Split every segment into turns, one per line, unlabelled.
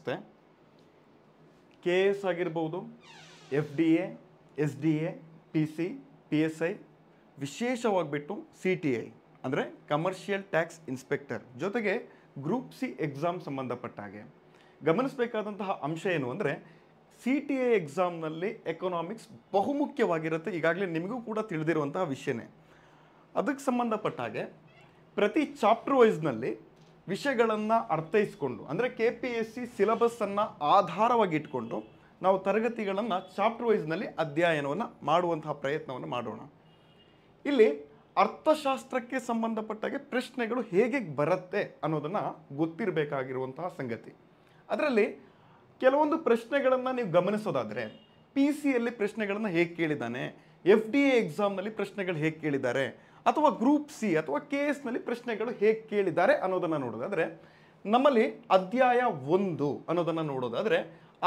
ಸಂಸ್ಥೆ K S ಆಗಿರ್ಬೋದು F D A S D A P C P S I ವಿಶೇಷವಾಗಿಬಿಟ್ಟು C T I ಅಂದರೆ commercial tax inspector ಜೊತೆಗೆ group C exam ಸಂಬಂಧಪಟ್ಟ ಹಾಗೆ ಗಮನಿಸಬೇಕಾದಂತಹ ಅಂಶ ಏನು ಅಂದರೆ ಸಿ ಟಿ ಎ ಎಕ್ಸಾಮ್ನಲ್ಲಿ ಎಕನಾಮಿಕ್ಸ್ ಬಹುಮುಖ್ಯವಾಗಿರುತ್ತೆ ಈಗಾಗಲೇ ನಿಮಗೂ ಕೂಡ ತಿಳಿದಿರುವಂತಹ ವಿಷಯನೇ ಅದಕ್ಕೆ ಸಂಬಂಧಪಟ್ಟ ಹಾಗೆ ಪ್ರತಿ ಚಾಪ್ಟರ್ ವೈಸ್ನಲ್ಲಿ ವಿಷಯಗಳನ್ನು ಅರ್ಥೈಸ್ಕೊಂಡು ಅಂದರೆ ಕೆ ಪಿ ಎಸ್ ಸಿ ಸಿಲಬಸ್ಸನ್ನು ಇಟ್ಕೊಂಡು ನಾವು ತರಗತಿಗಳನ್ನು ಚಾಪ್ಟರ್ ವೈಸ್ನಲ್ಲಿ ಅಧ್ಯಯನವನ್ನು ಮಾಡುವಂತಹ ಪ್ರಯತ್ನವನ್ನು ಮಾಡೋಣ ಇಲ್ಲಿ ಅರ್ಥಶಾಸ್ತ್ರಕ್ಕೆ ಸಂಬಂಧಪಟ್ಟಾಗೆ ಪ್ರಶ್ನೆಗಳು ಹೇಗೆ ಬರುತ್ತೆ ಅನ್ನೋದನ್ನು ಗೊತ್ತಿರಬೇಕಾಗಿರುವಂತಹ ಸಂಗತಿ ಅದರಲ್ಲಿ ಕೆಲವೊಂದು ಪ್ರಶ್ನೆಗಳನ್ನು ನೀವು ಗಮನಿಸೋದಾದರೆ ಪಿ ಸಿಯಲ್ಲಿ ಪ್ರಶ್ನೆಗಳನ್ನು ಹೇಗೆ ಕೇಳಿದ್ದಾನೆ ಎಫ್ ಡಿ ಎ ಎಕ್ಸಾಮ್ನಲ್ಲಿ ಪ್ರಶ್ನೆಗಳು ಹೇಗೆ ಕೇಳಿದ್ದಾರೆ ಅಥವಾ ಗ್ರೂಪ್ ಸಿ ಅಥವಾ ಎಸ್ನಲ್ಲಿ ಪ್ರಶ್ನೆಗಳು ಹೇಗೆ ಕೇಳಿದ್ದಾರೆ ಅನ್ನೋದನ್ನು ನೋಡೋದಾದರೆ ನಮ್ಮಲ್ಲಿ ಅಧ್ಯಾಯ ಒಂದು ಅನ್ನೋದನ್ನು ನೋಡೋದಾದರೆ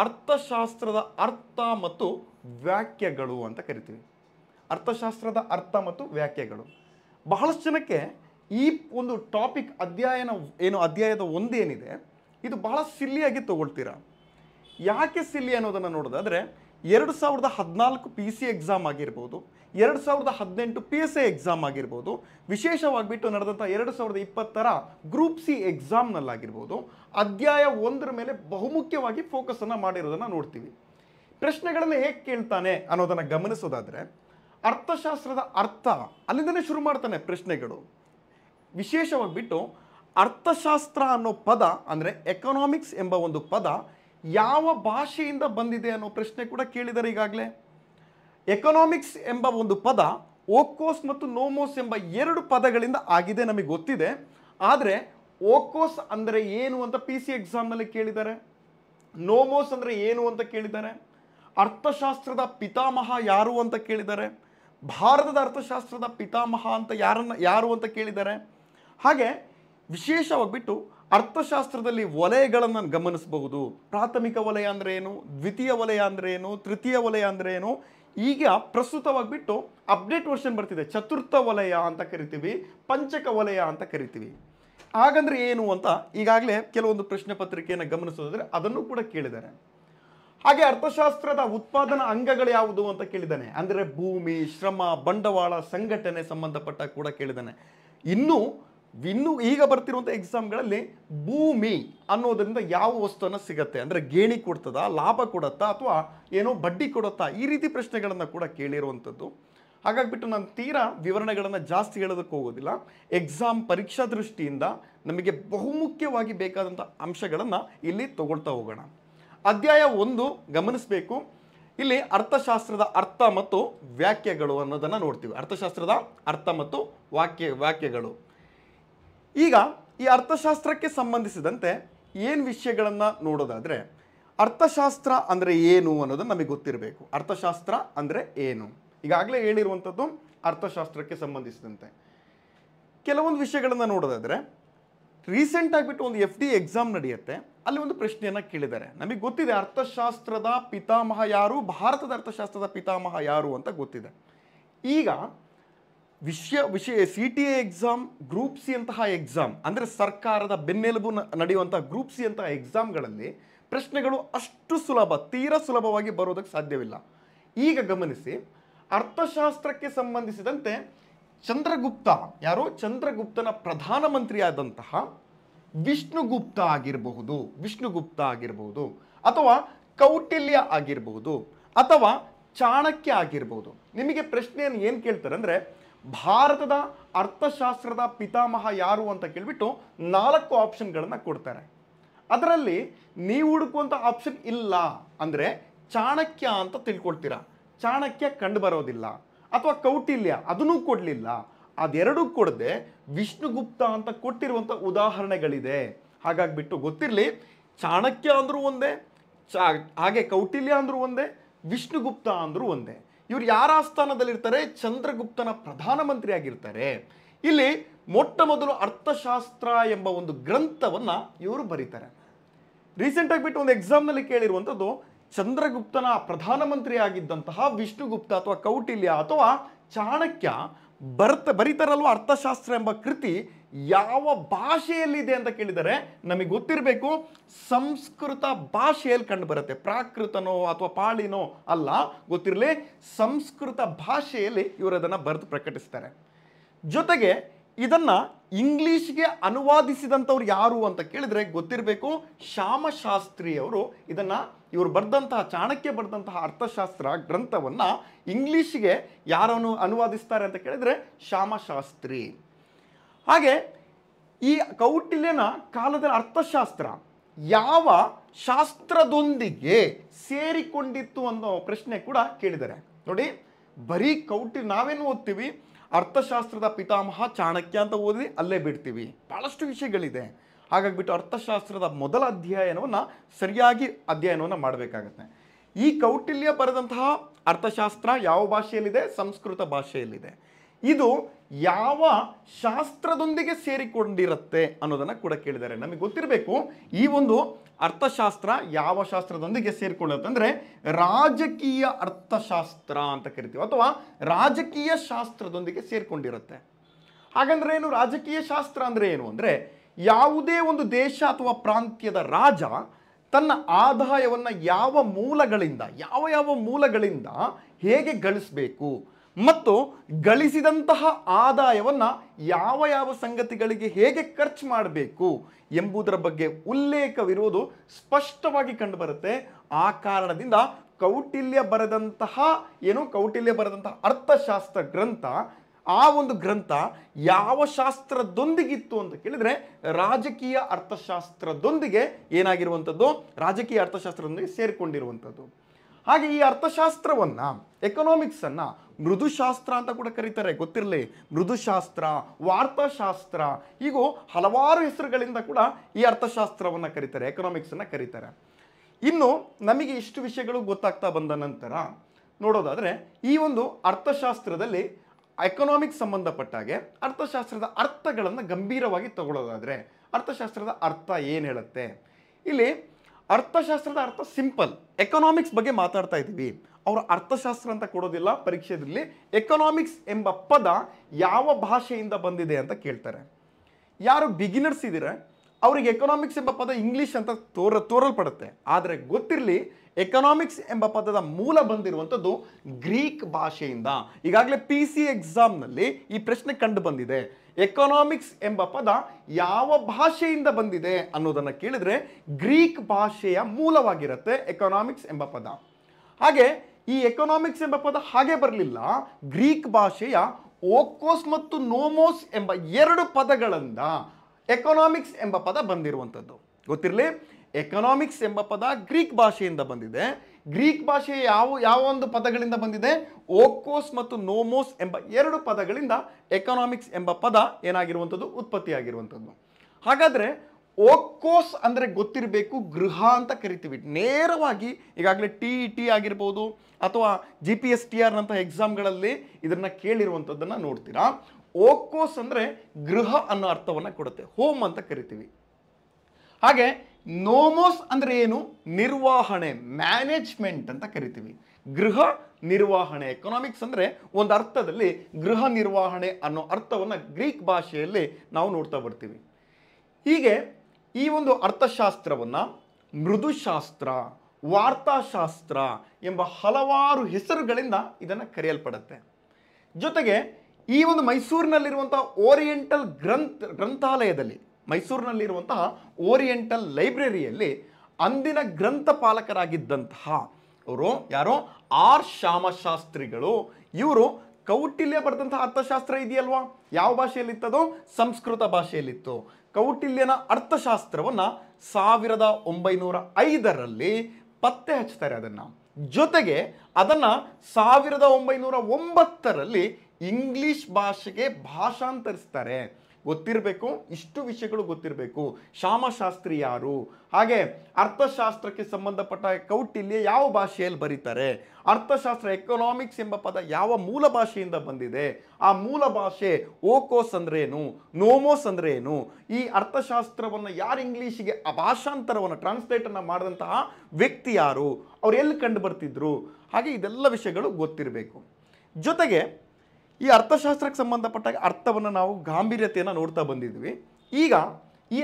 ಅರ್ಥಶಾಸ್ತ್ರದ ಅರ್ಥ ಮತ್ತು ವ್ಯಾಖ್ಯಗಳು ಅಂತ ಕರಿತೀವಿ ಅರ್ಥಶಾಸ್ತ್ರದ ಅರ್ಥ ಮತ್ತು ವ್ಯಾಖ್ಯೆಗಳು ಬಹಳಷ್ಟು ಜನಕ್ಕೆ ಈ ಒಂದು ಟಾಪಿಕ್ ಅಧ್ಯಾಯನ ಏನು ಅಧ್ಯಾಯದ ಒಂದೇನಿದೆ ಇದು ಬಹಳ ಸಿಲ್ಲಿಯಾಗಿ ತಗೊಳ್ತೀರಾ ಯಾಕೆ ಸಿಲ್ಲಿ ಅನ್ನೋದನ್ನು ನೋಡೋದಾದರೆ ಎರಡು ಸಾವಿರದ ಹದಿನಾಲ್ಕು ಪಿ ಸಿ ಎಕ್ಸಾಮ್ ಆಗಿರ್ಬೋದು ಎರಡು ಸಾವಿರದ ಹದಿನೆಂಟು ಪಿ ಎಸ್ ಎ ಎಕ್ಸಾಮ್ ಆಗಿರ್ಬೋದು ವಿಶೇಷವಾಗಿಬಿಟ್ಟು ನಡೆದಂಥ ಎರಡು ಸಾವಿರದ ಇಪ್ಪತ್ತರ ಗ್ರೂಪ್ ಸಿ ಎಕ್ಸಾಮ್ನಲ್ಲಾಗಿರ್ಬೋದು ಅಧ್ಯಾಯ ಒಂದರ ಮೇಲೆ ಬಹುಮುಖ್ಯವಾಗಿ ಫೋಕಸನ್ನು ಮಾಡಿರೋದನ್ನು ನೋಡ್ತೀವಿ ಪ್ರಶ್ನೆಗಳನ್ನು ಹೇಗೆ ಕೇಳ್ತಾನೆ ಅನ್ನೋದನ್ನು ಗಮನಿಸೋದಾದರೆ ಅರ್ಥಶಾಸ್ತ್ರದ ಅರ್ಥ ಅಲ್ಲಿಂದನೇ ಶುರು ಮಾಡ್ತಾನೆ ಪ್ರಶ್ನೆಗಳು ವಿಶೇಷವಾಗಿಬಿಟ್ಟು ಅರ್ಥಶಾಸ್ತ್ರ ಅನ್ನೋ ಪದ ಅಂದರೆ ಎಕನಾಮಿಕ್ಸ್ ಎಂಬ ಒಂದು ಪದ ಯಾವ ಭಾಷೆಯಿಂದ ಬಂದಿದೆ ಅನ್ನೋ ಪ್ರಶ್ನೆ ಕೂಡ ಕೇಳಿದ್ದಾರೆ ಈಗಾಗಲೇ ಎಕನಾಮಿಕ್ಸ್ ಎಂಬ ಒಂದು ಪದ ಓಕೋಸ್ ಮತ್ತು ನೋಮೋಸ್ ಎಂಬ ಎರಡು ಪದಗಳಿಂದ ಆಗಿದೆ ನಮಗೆ ಗೊತ್ತಿದೆ ಆದರೆ ಓಕೋಸ್ ಅಂದರೆ ಏನು ಅಂತ ಪಿ ಸಿ ಎಕ್ಸಾಮ್ನಲ್ಲಿ ಕೇಳಿದ್ದಾರೆ ನೋಮೋಸ್ ಅಂದರೆ ಏನು ಅಂತ ಕೇಳಿದ್ದಾರೆ ಅರ್ಥಶಾಸ್ತ್ರದ ಪಿತಾಮಹ ಯಾರು ಅಂತ ಕೇಳಿದ್ದಾರೆ ಭಾರತದ ಅರ್ಥಶಾಸ್ತ್ರದ ಪಿತಾಮಹ ಅಂತ ಯಾರನ್ನ ಯಾರು ಅಂತ ಕೇಳಿದ್ದಾರೆ ಹಾಗೆ ವಿಶೇಷವಾಗಿಬಿಟ್ಟು ಅರ್ಥಶಾಸ್ತ್ರದಲ್ಲಿ ವಲಯಗಳನ್ನು ಗಮನಿಸಬಹುದು ಪ್ರಾಥಮಿಕ ವಲಯ ಅಂದ್ರೆ ಏನು ದ್ವಿತೀಯ ವಲಯ ಅಂದ್ರೆ ಏನು ತೃತೀಯ ವಲಯ ಅಂದ್ರೆ ಏನು ಈಗ ಪ್ರಸ್ತುತವಾಗಿಬಿಟ್ಟು ಅಪ್ಡೇಟ್ ವರ್ಷನ್ ಬರ್ತಿದೆ ಚತುರ್ಥ ವಲಯ ಅಂತ ಕರಿತೀವಿ ಪಂಚಕ ವಲಯ ಅಂತ ಕರಿತೀವಿ ಹಾಗಂದ್ರೆ ಏನು ಅಂತ ಈಗಾಗಲೇ ಕೆಲವೊಂದು ಪ್ರಶ್ನೆ ಪತ್ರಿಕೆಯನ್ನು ಗಮನಿಸೋದಾದ್ರೆ ಅದನ್ನು ಕೂಡ ಕೇಳಿದ್ದಾರೆ ಹಾಗೆ ಅರ್ಥಶಾಸ್ತ್ರದ ಉತ್ಪಾದನಾ ಅಂಗಗಳು ಯಾವುದು ಅಂತ ಕೇಳಿದ್ದಾನೆ ಅಂದರೆ ಭೂಮಿ ಶ್ರಮ ಬಂಡವಾಳ ಸಂಘಟನೆ ಸಂಬಂಧಪಟ್ಟ ಕೂಡ ಕೇಳಿದ್ದಾನೆ ಇನ್ನು ಇನ್ನು ಈಗ ಬರ್ತಿರುವಂಥ ಎಕ್ಸಾಮ್ಗಳಲ್ಲಿ ಭೂಮಿ ಅನ್ನೋದರಿಂದ ಯಾವ ವಸ್ತುವನ್ನು ಸಿಗತ್ತೆ ಅಂದರೆ ಗೇಣಿ ಕೊಡ್ತದಾ ಲಾಭ ಕೊಡತ್ತಾ ಅಥವಾ ಏನೋ ಬಡ್ಡಿ ಕೊಡುತ್ತಾ ಈ ರೀತಿ ಪ್ರಶ್ನೆಗಳನ್ನು ಕೂಡ ಕೇಳಿರುವಂಥದ್ದು ಹಾಗಾಗಿಬಿಟ್ಟು ನಾನು ತೀರಾ ವಿವರಣೆಗಳನ್ನು ಜಾಸ್ತಿ ಹೇಳೋದಕ್ಕೆ ಹೋಗೋದಿಲ್ಲ ಎಕ್ಸಾಮ್ ಪರೀಕ್ಷಾ ದೃಷ್ಟಿಯಿಂದ ನಮಗೆ ಬಹುಮುಖ್ಯವಾಗಿ ಬೇಕಾದಂಥ ಅಂಶಗಳನ್ನು ಇಲ್ಲಿ ತಗೊಳ್ತಾ ಹೋಗೋಣ ಅಧ್ಯಾಯ ಒಂದು ಗಮನಿಸಬೇಕು ಇಲ್ಲಿ ಅರ್ಥಶಾಸ್ತ್ರದ ಅರ್ಥ ಮತ್ತು ವ್ಯಾಖ್ಯಗಳು ಅನ್ನೋದನ್ನು ನೋಡ್ತೀವಿ ಅರ್ಥಶಾಸ್ತ್ರದ ಅರ್ಥ ಮತ್ತು ವಾಕ್ಯ ವ್ಯಾಖ್ಯಗಳು ಈಗ ಈ ಅರ್ಥಶಾಸ್ತ್ರಕ್ಕೆ ಸಂಬಂಧಿಸಿದಂತೆ ಏನು ವಿಷಯಗಳನ್ನು ನೋಡೋದಾದರೆ ಅರ್ಥಶಾಸ್ತ್ರ ಅಂದರೆ ಏನು ಅನ್ನೋದನ್ನು ನಮಗೆ ಗೊತ್ತಿರಬೇಕು ಅರ್ಥಶಾಸ್ತ್ರ ಅಂದರೆ ಏನು ಈಗಾಗಲೇ ಹೇಳಿರುವಂಥದ್ದು ಅರ್ಥಶಾಸ್ತ್ರಕ್ಕೆ ಸಂಬಂಧಿಸಿದಂತೆ ಕೆಲವೊಂದು ವಿಷಯಗಳನ್ನು ನೋಡೋದಾದರೆ ರೀಸೆಂಟ್ ಆಗಿಬಿಟ್ಟು ಒಂದು ಎಫ್ ಡಿ ಎಕ್ಸಾಮ್ ನಡೆಯುತ್ತೆ ಅಲ್ಲಿ ಒಂದು ಪ್ರಶ್ನೆಯನ್ನು ಕೇಳಿದ್ದಾರೆ ನಮಗೆ ಗೊತ್ತಿದೆ ಅರ್ಥಶಾಸ್ತ್ರದ ಪಿತಾಮಹ ಯಾರು ಭಾರತದ ಅರ್ಥಶಾಸ್ತ್ರದ ಪಿತಾಮಹ ಯಾರು ಅಂತ ಗೊತ್ತಿದೆ ಈಗ ವಿಷಯ ವಿಷಯ C T A exam group C ಅಂತಹ ಎಕ್ಸಾಮ್ ಅಂದರೆ ಸರ್ಕಾರದ ಬೆನ್ನೆಲುಬು ನಡೆಯುವಂತಹ ಗ್ರೂಪ್ ಸಿ ಅಂತಹ ಎಕ್ಸಾಮ್ಗಳಲ್ಲಿ ಪ್ರಶ್ನೆಗಳು ಅಷ್ಟು ಸುಲಭ ತೀರಾ ಸುಲಭವಾಗಿ ಬರೋದಕ್ಕೆ ಸಾಧ್ಯವಿಲ್ಲ ಈಗ ಗಮನಿಸಿ ಅರ್ಥಶಾಸ್ತ್ರಕ್ಕೆ ಸಂಬಂಧಿಸಿದಂತೆ ಚಂದ್ರಗುಪ್ತ ಯಾರು ಚಂದ್ರಗುಪ್ತನ ಪ್ರಧಾನಮಂತ್ರಿಯಾದಂತಹ ವಿಷ್ಣುಗುಪ್ತ ಆಗಿರಬಹುದು ವಿಷ್ಣುಗುಪ್ತ ಆಗಿರಬಹುದು ಅಥವಾ ಕೌಟಿಲ್ಯ ಆಗಿರಬಹುದು ಅಥವಾ ಚಾಣಕ್ಯ ಆಗಿರ್ಬೋದು ನಿಮಗೆ ಪ್ರಶ್ನೆಯನ್ನು ಏನು ಕೇಳ್ತಾರೆ ಅಂದರೆ ಭಾರತದ ಅರ್ಥಶಾಸ್ತ್ರದ ಪಿತಾಮಹ ಯಾರು ಅಂತ ಕೇಳಿಬಿಟ್ಟು ನಾಲ್ಕು ಆಪ್ಷನ್ಗಳನ್ನು ಕೊಡ್ತಾರೆ ಅದರಲ್ಲಿ ನೀವು ಹುಡುಕುವಂಥ ಆಪ್ಷನ್ ಇಲ್ಲ ಅಂದರೆ ಚಾಣಕ್ಯ ಅಂತ ತಿಳ್ಕೊಳ್ತೀರಾ ಚಾಣಕ್ಯ ಕಂಡು ಬರೋದಿಲ್ಲ ಅಥವಾ ಕೌಟಿಲ್ಯ ಅದನ್ನೂ ಕೊಡಲಿಲ್ಲ ಅದೆರಡೂ ಕೊಡದೆ ವಿಷ್ಣುಗುಪ್ತ ಅಂತ ಕೊಟ್ಟಿರುವಂಥ ಉದಾಹರಣೆಗಳಿದೆ ಹಾಗಾಗಿಬಿಟ್ಟು ಗೊತ್ತಿರಲಿ ಚಾಣಕ್ಯ ಅಂದರೂ ಒಂದೇ ಚಾ ಹಾಗೆ ಕೌಟಿಲ್ಯ ಅಂದರೂ ಒಂದೇ ವಿಷ್ಣುಗುಪ್ತ ಅಂದರೂ ಒಂದೇ ಇವ್ರು ಯಾರ ಆಸ್ಥಾನದಲ್ಲಿರ್ತಾರೆ ಚಂದ್ರಗುಪ್ತನ ಪ್ರಧಾನಮಂತ್ರಿ ಆಗಿರ್ತಾರೆ ಇಲ್ಲಿ ಮೊಟ್ಟ ಮೊದಲು ಅರ್ಥಶಾಸ್ತ್ರ ಎಂಬ ಒಂದು ಗ್ರಂಥವನ್ನು ಇವರು ಬರೀತಾರೆ ರೀಸೆಂಟಾಗಿ ಬಿಟ್ಟು ಒಂದು ಎಕ್ಸಾಮ್ನಲ್ಲಿ ಕೇಳಿರುವಂಥದ್ದು ಚಂದ್ರಗುಪ್ತನ ಪ್ರಧಾನಮಂತ್ರಿ ಆಗಿದ್ದಂತಹ ವಿಷ್ಣುಗುಪ್ತ ಅಥವಾ ಕೌಟಿಲ್ಯ ಅಥವಾ ಚಾಣಕ್ಯ ಬರ್ತ ಬರೀತಾರಲ್ವ ಅರ್ಥಶಾಸ್ತ್ರ ಎಂಬ ಕೃತಿ ಯಾವ ಭಾಷೆಯಲ್ಲಿದೆ ಅಂತ ಕೇಳಿದರೆ ನಮಗೆ ಗೊತ್ತಿರಬೇಕು ಸಂಸ್ಕೃತ ಭಾಷೆಯಲ್ಲಿ ಕಂಡು ಬರುತ್ತೆ ಪ್ರಾಕೃತನೋ ಅಥವಾ ಪಾಳಿನೋ ಅಲ್ಲ ಗೊತ್ತಿರಲಿ ಸಂಸ್ಕೃತ ಭಾಷೆಯಲ್ಲಿ ಇವರು ಅದನ್ನು ಬರೆದು ಪ್ರಕಟಿಸ್ತಾರೆ ಜೊತೆಗೆ ಇದನ್ನು ಇಂಗ್ಲೀಷ್ಗೆ ಅನುವಾದಿಸಿದಂಥವ್ರು ಯಾರು ಅಂತ ಕೇಳಿದರೆ ಗೊತ್ತಿರಬೇಕು ಶ್ಯಾಮಶಾಸ್ತ್ರಿಯವರು ಇದನ್ನು ಇವರು ಬರೆದಂತಹ ಚಾಣಕ್ಯ ಬರೆದಂತಹ ಅರ್ಥಶಾಸ್ತ್ರ ಗ್ರಂಥವನ್ನು ಇಂಗ್ಲೀಷ್ಗೆ ಯಾರನ್ನು ಅನುವಾದಿಸ್ತಾರೆ ಅಂತ ಕೇಳಿದರೆ ಶ್ಯಾಮಶಾಸ್ತ್ರಿ ಹಾಗೆ ಈ ಕೌಟಿಲ್ಯನ ಕಾಲದ ಅರ್ಥಶಾಸ್ತ್ರ ಯಾವ ಶಾಸ್ತ್ರದೊಂದಿಗೆ ಸೇರಿಕೊಂಡಿತ್ತು ಅನ್ನೋ ಪ್ರಶ್ನೆ ಕೂಡ ಕೇಳಿದ್ದಾರೆ ನೋಡಿ ಬರೀ ಕೌಟಿ ನಾವೇನು ಓದ್ತೀವಿ ಅರ್ಥಶಾಸ್ತ್ರದ ಪಿತಾಮಹ ಚಾಣಕ್ಯ ಅಂತ ಓದಿ ಅಲ್ಲೇ ಬಿಡ್ತೀವಿ ಭಾಳಷ್ಟು ವಿಷಯಗಳಿದೆ ಬಿಟ್ಟು ಅರ್ಥಶಾಸ್ತ್ರದ ಮೊದಲ ಅಧ್ಯಯನವನ್ನು ಸರಿಯಾಗಿ ಅಧ್ಯಯನವನ್ನು ಮಾಡಬೇಕಾಗತ್ತೆ ಈ ಕೌಟಿಲ್ಯ ಬರೆದಂತಹ ಅರ್ಥಶಾಸ್ತ್ರ ಯಾವ ಭಾಷೆಯಲ್ಲಿದೆ ಸಂಸ್ಕೃತ ಭಾಷೆಯಲ್ಲಿದೆ ಇದು ಯಾವ ಶಾಸ್ತ್ರದೊಂದಿಗೆ ಸೇರಿಕೊಂಡಿರುತ್ತೆ ಅನ್ನೋದನ್ನು ಕೂಡ ಕೇಳಿದ್ದಾರೆ ನಮಗೆ ಗೊತ್ತಿರಬೇಕು ಈ ಒಂದು ಅರ್ಥಶಾಸ್ತ್ರ ಯಾವ ಶಾಸ್ತ್ರದೊಂದಿಗೆ ಸೇರಿಕೊಂಡಿರುತ್ತೆ ಅಂದ್ರೆ ರಾಜಕೀಯ ಅರ್ಥಶಾಸ್ತ್ರ ಅಂತ ಕರಿತೀವಿ ಅಥವಾ ರಾಜಕೀಯ ಶಾಸ್ತ್ರದೊಂದಿಗೆ ಸೇರಿಕೊಂಡಿರುತ್ತೆ ಹಾಗಂದ್ರೆ ಏನು ರಾಜಕೀಯ ಶಾಸ್ತ್ರ ಅಂದರೆ ಏನು ಅಂದರೆ ಯಾವುದೇ ಒಂದು ದೇಶ ಅಥವಾ ಪ್ರಾಂತ್ಯದ ರಾಜ ತನ್ನ ಆದಾಯವನ್ನು ಯಾವ ಮೂಲಗಳಿಂದ ಯಾವ ಯಾವ ಮೂಲಗಳಿಂದ ಹೇಗೆ ಗಳಿಸಬೇಕು ಮತ್ತು ಗಳಿಸಿದಂತಹ ಆದಾಯವನ್ನು ಯಾವ ಯಾವ ಸಂಗತಿಗಳಿಗೆ ಹೇಗೆ ಖರ್ಚು ಮಾಡಬೇಕು ಎಂಬುದರ ಬಗ್ಗೆ ಉಲ್ಲೇಖವಿರುವುದು ಸ್ಪಷ್ಟವಾಗಿ ಕಂಡುಬರುತ್ತೆ ಆ ಕಾರಣದಿಂದ ಕೌಟಿಲ್ಯ ಬರೆದಂತಹ ಏನು ಕೌಟಿಲ್ಯ ಬರೆದಂತಹ ಅರ್ಥಶಾಸ್ತ್ರ ಗ್ರಂಥ ಆ ಒಂದು ಗ್ರಂಥ ಯಾವ ಶಾಸ್ತ್ರದೊಂದಿಗಿತ್ತು ಅಂತ ಕೇಳಿದರೆ ರಾಜಕೀಯ ಅರ್ಥಶಾಸ್ತ್ರದೊಂದಿಗೆ ಏನಾಗಿರುವಂಥದ್ದು ರಾಜಕೀಯ ಅರ್ಥಶಾಸ್ತ್ರದೊಂದಿಗೆ ಸೇರಿಕೊಂಡಿರುವಂಥದ್ದು ಹಾಗೆ ಈ ಅರ್ಥಶಾಸ್ತ್ರವನ್ನು ಎಕನಾಮಿಕ್ಸನ್ನು ಮೃದುಶಾಸ್ತ್ರ ಅಂತ ಕೂಡ ಕರೀತಾರೆ ಗೊತ್ತಿರಲಿ ಮೃದುಶಾಸ್ತ್ರ ವಾರ್ತಾಶಾಸ್ತ್ರ ಹೀಗೂ ಹಲವಾರು ಹೆಸರುಗಳಿಂದ ಕೂಡ ಈ ಅರ್ಥಶಾಸ್ತ್ರವನ್ನು ಕರೀತಾರೆ ಎಕನಾಮಿಕ್ಸನ್ನು ಕರೀತಾರೆ ಇನ್ನು ನಮಗೆ ಇಷ್ಟು ವಿಷಯಗಳು ಗೊತ್ತಾಗ್ತಾ ಬಂದ ನಂತರ ನೋಡೋದಾದರೆ ಈ ಒಂದು ಅರ್ಥಶಾಸ್ತ್ರದಲ್ಲಿ ಎಕನಾಮಿಕ್ಸ್ ಸಂಬಂಧಪಟ್ಟಾಗೆ ಅರ್ಥಶಾಸ್ತ್ರದ ಅರ್ಥಗಳನ್ನು ಗಂಭೀರವಾಗಿ ತಗೊಳ್ಳೋದಾದರೆ ಅರ್ಥಶಾಸ್ತ್ರದ ಅರ್ಥ ಏನು ಹೇಳುತ್ತೆ ಇಲ್ಲಿ ಅರ್ಥಶಾಸ್ತ್ರದ ಅರ್ಥ ಸಿಂಪಲ್ ಎಕನಾಮಿಕ್ಸ್ ಬಗ್ಗೆ ಮಾತಾಡ್ತಾ ಇದ್ದೀವಿ ಅವರು ಅರ್ಥಶಾಸ್ತ್ರ ಅಂತ ಕೊಡೋದಿಲ್ಲ ಪರೀಕ್ಷೆಯಲ್ಲಿ ಎಕನಾಮಿಕ್ಸ್ ಎಂಬ ಪದ ಯಾವ ಭಾಷೆಯಿಂದ ಬಂದಿದೆ ಅಂತ ಕೇಳ್ತಾರೆ ಯಾರು ಬಿಗಿನರ್ಸ್ ಇದ್ದೀರ ಅವರಿಗೆ ಎಕನಾಮಿಕ್ಸ್ ಎಂಬ ಪದ ಇಂಗ್ಲೀಷ್ ಅಂತ ತೋರ ತೋರಲ್ಪಡುತ್ತೆ ಆದರೆ ಗೊತ್ತಿರಲಿ ಎಕನಾಮಿಕ್ಸ್ ಎಂಬ ಪದದ ಮೂಲ ಬಂದಿರುವಂಥದ್ದು ಗ್ರೀಕ್ ಭಾಷೆಯಿಂದ ಈಗಾಗಲೇ ಪಿ ಸಿ ಎಕ್ಸಾಮ್ನಲ್ಲಿ ಈ ಪ್ರಶ್ನೆ ಕಂಡು ಬಂದಿದೆ ಎಕನಾಮಿಕ್ಸ್ ಎಂಬ ಪದ ಯಾವ ಭಾಷೆಯಿಂದ ಬಂದಿದೆ ಅನ್ನೋದನ್ನು ಕೇಳಿದರೆ ಗ್ರೀಕ್ ಭಾಷೆಯ ಮೂಲವಾಗಿರುತ್ತೆ ಎಕನಾಮಿಕ್ಸ್ ಎಂಬ ಪದ ಹಾಗೆ ಈ ಎಕನಾಮಿಕ್ಸ್ ಎಂಬ ಪದ ಹಾಗೆ ಬರಲಿಲ್ಲ ಗ್ರೀಕ್ ಭಾಷೆಯ ಓಕೋಸ್ ಮತ್ತು ನೋಮೋಸ್ ಎಂಬ ಎರಡು ಪದಗಳಿಂದ ಎಕನಾಮಿಕ್ಸ್ ಎಂಬ ಪದ ಬಂದಿರುವಂಥದ್ದು ಗೊತ್ತಿರಲಿ ಎಕನಾಮಿಕ್ಸ್ ಎಂಬ ಪದ ಗ್ರೀಕ್ ಭಾಷೆಯಿಂದ ಬಂದಿದೆ ಗ್ರೀಕ್ ಭಾಷೆ ಯಾವ ಯಾವ ಒಂದು ಪದಗಳಿಂದ ಬಂದಿದೆ ಓಕೋಸ್ ಮತ್ತು ನೋಮೋಸ್ ಎಂಬ ಎರಡು ಪದಗಳಿಂದ ಎಕನಾಮಿಕ್ಸ್ ಎಂಬ ಪದ ಏನಾಗಿರುವಂಥದ್ದು ಉತ್ಪತ್ತಿಯಾಗಿರುವಂಥದ್ದು ಹಾಗಾದರೆ ಓಕೋಸ್ ಅಂದರೆ ಗೊತ್ತಿರಬೇಕು ಗೃಹ ಅಂತ ಕರಿತೀವಿ ನೇರವಾಗಿ ಈಗಾಗಲೇ ಟಿ ಟಿ ಆಗಿರ್ಬೋದು ಅಥವಾ ಜಿ ಪಿ ಎಸ್ ಟಿ ಆರ್ನಂಥ ಎಕ್ಸಾಮ್ಗಳಲ್ಲಿ ಇದನ್ನು ಕೇಳಿರುವಂಥದ್ದನ್ನು ನೋಡ್ತೀರಾ ಓಕೋಸ್ ಅಂದರೆ ಗೃಹ ಅನ್ನೋ ಅರ್ಥವನ್ನು ಕೊಡುತ್ತೆ ಹೋಮ್ ಅಂತ ಕರಿತೀವಿ ಹಾಗೆ ನೋಮೋಸ್ ಅಂದರೆ ಏನು ನಿರ್ವಹಣೆ ಮ್ಯಾನೇಜ್ಮೆಂಟ್ ಅಂತ ಕರಿತೀವಿ ಗೃಹ ನಿರ್ವಹಣೆ ಎಕನಾಮಿಕ್ಸ್ ಅಂದರೆ ಒಂದು ಅರ್ಥದಲ್ಲಿ ಗೃಹ ನಿರ್ವಹಣೆ ಅನ್ನೋ ಅರ್ಥವನ್ನು ಗ್ರೀಕ್ ಭಾಷೆಯಲ್ಲಿ ನಾವು ನೋಡ್ತಾ ಬರ್ತೀವಿ ಹೀಗೆ ಈ ಒಂದು ಅರ್ಥಶಾಸ್ತ್ರವನ್ನು ಮೃದುಶಾಸ್ತ್ರ ವಾರ್ತಾಶಾಸ್ತ್ರ ಎಂಬ ಹಲವಾರು ಹೆಸರುಗಳಿಂದ ಇದನ್ನು ಕರೆಯಲ್ಪಡುತ್ತೆ ಜೊತೆಗೆ ಈ ಒಂದು ಮೈಸೂರಿನಲ್ಲಿರುವಂತಹ ಓರಿಯೆಂಟಲ್ ಗ್ರಂಥ ಗ್ರಂಥಾಲಯದಲ್ಲಿ ಮೈಸೂರಿನಲ್ಲಿರುವಂತಹ ಓರಿಯೆಂಟಲ್ ಲೈಬ್ರರಿಯಲ್ಲಿ ಅಂದಿನ ಗ್ರಂಥಪಾಲಕರಾಗಿದ್ದಂತಹ ಅವರು ಯಾರೋ ಆರ್ ಶ್ಯಾಮಶಾಸ್ತ್ರಿಗಳು ಇವರು ಕೌಟಿಲ್ಯ ಬರೆದಂತಹ ಅರ್ಥಶಾಸ್ತ್ರ ಇದೆಯಲ್ವಾ ಯಾವ ಭಾಷೆಯಲ್ಲಿತ್ತದು ಸಂಸ್ಕೃತ ಭಾಷೆಯಲ್ಲಿತ್ತು ಕೌಟಿಲ್ಯನ ಅರ್ಥಶಾಸ್ತ್ರವನ್ನು ಸಾವಿರದ ಒಂಬೈನೂರ ಐದರಲ್ಲಿ ಪತ್ತೆ ಹಚ್ತಾರೆ ಅದನ್ನ ಜೊತೆಗೆ ಅದನ್ನ ಸಾವಿರದ ಒಂಬೈನೂರ ಒಂಬತ್ತರಲ್ಲಿ ಇಂಗ್ಲಿಷ್ ಭಾಷೆಗೆ ಭಾಷಾಂತರಿಸ್ತಾರೆ ಗೊತ್ತಿರಬೇಕು ಇಷ್ಟು ವಿಷಯಗಳು ಗೊತ್ತಿರಬೇಕು ಶಾಮಶಾಸ್ತ್ರಿ ಯಾರು ಹಾಗೆ ಅರ್ಥಶಾಸ್ತ್ರಕ್ಕೆ ಸಂಬಂಧಪಟ್ಟ ಕೌಟಿಲ್ಯ ಯಾವ ಭಾಷೆಯಲ್ಲಿ ಬರೀತಾರೆ ಅರ್ಥಶಾಸ್ತ್ರ ಎಕನಾಮಿಕ್ಸ್ ಎಂಬ ಪದ ಯಾವ ಮೂಲ ಭಾಷೆಯಿಂದ ಬಂದಿದೆ ಆ ಮೂಲ ಭಾಷೆ ಓಕೋಸ್ ಅಂದ್ರೇನು ನೋಮೋಸ್ ಅಂದ್ರೇನು ಈ ಅರ್ಥಶಾಸ್ತ್ರವನ್ನು ಯಾರು ಇಂಗ್ಲೀಷಿಗೆ ಆ ಭಾಷಾಂತರವನ್ನು ಟ್ರಾನ್ಸ್ಲೇಟನ್ನು ಮಾಡಿದಂತಹ ವ್ಯಕ್ತಿ ಯಾರು ಅವ್ರು ಎಲ್ಲಿ ಕಂಡು ಬರ್ತಿದ್ರು ಹಾಗೆ ಇದೆಲ್ಲ ವಿಷಯಗಳು ಗೊತ್ತಿರಬೇಕು ಜೊತೆಗೆ ಈ ಅರ್ಥಶಾಸ್ತ್ರಕ್ಕೆ ಸಂಬಂಧಪಟ್ಟ ಅರ್ಥವನ್ನು ನಾವು ಗಾಂಭೀರ್ಯತೆಯನ್ನು ನೋಡ್ತಾ ಬಂದಿದ್ವಿ ಈಗ ಈ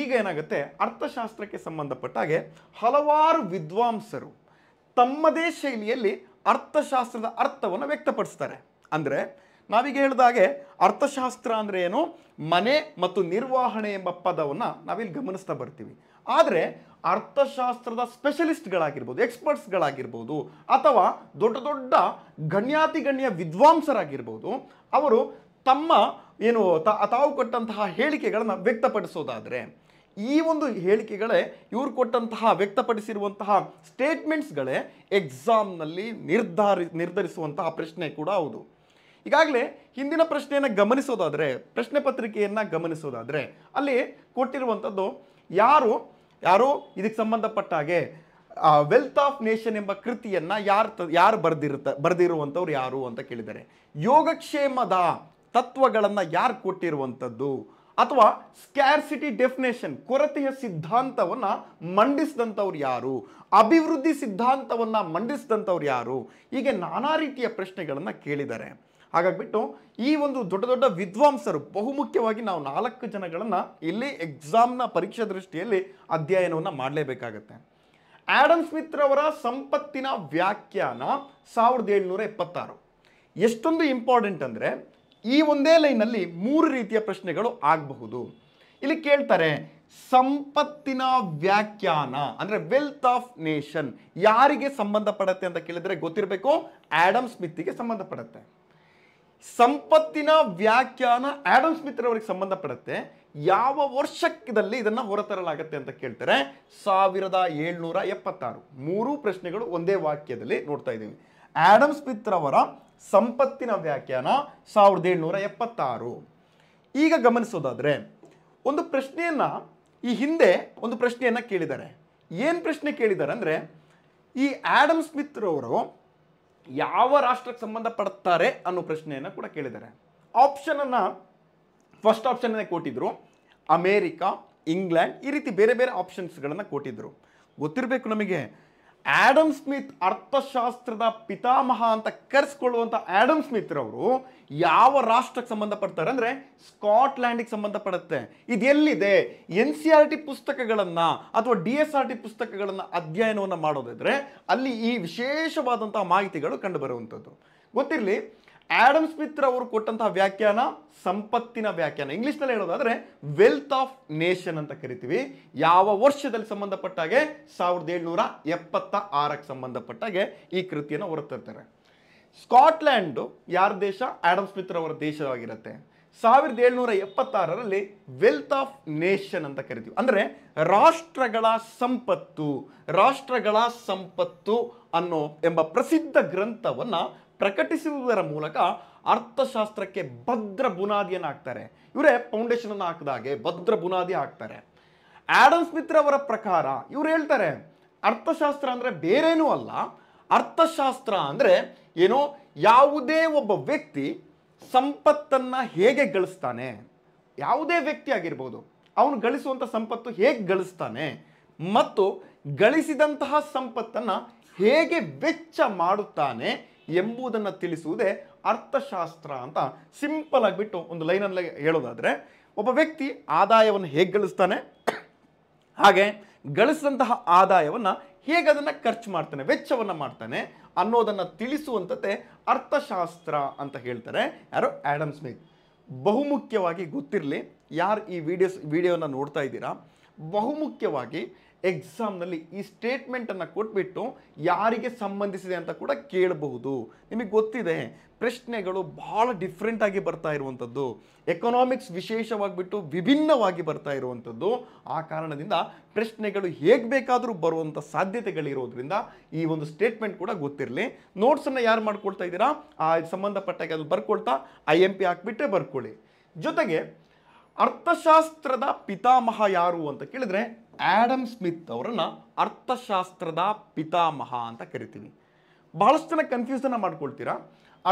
ಈಗ ಏನಾಗುತ್ತೆ ಅರ್ಥಶಾಸ್ತ್ರಕ್ಕೆ ಸಂಬಂಧಪಟ್ಟ ಹಾಗೆ ಹಲವಾರು ವಿದ್ವಾಂಸರು ತಮ್ಮದೇ ಶೈಲಿಯಲ್ಲಿ ಅರ್ಥಶಾಸ್ತ್ರದ ಅರ್ಥವನ್ನು ವ್ಯಕ್ತಪಡಿಸ್ತಾರೆ ಅಂದರೆ ನಾವೀಗ ಹೇಳಿದಾಗೆ ಅರ್ಥಶಾಸ್ತ್ರ ಅಂದರೆ ಏನು ಮನೆ ಮತ್ತು ನಿರ್ವಹಣೆ ಎಂಬ ಪದವನ್ನು ನಾವಿಲ್ಲಿ ಗಮನಿಸ್ತಾ ಬರ್ತೀವಿ ಆದರೆ ಅರ್ಥಶಾಸ್ತ್ರದ ಸ್ಪೆಷಲಿಸ್ಟ್ಗಳಾಗಿರ್ಬೋದು ಎಕ್ಸ್ಪರ್ಟ್ಸ್ಗಳಾಗಿರ್ಬೋದು ಅಥವಾ ದೊಡ್ಡ ದೊಡ್ಡ ಗಣ್ಯಾತಿ ಗಣ್ಯ ವಿದ್ವಾಂಸರಾಗಿರ್ಬೋದು ಅವರು ತಮ್ಮ ಏನು ತಾವು ಕೊಟ್ಟಂತಹ ಹೇಳಿಕೆಗಳನ್ನು ವ್ಯಕ್ತಪಡಿಸೋದಾದರೆ ಈ ಒಂದು ಹೇಳಿಕೆಗಳೇ ಇವರು ಕೊಟ್ಟಂತಹ ವ್ಯಕ್ತಪಡಿಸಿರುವಂತಹ ಸ್ಟೇಟ್ಮೆಂಟ್ಸ್ಗಳೇ ಎಕ್ಸಾಮ್ನಲ್ಲಿ ನಿರ್ಧಾರಿ ನಿರ್ಧರಿಸುವಂತಹ ಪ್ರಶ್ನೆ ಕೂಡ ಹೌದು ಈಗಾಗಲೇ ಹಿಂದಿನ ಪ್ರಶ್ನೆಯನ್ನು ಗಮನಿಸೋದಾದರೆ ಪ್ರಶ್ನೆ ಪತ್ರಿಕೆಯನ್ನು ಗಮನಿಸೋದಾದರೆ ಅಲ್ಲಿ ಕೊಟ್ಟಿರುವಂಥದ್ದು ಯಾರು ಯಾರು ಇದಕ್ಕೆ ಸಂಬಂಧಪಟ್ಟ ಹಾಗೆ ವೆಲ್ತ್ ಆಫ್ ನೇಷನ್ ಎಂಬ ಕೃತಿಯನ್ನು ಯಾರು ಯಾರು ಬರೆದಿರುತ್ತ ಬರೆದಿರುವಂಥವ್ರು ಯಾರು ಅಂತ ಕೇಳಿದ್ದಾರೆ ಯೋಗಕ್ಷೇಮದ ತತ್ವಗಳನ್ನು ಯಾರು ಕೊಟ್ಟಿರುವಂಥದ್ದು ಅಥವಾ ಸ್ಕ್ಯಾರ್ಸಿಟಿ ಡೆಫಿನೇಷನ್ ಕೊರತೆಯ ಸಿದ್ಧಾಂತವನ್ನು ಮಂಡಿಸಿದಂಥವ್ರು ಯಾರು ಅಭಿವೃದ್ಧಿ ಸಿದ್ಧಾಂತವನ್ನು ಮಂಡಿಸಿದಂಥವ್ರು ಯಾರು ಹೀಗೆ ನಾನಾ ರೀತಿಯ ಪ್ರಶ್ನೆಗಳನ್ನು ಕೇಳಿದ್ದಾರೆ ಹಾಗಾಗ್ಬಿಟ್ಟು ಈ ಒಂದು ದೊಡ್ಡ ದೊಡ್ಡ ವಿದ್ವಾಂಸರು ಬಹುಮುಖ್ಯವಾಗಿ ನಾವು ನಾಲ್ಕು ಜನಗಳನ್ನು ಇಲ್ಲಿ ಎಕ್ಸಾಮ್ನ ಪರೀಕ್ಷಾ ದೃಷ್ಟಿಯಲ್ಲಿ ಅಧ್ಯಯನವನ್ನು ಮಾಡಲೇಬೇಕಾಗತ್ತೆ ಆ್ಯಡಮ್ ಸ್ಮಿತ್ ರವರ ಸಂಪತ್ತಿನ ವ್ಯಾಖ್ಯಾನ ಸಾವಿರದ ಏಳ್ನೂರ ಎಪ್ಪತ್ತಾರು ಎಷ್ಟೊಂದು ಇಂಪಾರ್ಟೆಂಟ್ ಅಂದರೆ ಈ ಒಂದೇ ಲೈನಲ್ಲಿ ಮೂರು ರೀತಿಯ ಪ್ರಶ್ನೆಗಳು ಆಗಬಹುದು ಇಲ್ಲಿ ಕೇಳ್ತಾರೆ ಸಂಪತ್ತಿನ ವ್ಯಾಖ್ಯಾನ ಅಂದರೆ ವೆಲ್ತ್ ಆಫ್ ನೇಷನ್ ಯಾರಿಗೆ ಸಂಬಂಧಪಡತ್ತೆ ಅಂತ ಕೇಳಿದರೆ ಗೊತ್ತಿರಬೇಕು ಆ್ಯಡಮ್ ಸ್ಮಿತ್ಗೆ ಸಂಬಂಧಪಡತ್ತೆ ಸಂಪತ್ತಿನ ವ್ಯಾಖ್ಯಾನ ಆಡಮ್ ಸ್ಮಿತ್ ರವರಿಗೆ ಸಂಬಂಧಪಡುತ್ತೆ ಯಾವ ವರ್ಷಕ್ಕಿದಲ್ಲಿ ಇದನ್ನ ಹೊರತರಲಾಗತ್ತೆ ಅಂತ ಕೇಳ್ತಾರೆ ಸಾವಿರದ ಏಳ್ನೂರ ಎಪ್ಪತ್ತಾರು ಮೂರು ಪ್ರಶ್ನೆಗಳು ಒಂದೇ ವಾಕ್ಯದಲ್ಲಿ ನೋಡ್ತಾ ಇದ್ದೀವಿ ಆಡಮ್ ಸ್ಮಿತ್ ರವರ ಸಂಪತ್ತಿನ ವ್ಯಾಖ್ಯಾನ ಸಾವಿರದ ಏಳ್ನೂರ ಎಪ್ಪತ್ತಾರು ಈಗ ಗಮನಿಸೋದಾದ್ರೆ ಒಂದು ಪ್ರಶ್ನೆಯನ್ನ ಈ ಹಿಂದೆ ಒಂದು ಪ್ರಶ್ನೆಯನ್ನ ಕೇಳಿದ್ದಾರೆ ಏನು ಪ್ರಶ್ನೆ ಕೇಳಿದ್ದಾರೆ ಅಂದ್ರೆ ಈ ಆಡಮ್ ಸ್ಮಿತ್ ರವರು ಯಾವ ರಾಷ್ಟ್ರಕ್ಕೆ ಸಂಬಂಧಪಡ್ತಾರೆ ಅನ್ನೋ ಪ್ರಶ್ನೆಯನ್ನು ಕೂಡ ಕೇಳಿದ್ದಾರೆ ಆಪ್ಷನನ್ನು ಫಸ್ಟ್ ಆಪ್ಷನನ್ನೇ ಕೊಟ್ಟಿದ್ದರು ಅಮೇರಿಕಾ ಇಂಗ್ಲೆಂಡ್ ಈ ರೀತಿ ಬೇರೆ ಬೇರೆ ಆಪ್ಷನ್ಸ್ಗಳನ್ನು ಕೊಟ್ಟಿದ್ದರು ಗೊತ್ತಿರಬೇಕು ನಮಗೆ ಆಡಮ್ ಸ್ಮಿತ್ ಅರ್ಥಶಾಸ್ತ್ರದ ಪಿತಾಮಹ ಅಂತ ಕರೆಸ್ಕೊಳ್ಳುವಂಥ ಆಡಮ್ ಸ್ಮಿತ್ ರವರು ಯಾವ ರಾಷ್ಟ್ರಕ್ಕೆ ಸಂಬಂಧಪಡ್ತಾರೆ ಅಂದರೆ ಸ್ಕಾಟ್ಲ್ಯಾಂಡಿಗೆ ಸಂಬಂಧಪಡುತ್ತೆ ಇದು ಎಲ್ಲಿದೆ ಎನ್ ಸಿ ಆರ್ ಟಿ ಪುಸ್ತಕಗಳನ್ನು ಅಥವಾ ಡಿ ಎಸ್ ಆರ್ ಟಿ ಪುಸ್ತಕಗಳನ್ನು ಅಧ್ಯಯನವನ್ನು ಮಾಡೋದಿದ್ರೆ ಅಲ್ಲಿ ಈ ವಿಶೇಷವಾದಂಥ ಮಾಹಿತಿಗಳು ಕಂಡುಬರುವಂಥದ್ದು ಗೊತ್ತಿರಲಿ ಆಡಮ್ ಸ್ಮಿತ್ ಅವರು ಕೊಟ್ಟಂತಹ ವ್ಯಾಖ್ಯಾನ ಸಂಪತ್ತಿನ ವ್ಯಾಖ್ಯಾನ ನಲ್ಲಿ ಹೇಳೋದಾದರೆ ವೆಲ್ತ್ ಆಫ್ ನೇಷನ್ ಅಂತ ಕರಿತೀವಿ ಯಾವ ವರ್ಷದಲ್ಲಿ ಸಂಬಂಧಪಟ್ಟಾಗೆ ಸಾವಿರದ ಏಳ್ನೂರ ಎಪ್ಪತ್ತ ಆರಕ್ಕೆ ಸಂಬಂಧಪಟ್ಟಾಗೆ ಈ ಕೃತಿಯನ್ನು ಹೊರತರ್ತಾರೆ ಸ್ಕಾಟ್ಲ್ಯಾಂಡು ಯಾರ ದೇಶ ಆಡಮ್ ಸ್ಮಿತ್ ಅವರ ದೇಶವಾಗಿರುತ್ತೆ ಸಾವಿರದ ಏಳ್ನೂರ ಎಪ್ಪತ್ತಾರರಲ್ಲಿ ವೆಲ್ತ್ ಆಫ್ ನೇಷನ್ ಅಂತ ಕರಿತೀವಿ ಅಂದರೆ ರಾಷ್ಟ್ರಗಳ ಸಂಪತ್ತು ರಾಷ್ಟ್ರಗಳ ಸಂಪತ್ತು ಅನ್ನೋ ಎಂಬ ಪ್ರಸಿದ್ಧ ಗ್ರಂಥವನ್ನು ಪ್ರಕಟಿಸುವುದರ ಮೂಲಕ ಅರ್ಥಶಾಸ್ತ್ರಕ್ಕೆ ಭದ್ರ ಬುನಾದಿಯನ್ನು ಹಾಕ್ತಾರೆ ಇವರೇ ಫೌಂಡೇಶನ್ ಅನ್ನು ಹಾಕಿದಾಗೆ ಭದ್ರ ಬುನಾದಿ ಹಾಕ್ತಾರೆ ಆಡಮ್ ಸ್ಮಿತ್ ಅವರ ಪ್ರಕಾರ ಇವ್ರು ಹೇಳ್ತಾರೆ ಅರ್ಥಶಾಸ್ತ್ರ ಅಂದ್ರೆ ಬೇರೇನೂ ಅಲ್ಲ ಅರ್ಥಶಾಸ್ತ್ರ ಅಂದ್ರೆ ಏನೋ ಯಾವುದೇ ಒಬ್ಬ ವ್ಯಕ್ತಿ ಸಂಪತ್ತನ್ನ ಹೇಗೆ ಗಳಿಸ್ತಾನೆ ಯಾವುದೇ ವ್ಯಕ್ತಿ ಆಗಿರ್ಬೋದು ಅವನು ಗಳಿಸುವಂತ ಸಂಪತ್ತು ಹೇಗೆ ಗಳಿಸ್ತಾನೆ ಮತ್ತು ಗಳಿಸಿದಂತಹ ಸಂಪತ್ತನ್ನ ಹೇಗೆ ವೆಚ್ಚ ಮಾಡುತ್ತಾನೆ ಎಂಬುದನ್ನು ತಿಳಿಸುವುದೇ ಅರ್ಥಶಾಸ್ತ್ರ ಅಂತ ಸಿಂಪಲ್ ಆಗಿಬಿಟ್ಟು ಒಂದು ಲೈನಲ್ಲಿ ಹೇಳೋದಾದರೆ ಒಬ್ಬ ವ್ಯಕ್ತಿ ಆದಾಯವನ್ನು ಹೇಗೆ ಗಳಿಸ್ತಾನೆ ಹಾಗೆ ಗಳಿಸಿದಂತಹ ಆದಾಯವನ್ನು ಹೇಗೆ ಅದನ್ನು ಖರ್ಚು ಮಾಡ್ತಾನೆ ವೆಚ್ಚವನ್ನು ಮಾಡ್ತಾನೆ ಅನ್ನೋದನ್ನು ತಿಳಿಸುವಂಥದ್ದೇ ಅರ್ಥಶಾಸ್ತ್ರ ಅಂತ ಹೇಳ್ತಾರೆ ಯಾರು ಆ್ಯಡಮ್ ಸ್ಮಿತ್ ಬಹುಮುಖ್ಯವಾಗಿ ಗೊತ್ತಿರಲಿ ಯಾರು ಈ ವಿಡಿಯೋಸ್ ವಿಡಿಯೋನ ನೋಡ್ತಾ ಇದ್ದೀರಾ ಬಹುಮುಖ್ಯವಾಗಿ ಎಕ್ಸಾಮ್ನಲ್ಲಿ ಈ ಸ್ಟೇಟ್ಮೆಂಟನ್ನು ಕೊಟ್ಬಿಟ್ಟು ಯಾರಿಗೆ ಸಂಬಂಧಿಸಿದೆ ಅಂತ ಕೂಡ ಕೇಳಬಹುದು ನಿಮಗೆ ಗೊತ್ತಿದೆ ಪ್ರಶ್ನೆಗಳು ಭಾಳ ಡಿಫ್ರೆಂಟಾಗಿ ಬರ್ತಾ ಇರುವಂಥದ್ದು ಎಕನಾಮಿಕ್ಸ್ ವಿಶೇಷವಾಗಿಬಿಟ್ಟು ವಿಭಿನ್ನವಾಗಿ ಬರ್ತಾ ಇರುವಂಥದ್ದು ಆ ಕಾರಣದಿಂದ ಪ್ರಶ್ನೆಗಳು ಹೇಗೆ ಬೇಕಾದರೂ ಬರುವಂಥ ಸಾಧ್ಯತೆಗಳಿರೋದ್ರಿಂದ ಈ ಒಂದು ಸ್ಟೇಟ್ಮೆಂಟ್ ಕೂಡ ಗೊತ್ತಿರಲಿ ನೋಟ್ಸನ್ನು ಯಾರು ಮಾಡ್ಕೊಳ್ತಾ ಇದ್ದೀರಾ ಆ ಸಂಬಂಧಪಟ್ಟಾಗ ಅದು ಬರ್ಕೊಳ್ತಾ ಐ ಎಮ್ ಪಿ ಹಾಕ್ಬಿಟ್ರೆ ಬರ್ಕೊಳ್ಳಿ ಜೊತೆಗೆ ಅರ್ಥಶಾಸ್ತ್ರದ ಪಿತಾಮಹ ಯಾರು ಅಂತ ಕೇಳಿದ್ರೆ ಆ್ಯಡಮ್ ಸ್ಮಿತ್ ಅವರನ್ನು ಅರ್ಥಶಾಸ್ತ್ರದ ಪಿತಾಮಹ ಅಂತ ಕರಿತೀವಿ ಬಹಳಷ್ಟು ಜನ ಕನ್ಫ್ಯೂಸನ್ನ ಮಾಡ್ಕೊಳ್ತೀರಾ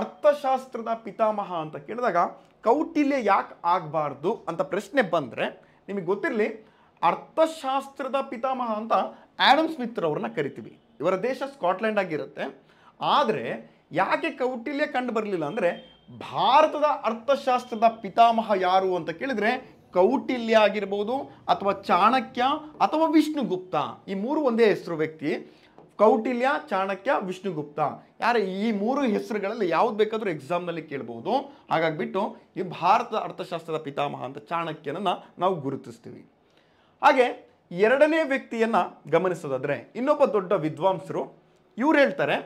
ಅರ್ಥಶಾಸ್ತ್ರದ ಪಿತಾಮಹ ಅಂತ ಕೇಳಿದಾಗ ಕೌಟಿಲ್ಯ ಯಾಕೆ ಆಗಬಾರ್ದು ಅಂತ ಪ್ರಶ್ನೆ ಬಂದರೆ ನಿಮಗೆ ಗೊತ್ತಿರಲಿ ಅರ್ಥಶಾಸ್ತ್ರದ ಪಿತಾಮಹ ಅಂತ ಆ್ಯಡಮ್ ಸ್ಮಿತ್ರವ್ರನ್ನ ಕರಿತೀವಿ ಇವರ ದೇಶ ಸ್ಕಾಟ್ಲೆಂಡ್ ಆಗಿರುತ್ತೆ ಆದರೆ ಯಾಕೆ ಕೌಟಿಲ್ಯ ಕಂಡು ಬರಲಿಲ್ಲ ಅಂದರೆ ಭಾರತದ ಅರ್ಥಶಾಸ್ತ್ರದ ಪಿತಾಮಹ ಯಾರು ಅಂತ ಕೇಳಿದರೆ ಕೌಟಿಲ್ಯ ಆಗಿರ್ಬೋದು ಅಥವಾ ಚಾಣಕ್ಯ ಅಥವಾ ವಿಷ್ಣುಗುಪ್ತ ಈ ಮೂರು ಒಂದೇ ಹೆಸರು ವ್ಯಕ್ತಿ ಕೌಟಿಲ್ಯ ಚಾಣಕ್ಯ ವಿಷ್ಣುಗುಪ್ತ ಯಾರು ಈ ಮೂರು ಹೆಸರುಗಳಲ್ಲಿ ಯಾವ್ದು ಬೇಕಾದರೂ ಎಕ್ಸಾಮ್ನಲ್ಲಿ ಕೇಳ್ಬೋದು ಹಾಗಾಗಿಬಿಟ್ಟು ಈ ಭಾರತ ಅರ್ಥಶಾಸ್ತ್ರದ ಪಿತಾಮಹ ಅಂತ ಚಾಣಕ್ಯನನ್ನು ನಾವು ಗುರುತಿಸ್ತೀವಿ ಹಾಗೆ ಎರಡನೇ ವ್ಯಕ್ತಿಯನ್ನು ಗಮನಿಸೋದಾದರೆ ಇನ್ನೊಬ್ಬ ದೊಡ್ಡ ವಿದ್ವಾಂಸರು ಇವ್ರು ಹೇಳ್ತಾರೆ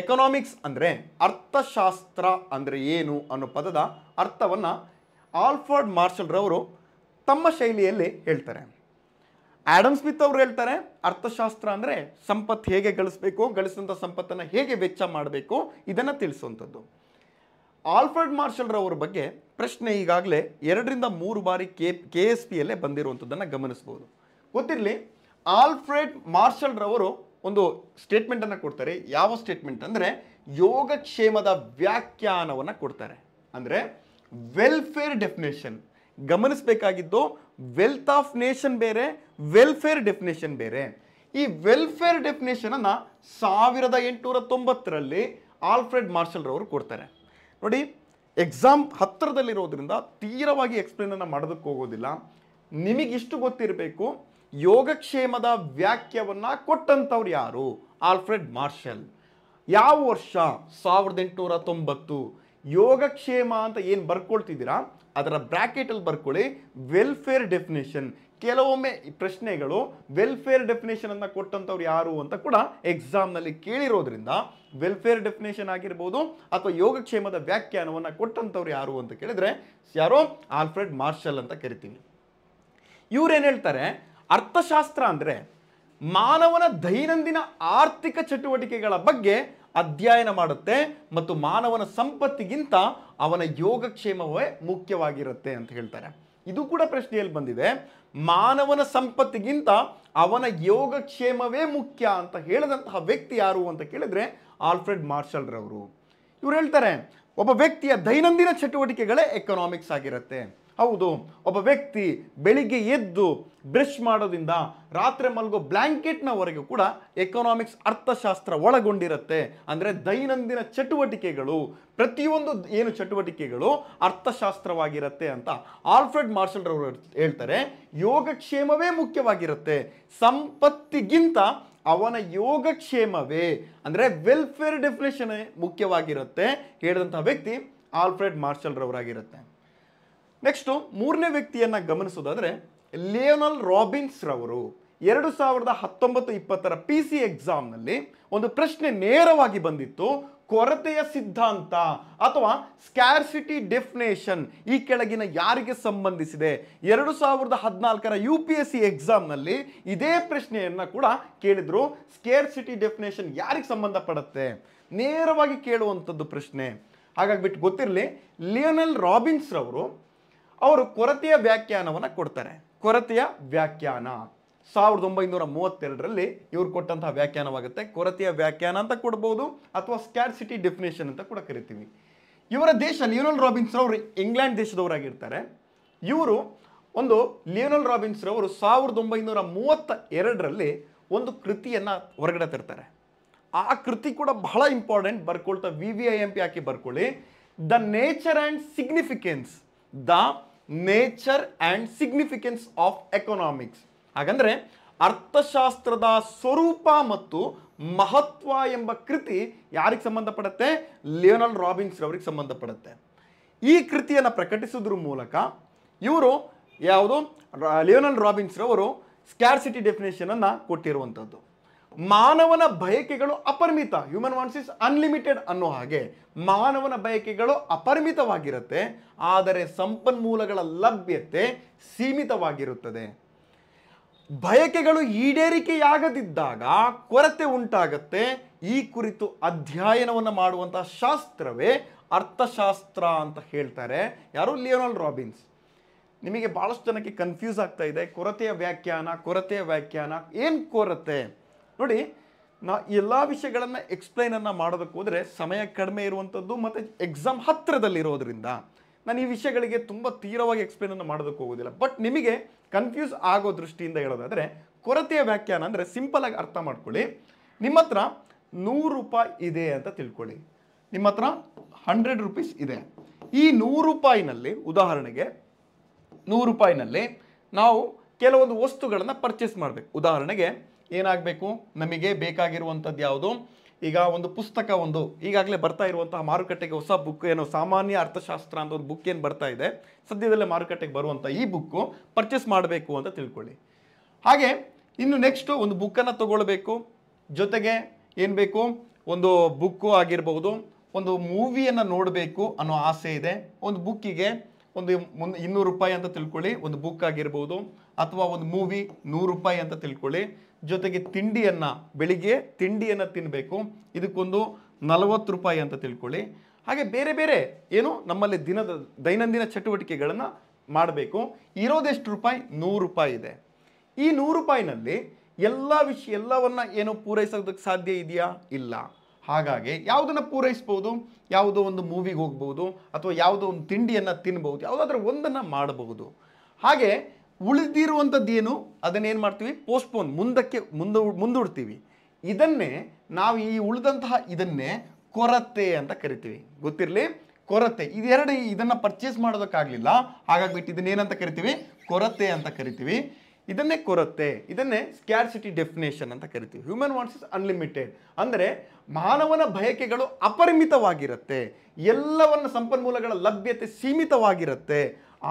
ಎಕನಾಮಿಕ್ಸ್ ಅಂದರೆ ಅರ್ಥಶಾಸ್ತ್ರ ಅಂದರೆ ಏನು ಅನ್ನೋ ಪದದ ಅರ್ಥವನ್ನು ಆಲ್ಫರ್ಡ್ ಮಾರ್ಷಲ್ರವರು ತಮ್ಮ ಶೈಲಿಯಲ್ಲಿ ಹೇಳ್ತಾರೆ ಆ್ಯಡಮ್ ಸ್ಮಿತ್ ಅವರು ಹೇಳ್ತಾರೆ ಅರ್ಥಶಾಸ್ತ್ರ ಅಂದರೆ ಸಂಪತ್ತು ಹೇಗೆ ಗಳಿಸ್ಬೇಕು ಗಳಿಸಿದಂಥ ಸಂಪತ್ತನ್ನು ಹೇಗೆ ವೆಚ್ಚ ಮಾಡಬೇಕು ಇದನ್ನು ತಿಳಿಸುವಂಥದ್ದು ಆಲ್ಫ್ರೆಡ್ ಮಾರ್ಷಲ್ರವರ ಬಗ್ಗೆ ಪ್ರಶ್ನೆ ಈಗಾಗಲೇ ಎರಡರಿಂದ ಮೂರು ಬಾರಿ ಕೆ ಕೆ ಎಸ್ ಪಿಯಲ್ಲೇ ಬಂದಿರುವಂಥದ್ದನ್ನು ಗಮನಿಸ್ಬೋದು ಗೊತ್ತಿರಲಿ ಆಲ್ಫ್ರೆಡ್ ಮಾರ್ಷಲ್ರವರು ಒಂದು ಸ್ಟೇಟ್ಮೆಂಟನ್ನು ಕೊಡ್ತಾರೆ ಯಾವ ಸ್ಟೇಟ್ಮೆಂಟ್ ಅಂದರೆ ಯೋಗಕ್ಷೇಮದ ವ್ಯಾಖ್ಯಾನವನ್ನು ಕೊಡ್ತಾರೆ ಅಂದರೆ ವೆಲ್ಫೇರ್ ಡೆಫಿನೇಷನ್ ಗಮನಿಸಬೇಕಾಗಿದ್ದು ವೆಲ್ತ್ ಆಫ್ ನೇಷನ್ ಬೇರೆ ವೆಲ್ಫೇರ್ ಡೆಫಿನೇಷನ್ ಬೇರೆ ಈ ವೆಲ್ಫೇರ್ ಡೆಫಿನೇಷನನ್ನು ಸಾವಿರದ ಎಂಟುನೂರ ತೊಂಬತ್ತರಲ್ಲಿ ಆಲ್ಫ್ರೆಡ್ ಮಾರ್ಷಲ್ರವರು ಕೊಡ್ತಾರೆ ನೋಡಿ ಎಕ್ಸಾಮ್ ಹತ್ತಿರದಲ್ಲಿರೋದ್ರಿಂದ ತೀರವಾಗಿ ಎಕ್ಸ್ಪ್ಲೇನನ್ನು ಮಾಡೋದಕ್ಕೆ ಹೋಗೋದಿಲ್ಲ ನಿಮಗಿಷ್ಟು ಗೊತ್ತಿರಬೇಕು ಯೋಗಕ್ಷೇಮದ ವ್ಯಾಖ್ಯವನ್ನು ಕೊಟ್ಟಂಥವ್ರು ಯಾರು ಆಲ್ಫ್ರೆಡ್ ಮಾರ್ಷಲ್ ಯಾವ ವರ್ಷ ಸಾವಿರದ ಎಂಟುನೂರ ತೊಂಬತ್ತು ಯೋಗಕ್ಷೇಮ ಅಂತ ಏನು ಬರ್ಕೊಳ್ತಿದ್ದೀರಾ ಅದರ ಬ್ರ್ಯಾಕೆಟಲ್ಲಿ ಬರ್ಕೊಳ್ಳಿ ವೆಲ್ಫೇರ್ ಡೆಫಿನೇಷನ್ ಕೆಲವೊಮ್ಮೆ ಪ್ರಶ್ನೆಗಳು ವೆಲ್ಫೇರ್ ಅನ್ನು ಕೊಟ್ಟಂಥವ್ರು ಯಾರು ಅಂತ ಕೂಡ ಎಕ್ಸಾಮ್ನಲ್ಲಿ ಕೇಳಿರೋದ್ರಿಂದ ವೆಲ್ಫೇರ್ ಡೆಫಿನೇಷನ್ ಆಗಿರ್ಬೋದು ಅಥವಾ ಯೋಗಕ್ಷೇಮದ ವ್ಯಾಖ್ಯಾನವನ್ನು ಕೊಟ್ಟಂಥವ್ರು ಯಾರು ಅಂತ ಕೇಳಿದರೆ ಯಾರೋ ಆಲ್ಫ್ರೆಡ್ ಮಾರ್ಷಲ್ ಅಂತ ಕರಿತೀವಿ ಇವ್ರೇನು ಹೇಳ್ತಾರೆ ಅರ್ಥಶಾಸ್ತ್ರ ಅಂದರೆ ಮಾನವನ ದೈನಂದಿನ ಆರ್ಥಿಕ ಚಟುವಟಿಕೆಗಳ ಬಗ್ಗೆ ಅಧ್ಯಯನ ಮಾಡುತ್ತೆ ಮತ್ತು ಮಾನವನ ಸಂಪತ್ತಿಗಿಂತ ಅವನ ಯೋಗಕ್ಷೇಮವೇ ಮುಖ್ಯವಾಗಿರುತ್ತೆ ಅಂತ ಹೇಳ್ತಾರೆ ಇದು ಕೂಡ ಪ್ರಶ್ನೆಯಲ್ಲಿ ಬಂದಿದೆ ಮಾನವನ ಸಂಪತ್ತಿಗಿಂತ ಅವನ ಯೋಗಕ್ಷೇಮವೇ ಮುಖ್ಯ ಅಂತ ಹೇಳಿದಂತಹ ವ್ಯಕ್ತಿ ಯಾರು ಅಂತ ಕೇಳಿದ್ರೆ ಆಲ್ಫ್ರೆಡ್ ಮಾರ್ಷಲ್ರವರು ಇವ್ರು ಹೇಳ್ತಾರೆ ಒಬ್ಬ ವ್ಯಕ್ತಿಯ ದೈನಂದಿನ ಚಟುವಟಿಕೆಗಳೇ ಎಕನಾಮಿಕ್ಸ್ ಆಗಿರುತ್ತೆ ಹೌದು ಒಬ್ಬ ವ್ಯಕ್ತಿ ಬೆಳಿಗ್ಗೆ ಎದ್ದು ಬ್ರಷ್ ಮಾಡೋದ್ರಿಂದ ರಾತ್ರಿ ಮಲಗೋ ಬ್ಲ್ಯಾಂಕೆಟ್ನವರೆಗೂ ಕೂಡ ಎಕನಾಮಿಕ್ಸ್ ಅರ್ಥಶಾಸ್ತ್ರ ಒಳಗೊಂಡಿರುತ್ತೆ ಅಂದರೆ ದೈನಂದಿನ ಚಟುವಟಿಕೆಗಳು ಪ್ರತಿಯೊಂದು ಏನು ಚಟುವಟಿಕೆಗಳು ಅರ್ಥಶಾಸ್ತ್ರವಾಗಿರುತ್ತೆ ಅಂತ ಆಲ್ಫ್ರೆಡ್ ಮಾರ್ಷಲ್ ರವರು ಹೇಳ್ತಾರೆ ಯೋಗಕ್ಷೇಮವೇ ಮುಖ್ಯವಾಗಿರುತ್ತೆ ಸಂಪತ್ತಿಗಿಂತ ಅವನ ಯೋಗಕ್ಷೇಮವೇ ಅಂದರೆ ವೆಲ್ಫೇರ್ ಡೆಫಿನೇಷನ್ ಮುಖ್ಯವಾಗಿರುತ್ತೆ ಹೇಳಿದಂಥ ವ್ಯಕ್ತಿ ಆಲ್ಫ್ರೆಡ್ ಮಾರ್ಷಲ್ ರವರಾಗಿರುತ್ತೆ ನೆಕ್ಸ್ಟು ಮೂರನೇ ವ್ಯಕ್ತಿಯನ್ನು ಗಮನಿಸೋದಾದರೆ ಲಿಯೋನಲ್ ರಾಬಿನ್ಸ್ ರವರು ಎರಡು ಸಾವಿರದ ಹತ್ತೊಂಬತ್ತು ಇಪ್ಪತ್ತರ ಪಿ ಸಿ ಎಕ್ಸಾಮ್ನಲ್ಲಿ ಒಂದು ಪ್ರಶ್ನೆ ನೇರವಾಗಿ ಬಂದಿತ್ತು ಕೊರತೆಯ ಸಿದ್ಧಾಂತ ಅಥವಾ ಸ್ಕ್ಯಾರ್ಸಿಟಿ ಡೆಫಿನೇಷನ್ ಈ ಕೆಳಗಿನ ಯಾರಿಗೆ ಸಂಬಂಧಿಸಿದೆ ಎರಡು ಸಾವಿರದ ಹದಿನಾಲ್ಕರ ಯು ಪಿ ಎಸ್ ಸಿ ಎಕ್ಸಾಮ್ನಲ್ಲಿ ಇದೇ ಪ್ರಶ್ನೆಯನ್ನು ಕೂಡ ಕೇಳಿದರು ಸ್ಕ್ಯಾರ್ಸಿಟಿ ಡೆಫಿನೇಷನ್ ಯಾರಿಗೆ ಸಂಬಂಧಪಡುತ್ತೆ ನೇರವಾಗಿ ಕೇಳುವಂಥದ್ದು ಪ್ರಶ್ನೆ ಹಾಗಾಗಿಬಿಟ್ಟು ಗೊತ್ತಿರಲಿ ಲಿಯೋನಲ್ ರಾಬಿನ್ಸ್ ರವರು ಅವರು ಕೊರತೆಯ ವ್ಯಾಖ್ಯಾನವನ್ನು ಕೊಡ್ತಾರೆ ಕೊರತೆಯ ವ್ಯಾಖ್ಯಾನ ಸಾವಿರದ ಒಂಬೈನೂರ ಮೂವತ್ತೆರಡರಲ್ಲಿ ಇವರು ಕೊಟ್ಟಂತಹ ವ್ಯಾಖ್ಯಾನವಾಗುತ್ತೆ ಕೊರತೆಯ ವ್ಯಾಖ್ಯಾನ ಅಂತ ಕೊಡ್ಬೋದು ಅಥವಾ ಸ್ಕ್ಯಾರ್ಸಿಟಿ ಡೆಫಿನೇಷನ್ ಅಂತ ಕೂಡ ಕರಿತೀವಿ ಇವರ ದೇಶ ಲಿಯೋನಲ್ ರಾಬಿನ್ಸ್ ಅವರು ಇಂಗ್ಲೆಂಡ್ ದೇಶದವರಾಗಿರ್ತಾರೆ ಇವರು ಒಂದು ಲಿಯೋನಲ್ ರಾಬಿನ್ಸ್ ರವರು ಸಾವಿರದ ಒಂಬೈನೂರ ಮೂವತ್ತ ಎರಡರಲ್ಲಿ ಒಂದು ಕೃತಿಯನ್ನು ಹೊರಗಡೆ ತರ್ತಾರೆ ಆ ಕೃತಿ ಕೂಡ ಬಹಳ ಇಂಪಾರ್ಟೆಂಟ್ ಬರ್ಕೊಳ್ತಾ V V I M P ಹಾಕಿ ಬರ್ಕೊಳ್ಳಿ the nature and significance the nature and significance of economics ಹಾಗಂದರೆ ಅರ್ಥಶಾಸ್ತ್ರದ ಸ್ವರೂಪ ಮತ್ತು ಮಹತ್ವ ಎಂಬ ಕೃತಿ ಯಾರಿಗೆ ಸಂಬಂಧಪಡುತ್ತೆ ಲಿಯೋನಲ್ ರಾಬಿನ್ಸ್ ರವರಿಗೆ ಸಂಬಂಧಪಡುತ್ತೆ ಈ ಕೃತಿಯನ್ನು ಪ್ರಕಟಿಸೋದ್ರ ಮೂಲಕ ಇವರು ಯಾವುದು ಲಿಯೋನಲ್ ರಾಬಿನ್ಸ್ ರವರು ಸ್ಕ್ಯಾರ್ಸಿಟಿ ಡೆಫಿನೇಷನನ್ನು ಕೊಟ್ಟಿರುವಂಥದ್ದು ಮಾನವನ ಬಯಕೆಗಳು ಅಪರಿಮಿತ ಹ್ಯೂಮನ್ ವಾನ್ಸ್ ಇಸ್ ಅನ್ಲಿಮಿಟೆಡ್ ಅನ್ನೋ ಹಾಗೆ ಮಾನವನ ಬಯಕೆಗಳು ಅಪರಿಮಿತವಾಗಿರುತ್ತೆ ಆದರೆ ಸಂಪನ್ಮೂಲಗಳ ಲಭ್ಯತೆ ಸೀಮಿತವಾಗಿರುತ್ತದೆ ಬಯಕೆಗಳು ಈಡೇರಿಕೆಯಾಗದಿದ್ದಾಗ ಕೊರತೆ ಉಂಟಾಗತ್ತೆ ಈ ಕುರಿತು ಅಧ್ಯಯನವನ್ನು ಮಾಡುವಂತಹ ಶಾಸ್ತ್ರವೇ ಅರ್ಥಶಾಸ್ತ್ರ ಅಂತ ಹೇಳ್ತಾರೆ ಯಾರು ಲಿಯೋನಲ್ ರಾಬಿನ್ಸ್ ನಿಮಗೆ ಭಾಳಷ್ಟು ಜನಕ್ಕೆ ಕನ್ಫ್ಯೂಸ್ ಆಗ್ತಾ ಇದೆ ಕೊರತೆಯ ವ್ಯಾಖ್ಯಾನ ಕೊರತೆಯ ವ್ಯಾಖ್ಯಾನ ಏನು ಕೊರತೆ ನೋಡಿ ನಾ ಎಲ್ಲ ವಿಷಯಗಳನ್ನು ಎಕ್ಸ್ಪ್ಲೈನನ್ನು ಮಾಡೋದಕ್ಕೆ ಹೋದರೆ ಸಮಯ ಕಡಿಮೆ ಇರುವಂಥದ್ದು ಮತ್ತು ಎಕ್ಸಾಮ್ ಹತ್ತಿರದಲ್ಲಿರೋದ್ರಿಂದ ನಾನು ಈ ವಿಷಯಗಳಿಗೆ ತುಂಬ ತೀರವಾಗಿ ಎಕ್ಸ್ಪ್ಲೈನನ್ನು ಮಾಡೋದಕ್ಕೆ ಹೋಗೋದಿಲ್ಲ ಬಟ್ ನಿಮಗೆ ಕನ್ಫ್ಯೂಸ್ ಆಗೋ ದೃಷ್ಟಿಯಿಂದ ಹೇಳೋದಾದರೆ ಕೊರತೆಯ ವ್ಯಾಖ್ಯಾನ ಅಂದರೆ ಸಿಂಪಲಾಗಿ ಅರ್ಥ ಮಾಡ್ಕೊಳ್ಳಿ ನಿಮ್ಮ ಹತ್ರ ನೂರು ರೂಪಾಯಿ ಇದೆ ಅಂತ ತಿಳ್ಕೊಳ್ಳಿ ನಿಮ್ಮ ಹತ್ರ ಹಂಡ್ರೆಡ್ ರುಪೀಸ್ ಇದೆ ಈ ನೂರು ರೂಪಾಯಿನಲ್ಲಿ ಉದಾಹರಣೆಗೆ ನೂರು ರೂಪಾಯಿನಲ್ಲಿ ನಾವು ಕೆಲವೊಂದು ವಸ್ತುಗಳನ್ನು ಪರ್ಚೇಸ್ ಮಾಡಬೇಕು ಉದಾಹರಣೆಗೆ ಏನಾಗಬೇಕು ನಮಗೆ ಬೇಕಾಗಿರುವಂಥದ್ದು ಯಾವುದು ಈಗ ಒಂದು ಪುಸ್ತಕ ಒಂದು ಈಗಾಗಲೇ ಬರ್ತಾ ಇರುವಂತಹ ಮಾರುಕಟ್ಟೆಗೆ ಹೊಸ ಬುಕ್ ಏನು ಸಾಮಾನ್ಯ ಅರ್ಥಶಾಸ್ತ್ರ ಅಂತ ಒಂದು ಬುಕ್ ಏನು ಬರ್ತಾ ಇದೆ ಸದ್ಯದಲ್ಲೇ ಮಾರುಕಟ್ಟೆಗೆ ಬರುವಂಥ ಈ ಬುಕ್ಕು ಪರ್ಚೇಸ್ ಮಾಡಬೇಕು ಅಂತ ತಿಳ್ಕೊಳ್ಳಿ ಹಾಗೆ ಇನ್ನು ನೆಕ್ಸ್ಟು ಒಂದು ಬುಕ್ಕನ್ನು ತಗೊಳ್ಬೇಕು ಜೊತೆಗೆ ಏನು ಬೇಕು ಒಂದು ಬುಕ್ಕು ಆಗಿರಬಹುದು ಒಂದು ಮೂವಿಯನ್ನು ನೋಡಬೇಕು ಅನ್ನೋ ಆಸೆ ಇದೆ ಒಂದು ಬುಕ್ಕಿಗೆ ಒಂದು ಮುಂದೆ ಇನ್ನೂರು ರೂಪಾಯಿ ಅಂತ ತಿಳ್ಕೊಳ್ಳಿ ಒಂದು ಬುಕ್ ಆಗಿರ್ಬೋದು ಅಥವಾ ಒಂದು ಮೂವಿ ನೂರು ರೂಪಾಯಿ ಅಂತ ತಿಳ್ಕೊಳ್ಳಿ ಜೊತೆಗೆ ತಿಂಡಿಯನ್ನು ಬೆಳಿಗ್ಗೆ ತಿಂಡಿಯನ್ನು ತಿನ್ನಬೇಕು ಇದಕ್ಕೊಂದು ನಲವತ್ತು ರೂಪಾಯಿ ಅಂತ ತಿಳ್ಕೊಳ್ಳಿ ಹಾಗೆ ಬೇರೆ ಬೇರೆ ಏನು ನಮ್ಮಲ್ಲಿ ದಿನದ ದೈನಂದಿನ ಚಟುವಟಿಕೆಗಳನ್ನು ಮಾಡಬೇಕು ಇರೋದೆಷ್ಟು ರೂಪಾಯಿ ನೂರು ರೂಪಾಯಿ ಇದೆ ಈ ನೂರು ರೂಪಾಯಿನಲ್ಲಿ ಎಲ್ಲ ವಿಷಯ ಎಲ್ಲವನ್ನು ಏನು ಪೂರೈಸೋದಕ್ಕೆ ಸಾಧ್ಯ ಇದೆಯಾ ಇಲ್ಲ ಹಾಗಾಗಿ ಯಾವುದನ್ನು ಪೂರೈಸ್ಬೋದು ಯಾವುದೋ ಒಂದು ಮೂವಿಗೆ ಹೋಗ್ಬೋದು ಅಥವಾ ಯಾವುದೋ ಒಂದು ತಿಂಡಿಯನ್ನು ತಿನ್ಬೋದು ಯಾವುದಾದ್ರೂ ಒಂದನ್ನು ಮಾಡಬಹುದು ಹಾಗೆ ಉಳಿದಿರುವಂಥದ್ದು ಏನು ಅದನ್ನೇನು ಮಾಡ್ತೀವಿ ಪೋಸ್ಟ್ಪೋನ್ ಮುಂದಕ್ಕೆ ಮುಂದ ಮುಂದೂಡ್ತೀವಿ ಇದನ್ನೇ ನಾವು ಈ ಉಳಿದಂತಹ ಇದನ್ನೇ ಕೊರತೆ ಅಂತ ಕರಿತೀವಿ ಗೊತ್ತಿರಲಿ ಕೊರತೆ ಇದೆರಡು ಇದನ್ನು ಪರ್ಚೇಸ್ ಮಾಡೋದಕ್ಕಾಗಲಿಲ್ಲ ಹಾಗಾಗ್ಬಿಟ್ಟು ಇದನ್ನೇನಂತ ಕರಿತೀವಿ ಕೊರತೆ ಅಂತ ಕರಿತೀವಿ ಇದನ್ನೇ ಕೊರತೆ ಇದನ್ನೇ ಸ್ಕ್ಯಾರ್ಸಿಟಿ ಡೆಫಿನೇಷನ್ ಅಂತ ಕರಿತೀವಿ ಹ್ಯೂಮನ್ ವಾಟ್ಸ್ ಇಸ್ ಅನ್ಲಿಮಿಟೆಡ್ ಅಂದರೆ ಮಾನವನ ಬಯಕೆಗಳು ಅಪರಿಮಿತವಾಗಿರುತ್ತೆ ಎಲ್ಲವನ್ನ ಸಂಪನ್ಮೂಲಗಳ ಲಭ್ಯತೆ ಸೀಮಿತವಾಗಿರುತ್ತೆ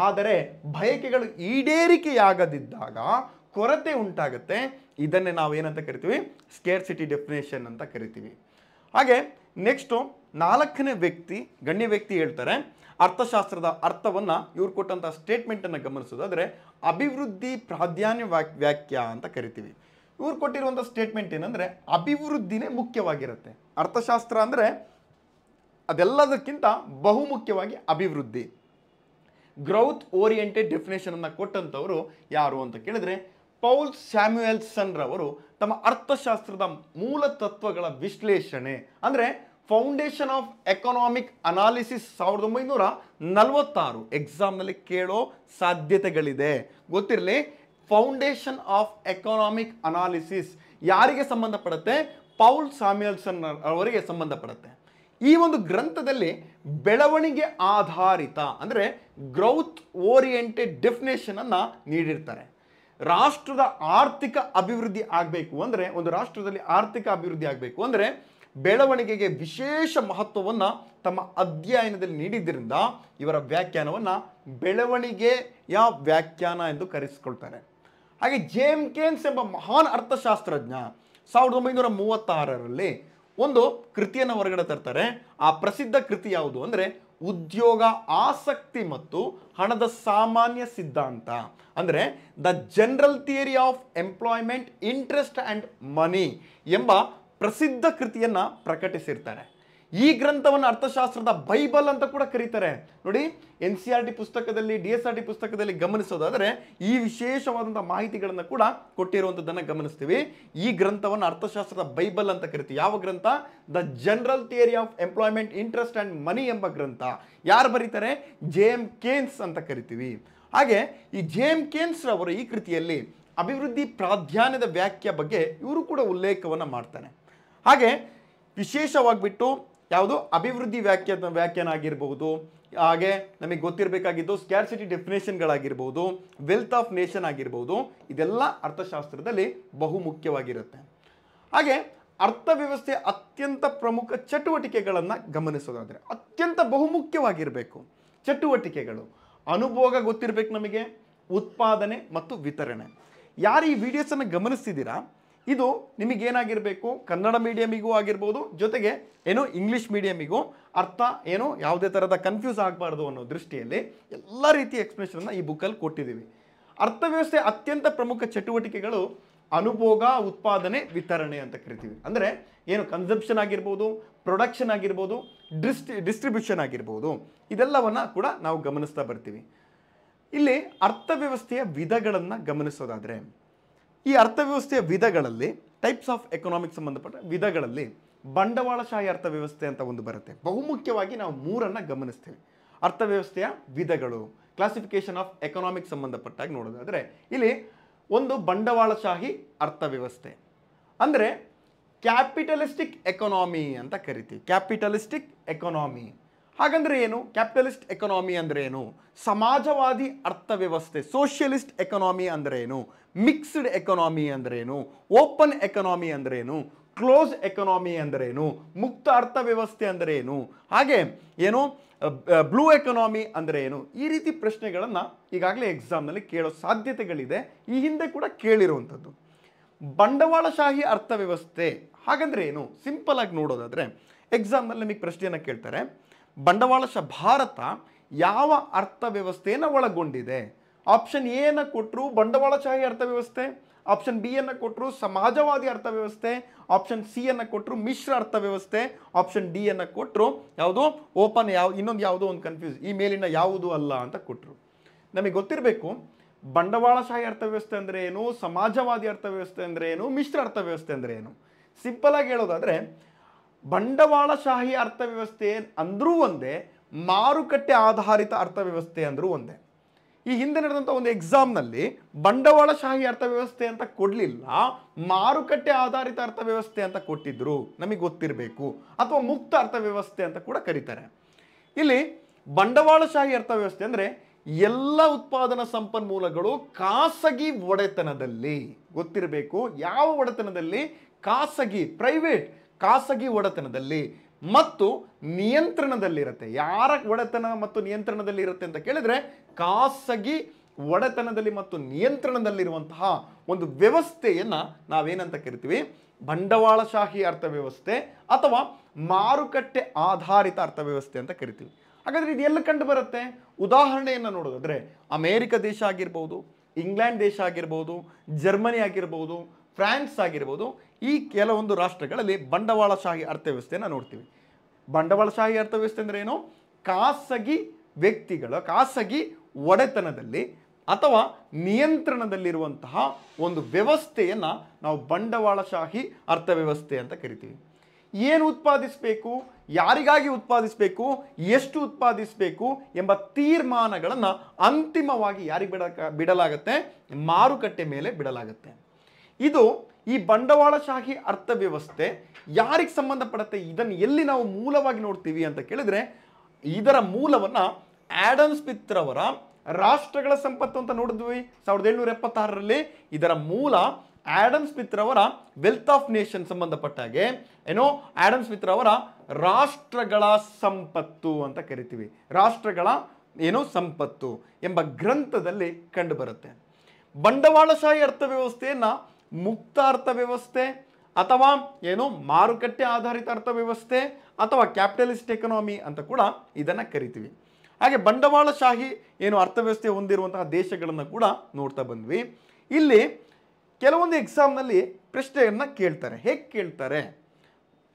ಆದರೆ ಬಯಕೆಗಳು ಈಡೇರಿಕೆಯಾಗದಿದ್ದಾಗ ಕೊರತೆ ಉಂಟಾಗುತ್ತೆ ಇದನ್ನೇ ನಾವು ಏನಂತ ಕರಿತೀವಿ ಸ್ಕೇರ್ ಸಿಟಿ ಡೆಫಿನೇಷನ್ ಅಂತ ಕರಿತೀವಿ ಹಾಗೆ ನೆಕ್ಸ್ಟು ನಾಲ್ಕನೇ ವ್ಯಕ್ತಿ ಗಣ್ಯ ವ್ಯಕ್ತಿ ಹೇಳ್ತಾರೆ ಅರ್ಥಶಾಸ್ತ್ರದ ಅರ್ಥವನ್ನು ಇವ್ರು ಕೊಟ್ಟಂಥ ಸ್ಟೇಟ್ಮೆಂಟನ್ನು ಗಮನಿಸೋದಾದರೆ ಅಭಿವೃದ್ಧಿ ಪ್ರಾಧಾನ್ಯ ವ್ಯಾಖ್ಯ ಅಂತ ಕರಿತೀವಿ ಇವ್ರು ಕೊಟ್ಟಿರುವಂಥ ಸ್ಟೇಟ್ಮೆಂಟ್ ಏನಂದರೆ ಅಭಿವೃದ್ಧಿನೇ ಮುಖ್ಯವಾಗಿರುತ್ತೆ ಅರ್ಥಶಾಸ್ತ್ರ ಅಂದರೆ ಅದೆಲ್ಲದಕ್ಕಿಂತ ಬಹುಮುಖ್ಯವಾಗಿ ಅಭಿವೃದ್ಧಿ ಗ್ರೌತ್ ಓರಿಯೆಂಟೆಡ್ ಅನ್ನು ಕೊಟ್ಟಂಥವರು ಯಾರು ಅಂತ ಕೇಳಿದ್ರೆ ಪೌಲ್ ಸ್ಯಾಮ್ಯುಯಲ್ಸನ್ ರವರು ತಮ್ಮ ಅರ್ಥಶಾಸ್ತ್ರದ ಮೂಲ ತತ್ವಗಳ ವಿಶ್ಲೇಷಣೆ ಅಂದರೆ ಫೌಂಡೇಶನ್ ಆಫ್ ಎಕನಾಮಿಕ್ ಅನಾಲಿಸಿಸ್ ಸಾವಿರದ ಒಂಬೈನೂರ ನಲವತ್ತಾರು ಎಕ್ಸಾಮ್ನಲ್ಲಿ ಕೇಳೋ ಸಾಧ್ಯತೆಗಳಿದೆ ಗೊತ್ತಿರಲಿ ಫೌಂಡೇಶನ್ ಆಫ್ ಎಕನಾಮಿಕ್ ಅನಾಲಿಸಿಸ್ ಯಾರಿಗೆ ಸಂಬಂಧಪಡುತ್ತೆ ಪೌಲ್ ಸ್ಯಾಮ್ಯುಯಲ್ಸನ್ ಅವರಿಗೆ ಸಂಬಂಧಪಡುತ್ತೆ ಈ ಒಂದು ಗ್ರಂಥದಲ್ಲಿ ಬೆಳವಣಿಗೆ ಆಧಾರಿತ ಅಂದರೆ ಗ್ರೌತ್ ಓರಿಯೆಂಟೆಡ್ ಡೆಫಿನೇಷನನ್ನು ನೀಡಿರ್ತಾರೆ ರಾಷ್ಟ್ರದ ಆರ್ಥಿಕ ಅಭಿವೃದ್ಧಿ ಆಗಬೇಕು ಅಂದರೆ ಒಂದು ರಾಷ್ಟ್ರದಲ್ಲಿ ಆರ್ಥಿಕ ಅಭಿವೃದ್ಧಿ ಆಗಬೇಕು ಅಂದರೆ ಬೆಳವಣಿಗೆಗೆ ವಿಶೇಷ ಮಹತ್ವವನ್ನು ತಮ್ಮ ಅಧ್ಯಯನದಲ್ಲಿ ನೀಡಿದ್ದರಿಂದ ಇವರ ವ್ಯಾಖ್ಯಾನವನ್ನು ಬೆಳವಣಿಗೆಯ ವ್ಯಾಖ್ಯಾನ ಎಂದು ಕರೆಸಿಕೊಳ್ತಾರೆ ಹಾಗೆ ಜೇಮ್ ಕೇನ್ಸ್ ಎಂಬ ಮಹಾನ್ ಅರ್ಥಶಾಸ್ತ್ರಜ್ಞ ಸಾವಿರದ ಒಂಬೈನೂರ ಮೂವತ್ತಾರರಲ್ಲಿ ಒಂದು ಕೃತಿಯನ್ನು ಹೊರಗಡೆ ತರ್ತಾರೆ ಆ ಪ್ರಸಿದ್ಧ ಕೃತಿ ಯಾವುದು ಅಂದರೆ ಉದ್ಯೋಗ ಆಸಕ್ತಿ ಮತ್ತು ಹಣದ ಸಾಮಾನ್ಯ ಸಿದ್ಧಾಂತ ಅಂದರೆ the general theory of employment interest and money ಎಂಬ ಪ್ರಸಿದ್ಧ ಕೃತಿಯನ್ನು ಪ್ರಕಟಿಸಿರ್ತಾರೆ ಈ ಗ್ರಂಥವನ್ನು ಅರ್ಥಶಾಸ್ತ್ರದ ಬೈಬಲ್ ಅಂತ ಕೂಡ ಕರೀತಾರೆ ನೋಡಿ ಎನ್ ಸಿ ಆರ್ ಟಿ ಪುಸ್ತಕದಲ್ಲಿ ಡಿ ಎಸ್ ಆರ್ ಟಿ ಪುಸ್ತಕದಲ್ಲಿ ಗಮನಿಸೋದಾದರೆ ಈ ವಿಶೇಷವಾದಂಥ ಮಾಹಿತಿಗಳನ್ನು ಕೂಡ ಕೊಟ್ಟಿರುವಂಥದ್ದನ್ನು ಗಮನಿಸ್ತೀವಿ ಈ ಗ್ರಂಥವನ್ನು ಅರ್ಥಶಾಸ್ತ್ರದ ಬೈಬಲ್ ಅಂತ ಕರಿತೀವಿ ಯಾವ ಗ್ರಂಥ the general theory of employment interest and money ಎಂಬ ಗ್ರಂಥ ಯಾರು ಬರೀತಾರೆ ಜೆ ಎಮ್ ಕೇನ್ಸ್ ಅಂತ ಕರಿತೀವಿ ಹಾಗೆ ಈ ಜೆ ಎಮ್ ಕೇನ್ಸ್ ಅವರು ಈ ಕೃತಿಯಲ್ಲಿ ಅಭಿವೃದ್ಧಿ ಪ್ರಾಧಾನ್ಯದ ವ್ಯಾಖ್ಯ ಬಗ್ಗೆ ಇವರು ಕೂಡ ಉಲ್ಲೇಖವನ್ನು ಮಾಡ್ತಾನೆ ಹಾಗೆ ವಿಶೇಷವಾಗಿಬಿಟ್ಟು ಯಾವುದು ಅಭಿವೃದ್ಧಿ ವ್ಯಾಖ್ಯಾನ ವ್ಯಾಖ್ಯಾನ ಆಗಿರಬಹುದು ಹಾಗೆ ನಮಗೆ ಗೊತ್ತಿರಬೇಕಾಗಿದ್ದು ಸ್ಕ್ಯಾರ್ಸಿಟಿ ಡೆಫಿನೇಷನ್ಗಳಾಗಿರ್ಬೋದು ವೆಲ್ತ್ ಆಫ್ ನೇಷನ್ ಆಗಿರ್ಬೋದು ಇದೆಲ್ಲ ಅರ್ಥಶಾಸ್ತ್ರದಲ್ಲಿ ಬಹುಮುಖ್ಯವಾಗಿರುತ್ತೆ ಹಾಗೆ ಅರ್ಥವ್ಯವಸ್ಥೆ ಅತ್ಯಂತ ಪ್ರಮುಖ ಚಟುವಟಿಕೆಗಳನ್ನು ಗಮನಿಸೋದಾದರೆ ಅತ್ಯಂತ ಬಹುಮುಖ್ಯವಾಗಿರಬೇಕು ಚಟುವಟಿಕೆಗಳು ಅನುಭೋಗ ಗೊತ್ತಿರಬೇಕು ನಮಗೆ ಉತ್ಪಾದನೆ ಮತ್ತು ವಿತರಣೆ ಯಾರು ಈ ವಿಡಿಯೋಸನ್ನು ಗಮನಿಸ್ತಿದ್ದೀರಾ ಇದು ನಿಮಗೇನಾಗಿರಬೇಕು ಕನ್ನಡ ಮೀಡಿಯಮಿಗೂ ಆಗಿರ್ಬೋದು ಜೊತೆಗೆ ಏನು ಇಂಗ್ಲೀಷ್ ಮೀಡಿಯಮಿಗೂ ಅರ್ಥ ಏನು ಯಾವುದೇ ಥರದ ಕನ್ಫ್ಯೂಸ್ ಆಗಬಾರ್ದು ಅನ್ನೋ ದೃಷ್ಟಿಯಲ್ಲಿ ಎಲ್ಲ ರೀತಿಯ ಎಕ್ಸ್ಪ್ರೆಷನನ್ನು ಈ ಬುಕ್ಕಲ್ಲಿ ಕೊಟ್ಟಿದ್ದೀವಿ ಅರ್ಥವ್ಯವಸ್ಥೆ ಅತ್ಯಂತ ಪ್ರಮುಖ ಚಟುವಟಿಕೆಗಳು ಅನುಭೋಗ ಉತ್ಪಾದನೆ ವಿತರಣೆ ಅಂತ ಕರಿತೀವಿ ಅಂದರೆ ಏನು ಕನ್ಸಂಪ್ಷನ್ ಆಗಿರ್ಬೋದು ಪ್ರೊಡಕ್ಷನ್ ಆಗಿರ್ಬೋದು ಡಿಸ್ಟ್ರಿ ಡಿಸ್ಟ್ರಿಬ್ಯೂಷನ್ ಆಗಿರ್ಬೋದು ಇದೆಲ್ಲವನ್ನು ಕೂಡ ನಾವು ಗಮನಿಸ್ತಾ ಬರ್ತೀವಿ ಇಲ್ಲಿ ಅರ್ಥವ್ಯವಸ್ಥೆಯ ವಿಧಗಳನ್ನು ಗಮನಿಸೋದಾದರೆ ಈ ಅರ್ಥವ್ಯವಸ್ಥೆಯ ವಿಧಗಳಲ್ಲಿ ಟೈಪ್ಸ್ ಆಫ್ ಎಕನಾಮಿಕ್ ಸಂಬಂಧಪಟ್ಟ ವಿಧಗಳಲ್ಲಿ ಬಂಡವಾಳಶಾಹಿ ಅರ್ಥವ್ಯವಸ್ಥೆ ಅಂತ ಒಂದು ಬರುತ್ತೆ ಬಹುಮುಖ್ಯವಾಗಿ ನಾವು ಮೂರನ್ನು ಗಮನಿಸ್ತೀವಿ ಅರ್ಥವ್ಯವಸ್ಥೆಯ ವಿಧಗಳು ಕ್ಲಾಸಿಫಿಕೇಶನ್ ಆಫ್ ಎಕನಾಮಿಕ್ ಸಂಬಂಧಪಟ್ಟಾಗಿ ನೋಡೋದಾದರೆ ಇಲ್ಲಿ ಒಂದು ಬಂಡವಾಳಶಾಹಿ ಅರ್ಥವ್ಯವಸ್ಥೆ ಅಂದರೆ ಕ್ಯಾಪಿಟಲಿಸ್ಟಿಕ್ ಎಕನಾಮಿ ಅಂತ ಕರಿತೀವಿ ಕ್ಯಾಪಿಟಲಿಸ್ಟಿಕ್ ಎಕನಾಮಿ ಹಾಗಂದ್ರೆ ಏನು ಕ್ಯಾಪಿಟಲಿಸ್ಟ್ ಎಕನಾಮಿ ಅಂದ್ರೆ ಏನು ಸಮಾಜವಾದಿ ಅರ್ಥವ್ಯವಸ್ಥೆ ಸೋಷಿಯಲಿಸ್ಟ್ ಎಕನಾಮಿ ಅಂದ್ರೆ ಏನು ಮಿಕ್ಸ್ಡ್ ಎಕನಾಮಿ ಅಂದ್ರೇನು ಓಪನ್ ಎಕನಾಮಿ ಅಂದ್ರೇನು ಕ್ಲೋಸ್ ಎಕನಾಮಿ ಅಂದ್ರೇನು ಮುಕ್ತ ಅರ್ಥವ್ಯವಸ್ಥೆ ಅಂದರೆ ಏನು ಹಾಗೆ ಏನು ಬ್ಲೂ ಎಕನಾಮಿ ಅಂದರೆ ಏನು ಈ ರೀತಿ ಪ್ರಶ್ನೆಗಳನ್ನು ಈಗಾಗಲೇ ಎಕ್ಸಾಮ್ನಲ್ಲಿ ಕೇಳೋ ಸಾಧ್ಯತೆಗಳಿದೆ ಈ ಹಿಂದೆ ಕೂಡ ಕೇಳಿರುವಂಥದ್ದು ಬಂಡವಾಳಶಾಹಿ ಅರ್ಥವ್ಯವಸ್ಥೆ ಹಾಗಂದ್ರೆ ಏನು ಸಿಂಪಲ್ ಆಗಿ ನೋಡೋದಾದರೆ ಎಕ್ಸಾಮ್ನಲ್ಲಿ ನಿಮಗೆ ಪ್ರಶ್ನೆಯನ್ನು ಕೇಳ್ತಾರೆ ಬಂಡವಾಳಶ ಭಾರತ ಯಾವ ಅರ್ಥವ್ಯವಸ್ಥೆಯನ್ನು ಒಳಗೊಂಡಿದೆ ಆಪ್ಷನ್ ಅನ್ನು ಕೊಟ್ಟರು ಬಂಡವಾಳಶಾಹಿ ಅರ್ಥವ್ಯವಸ್ಥೆ ಆಪ್ಷನ್ ಬಿ ಅನ್ನು ಕೊಟ್ಟರು ಸಮಾಜವಾದಿ ಅರ್ಥವ್ಯವಸ್ಥೆ ಆಪ್ಷನ್ ಸಿ ಅನ್ನು ಕೊಟ್ಟರು ಮಿಶ್ರ ಅರ್ಥವ್ಯವಸ್ಥೆ ಆಪ್ಷನ್ ಡಿ ಅನ್ನು ಕೊಟ್ಟರು ಯಾವುದೋ ಓಪನ್ ಯಾವ ಇನ್ನೊಂದು ಯಾವುದೋ ಒಂದು ಕನ್ಫ್ಯೂಸ್ ಈ ಮೇಲಿನ ಯಾವುದು ಅಲ್ಲ ಅಂತ ಕೊಟ್ಟರು ನಮಗೆ ಗೊತ್ತಿರಬೇಕು ಬಂಡವಾಳಶಾಹಿ ಅರ್ಥವ್ಯವಸ್ಥೆ ಅಂದರೆ ಏನು ಸಮಾಜವಾದಿ ಅರ್ಥವ್ಯವಸ್ಥೆ ಅಂದರೆ ಏನು ಮಿಶ್ರ ಅರ್ಥವ್ಯವಸ್ಥೆ ಅಂದರೆ ಏನು ಸಿಂಪಲ್ ಆಗಿ ಹೇಳೋದಾದರೆ ಬಂಡವಾಳಶಾಹಿ ಅರ್ಥವ್ಯವಸ್ಥೆ ಅಂದರೂ ಒಂದೇ ಮಾರುಕಟ್ಟೆ ಆಧಾರಿತ ಅರ್ಥವ್ಯವಸ್ಥೆ ಅಂದರೂ ಒಂದೇ ಈ ಹಿಂದೆ ನಡೆದಂಥ ಒಂದು ಎಕ್ಸಾಮ್ನಲ್ಲಿ ಬಂಡವಾಳಶಾಹಿ ಅರ್ಥವ್ಯವಸ್ಥೆ ಅಂತ ಕೊಡಲಿಲ್ಲ ಮಾರುಕಟ್ಟೆ ಆಧಾರಿತ ಅರ್ಥವ್ಯವಸ್ಥೆ ಅಂತ ಕೊಟ್ಟಿದ್ರು ನಮಗೆ ಗೊತ್ತಿರಬೇಕು ಅಥವಾ ಮುಕ್ತ ಅರ್ಥವ್ಯವಸ್ಥೆ ಅಂತ ಕೂಡ ಕರೀತಾರೆ ಇಲ್ಲಿ ಬಂಡವಾಳಶಾಹಿ ಅರ್ಥವ್ಯವಸ್ಥೆ ಅಂದರೆ ಎಲ್ಲ ಉತ್ಪಾದನಾ ಸಂಪನ್ಮೂಲಗಳು ಖಾಸಗಿ ಒಡೆತನದಲ್ಲಿ ಗೊತ್ತಿರಬೇಕು ಯಾವ ಒಡೆತನದಲ್ಲಿ ಖಾಸಗಿ ಪ್ರೈವೇಟ್ ಖಾಸಗಿ ಒಡೆತನದಲ್ಲಿ ಮತ್ತು ನಿಯಂತ್ರಣದಲ್ಲಿರುತ್ತೆ ಯಾರ ಒಡೆತನ ಮತ್ತು ನಿಯಂತ್ರಣದಲ್ಲಿ ಇರುತ್ತೆ ಅಂತ ಕೇಳಿದ್ರೆ ಖಾಸಗಿ ಒಡೆತನದಲ್ಲಿ ಮತ್ತು ನಿಯಂತ್ರಣದಲ್ಲಿರುವಂತಹ ಒಂದು ವ್ಯವಸ್ಥೆಯನ್ನು ನಾವೇನಂತ ಕರಿತೀವಿ ಬಂಡವಾಳಶಾಹಿ ಅರ್ಥವ್ಯವಸ್ಥೆ ಅಥವಾ ಮಾರುಕಟ್ಟೆ ಆಧಾರಿತ ಅರ್ಥವ್ಯವಸ್ಥೆ ಅಂತ ಕರಿತೀವಿ ಹಾಗಾದರೆ ಎಲ್ಲ ಕಂಡು ಬರುತ್ತೆ ಉದಾಹರಣೆಯನ್ನು ನೋಡೋದಾದ್ರೆ ಅಮೇರಿಕ ದೇಶ ಆಗಿರ್ಬೋದು ಇಂಗ್ಲೆಂಡ್ ದೇಶ ಆಗಿರ್ಬೋದು ಜರ್ಮನಿ ಆಗಿರ್ಬೋದು ಫ್ರಾನ್ಸ್ ಆಗಿರ್ಬೋದು ಈ ಕೆಲವೊಂದು ರಾಷ್ಟ್ರಗಳಲ್ಲಿ ಬಂಡವಾಳಶಾಹಿ ಅರ್ಥವ್ಯವಸ್ಥೆಯನ್ನು ನೋಡ್ತೀವಿ ಬಂಡವಾಳಶಾಹಿ ಅರ್ಥವ್ಯವಸ್ಥೆ ಅಂದರೆ ಏನು ಖಾಸಗಿ ವ್ಯಕ್ತಿಗಳ ಖಾಸಗಿ ಒಡೆತನದಲ್ಲಿ ಅಥವಾ ನಿಯಂತ್ರಣದಲ್ಲಿರುವಂತಹ ಒಂದು ವ್ಯವಸ್ಥೆಯನ್ನು ನಾವು ಬಂಡವಾಳಶಾಹಿ ಅರ್ಥವ್ಯವಸ್ಥೆ ಅಂತ ಕರಿತೀವಿ ಏನು ಉತ್ಪಾದಿಸಬೇಕು ಯಾರಿಗಾಗಿ ಉತ್ಪಾದಿಸಬೇಕು ಎಷ್ಟು ಉತ್ಪಾದಿಸಬೇಕು ಎಂಬ ತೀರ್ಮಾನಗಳನ್ನು ಅಂತಿಮವಾಗಿ ಯಾರಿಗೆ ಬಿಡ ಬಿಡಲಾಗತ್ತೆ ಮಾರುಕಟ್ಟೆ ಮೇಲೆ ಬಿಡಲಾಗತ್ತೆ ಇದು ಈ ಬಂಡವಾಳಶಾಹಿ ಅರ್ಥವ್ಯವಸ್ಥೆ ಯಾರಿಗೆ ಸಂಬಂಧಪಡುತ್ತೆ ಇದನ್ನು ಎಲ್ಲಿ ನಾವು ಮೂಲವಾಗಿ ನೋಡ್ತೀವಿ ಅಂತ ಕೇಳಿದ್ರೆ ಇದರ ಮೂಲವನ್ನ ಆಡಮ್ ಸ್ಮಿತ್ ರವರ ರಾಷ್ಟ್ರಗಳ ಸಂಪತ್ತು ಅಂತ ನೋಡಿದ್ವಿ ಸಾವಿರದ ಏಳ್ನೂರ ಎಪ್ಪತ್ತಾರರಲ್ಲಿ ಇದರ ಮೂಲ ಆಡಮ್ ಸ್ಮಿತ್ ರವರ ವೆಲ್ತ್ ಆಫ್ ನೇಷನ್ ಸಂಬಂಧಪಟ್ಟ ಹಾಗೆ ಏನೋ ಆಡಮ್ ಸ್ಮಿತ್ ರವರ ರಾಷ್ಟ್ರಗಳ ಸಂಪತ್ತು ಅಂತ ಕರಿತೀವಿ ರಾಷ್ಟ್ರಗಳ ಏನೋ ಸಂಪತ್ತು ಎಂಬ ಗ್ರಂಥದಲ್ಲಿ ಕಂಡುಬರುತ್ತೆ ಬಂಡವಾಳಶಾಹಿ ಅರ್ಥವ್ಯವಸ್ಥೆಯನ್ನು ಮುಕ್ತ ಅರ್ಥವ್ಯವಸ್ಥೆ ಅಥವಾ ಏನು ಮಾರುಕಟ್ಟೆ ಆಧಾರಿತ ಅರ್ಥವ್ಯವಸ್ಥೆ ಅಥವಾ ಕ್ಯಾಪಿಟಲಿಸ್ಟ್ ಎಕನಾಮಿ ಅಂತ ಕೂಡ ಇದನ್ನು ಕರಿತೀವಿ ಹಾಗೆ ಬಂಡವಾಳಶಾಹಿ ಏನು ಅರ್ಥವ್ಯವಸ್ಥೆ ಹೊಂದಿರುವಂತಹ ದೇಶಗಳನ್ನು ಕೂಡ ನೋಡ್ತಾ ಬಂದ್ವಿ ಇಲ್ಲಿ ಕೆಲವೊಂದು ಎಕ್ಸಾಮ್ನಲ್ಲಿ ಪ್ರಶ್ನೆಯನ್ನು ಕೇಳ್ತಾರೆ ಹೇಗೆ ಕೇಳ್ತಾರೆ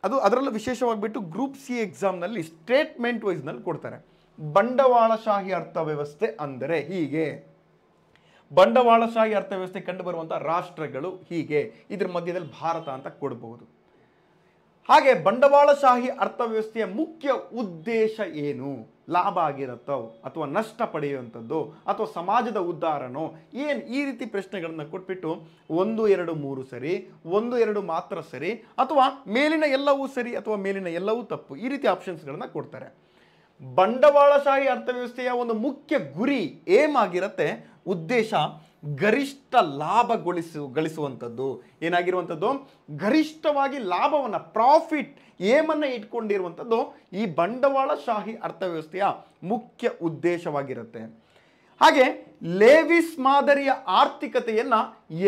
ಅದು ಅದರಲ್ಲೂ ವಿಶೇಷವಾಗಿಬಿಟ್ಟು ಗ್ರೂಪ್ ಸಿ ಎಕ್ಸಾಮ್ನಲ್ಲಿ ಸ್ಟೇಟ್ಮೆಂಟ್ ವೈಸ್ನಲ್ಲಿ ಕೊಡ್ತಾರೆ ಬಂಡವಾಳಶಾಹಿ ಅರ್ಥವ್ಯವಸ್ಥೆ ಅಂದರೆ ಹೀಗೆ ಬಂಡವಾಳಶಾಹಿ ಅರ್ಥವ್ಯವಸ್ಥೆ ಕಂಡುಬರುವಂಥ ರಾಷ್ಟ್ರಗಳು ಹೀಗೆ ಇದ್ರ ಮಧ್ಯದಲ್ಲಿ ಭಾರತ ಅಂತ ಕೊಡಬಹುದು ಹಾಗೆ ಬಂಡವಾಳಶಾಹಿ ಅರ್ಥವ್ಯವಸ್ಥೆಯ ಮುಖ್ಯ ಉದ್ದೇಶ ಏನು ಲಾಭ ಆಗಿರುತ್ತೋ ಅಥವಾ ನಷ್ಟ ಪಡೆಯುವಂಥದ್ದು ಅಥವಾ ಸಮಾಜದ ಉದ್ಧಾರನೋ ಏನು ಈ ರೀತಿ ಪ್ರಶ್ನೆಗಳನ್ನು ಕೊಟ್ಬಿಟ್ಟು ಒಂದು ಎರಡು ಮೂರು ಸರಿ ಒಂದು ಎರಡು ಮಾತ್ರ ಸರಿ ಅಥವಾ ಮೇಲಿನ ಎಲ್ಲವೂ ಸರಿ ಅಥವಾ ಮೇಲಿನ ಎಲ್ಲವೂ ತಪ್ಪು ಈ ರೀತಿ ಆಪ್ಷನ್ಸ್ಗಳನ್ನು ಕೊಡ್ತಾರೆ ಬಂಡವಾಳಶಾಹಿ ಅರ್ಥವ್ಯವಸ್ಥೆಯ ಒಂದು ಮುಖ್ಯ ಗುರಿ ಏಮ್ ಆಗಿರುತ್ತೆ ಉದ್ದೇಶ ಗರಿಷ್ಠ ಲಾಭಗೊಳಿಸು ಗಳಿಸುವಂಥದ್ದು ಏನಾಗಿರುವಂಥದ್ದು ಗರಿಷ್ಠವಾಗಿ ಲಾಭವನ್ನು ಪ್ರಾಫಿಟ್ ಏಮನ್ನು ಇಟ್ಕೊಂಡಿರುವಂಥದ್ದು ಈ ಬಂಡವಾಳಶಾಹಿ ಅರ್ಥವ್ಯವಸ್ಥೆಯ ಮುಖ್ಯ ಉದ್ದೇಶವಾಗಿರುತ್ತೆ ಹಾಗೆ ಲೇವಿಸ್ ಮಾದರಿಯ ಆರ್ಥಿಕತೆಯನ್ನು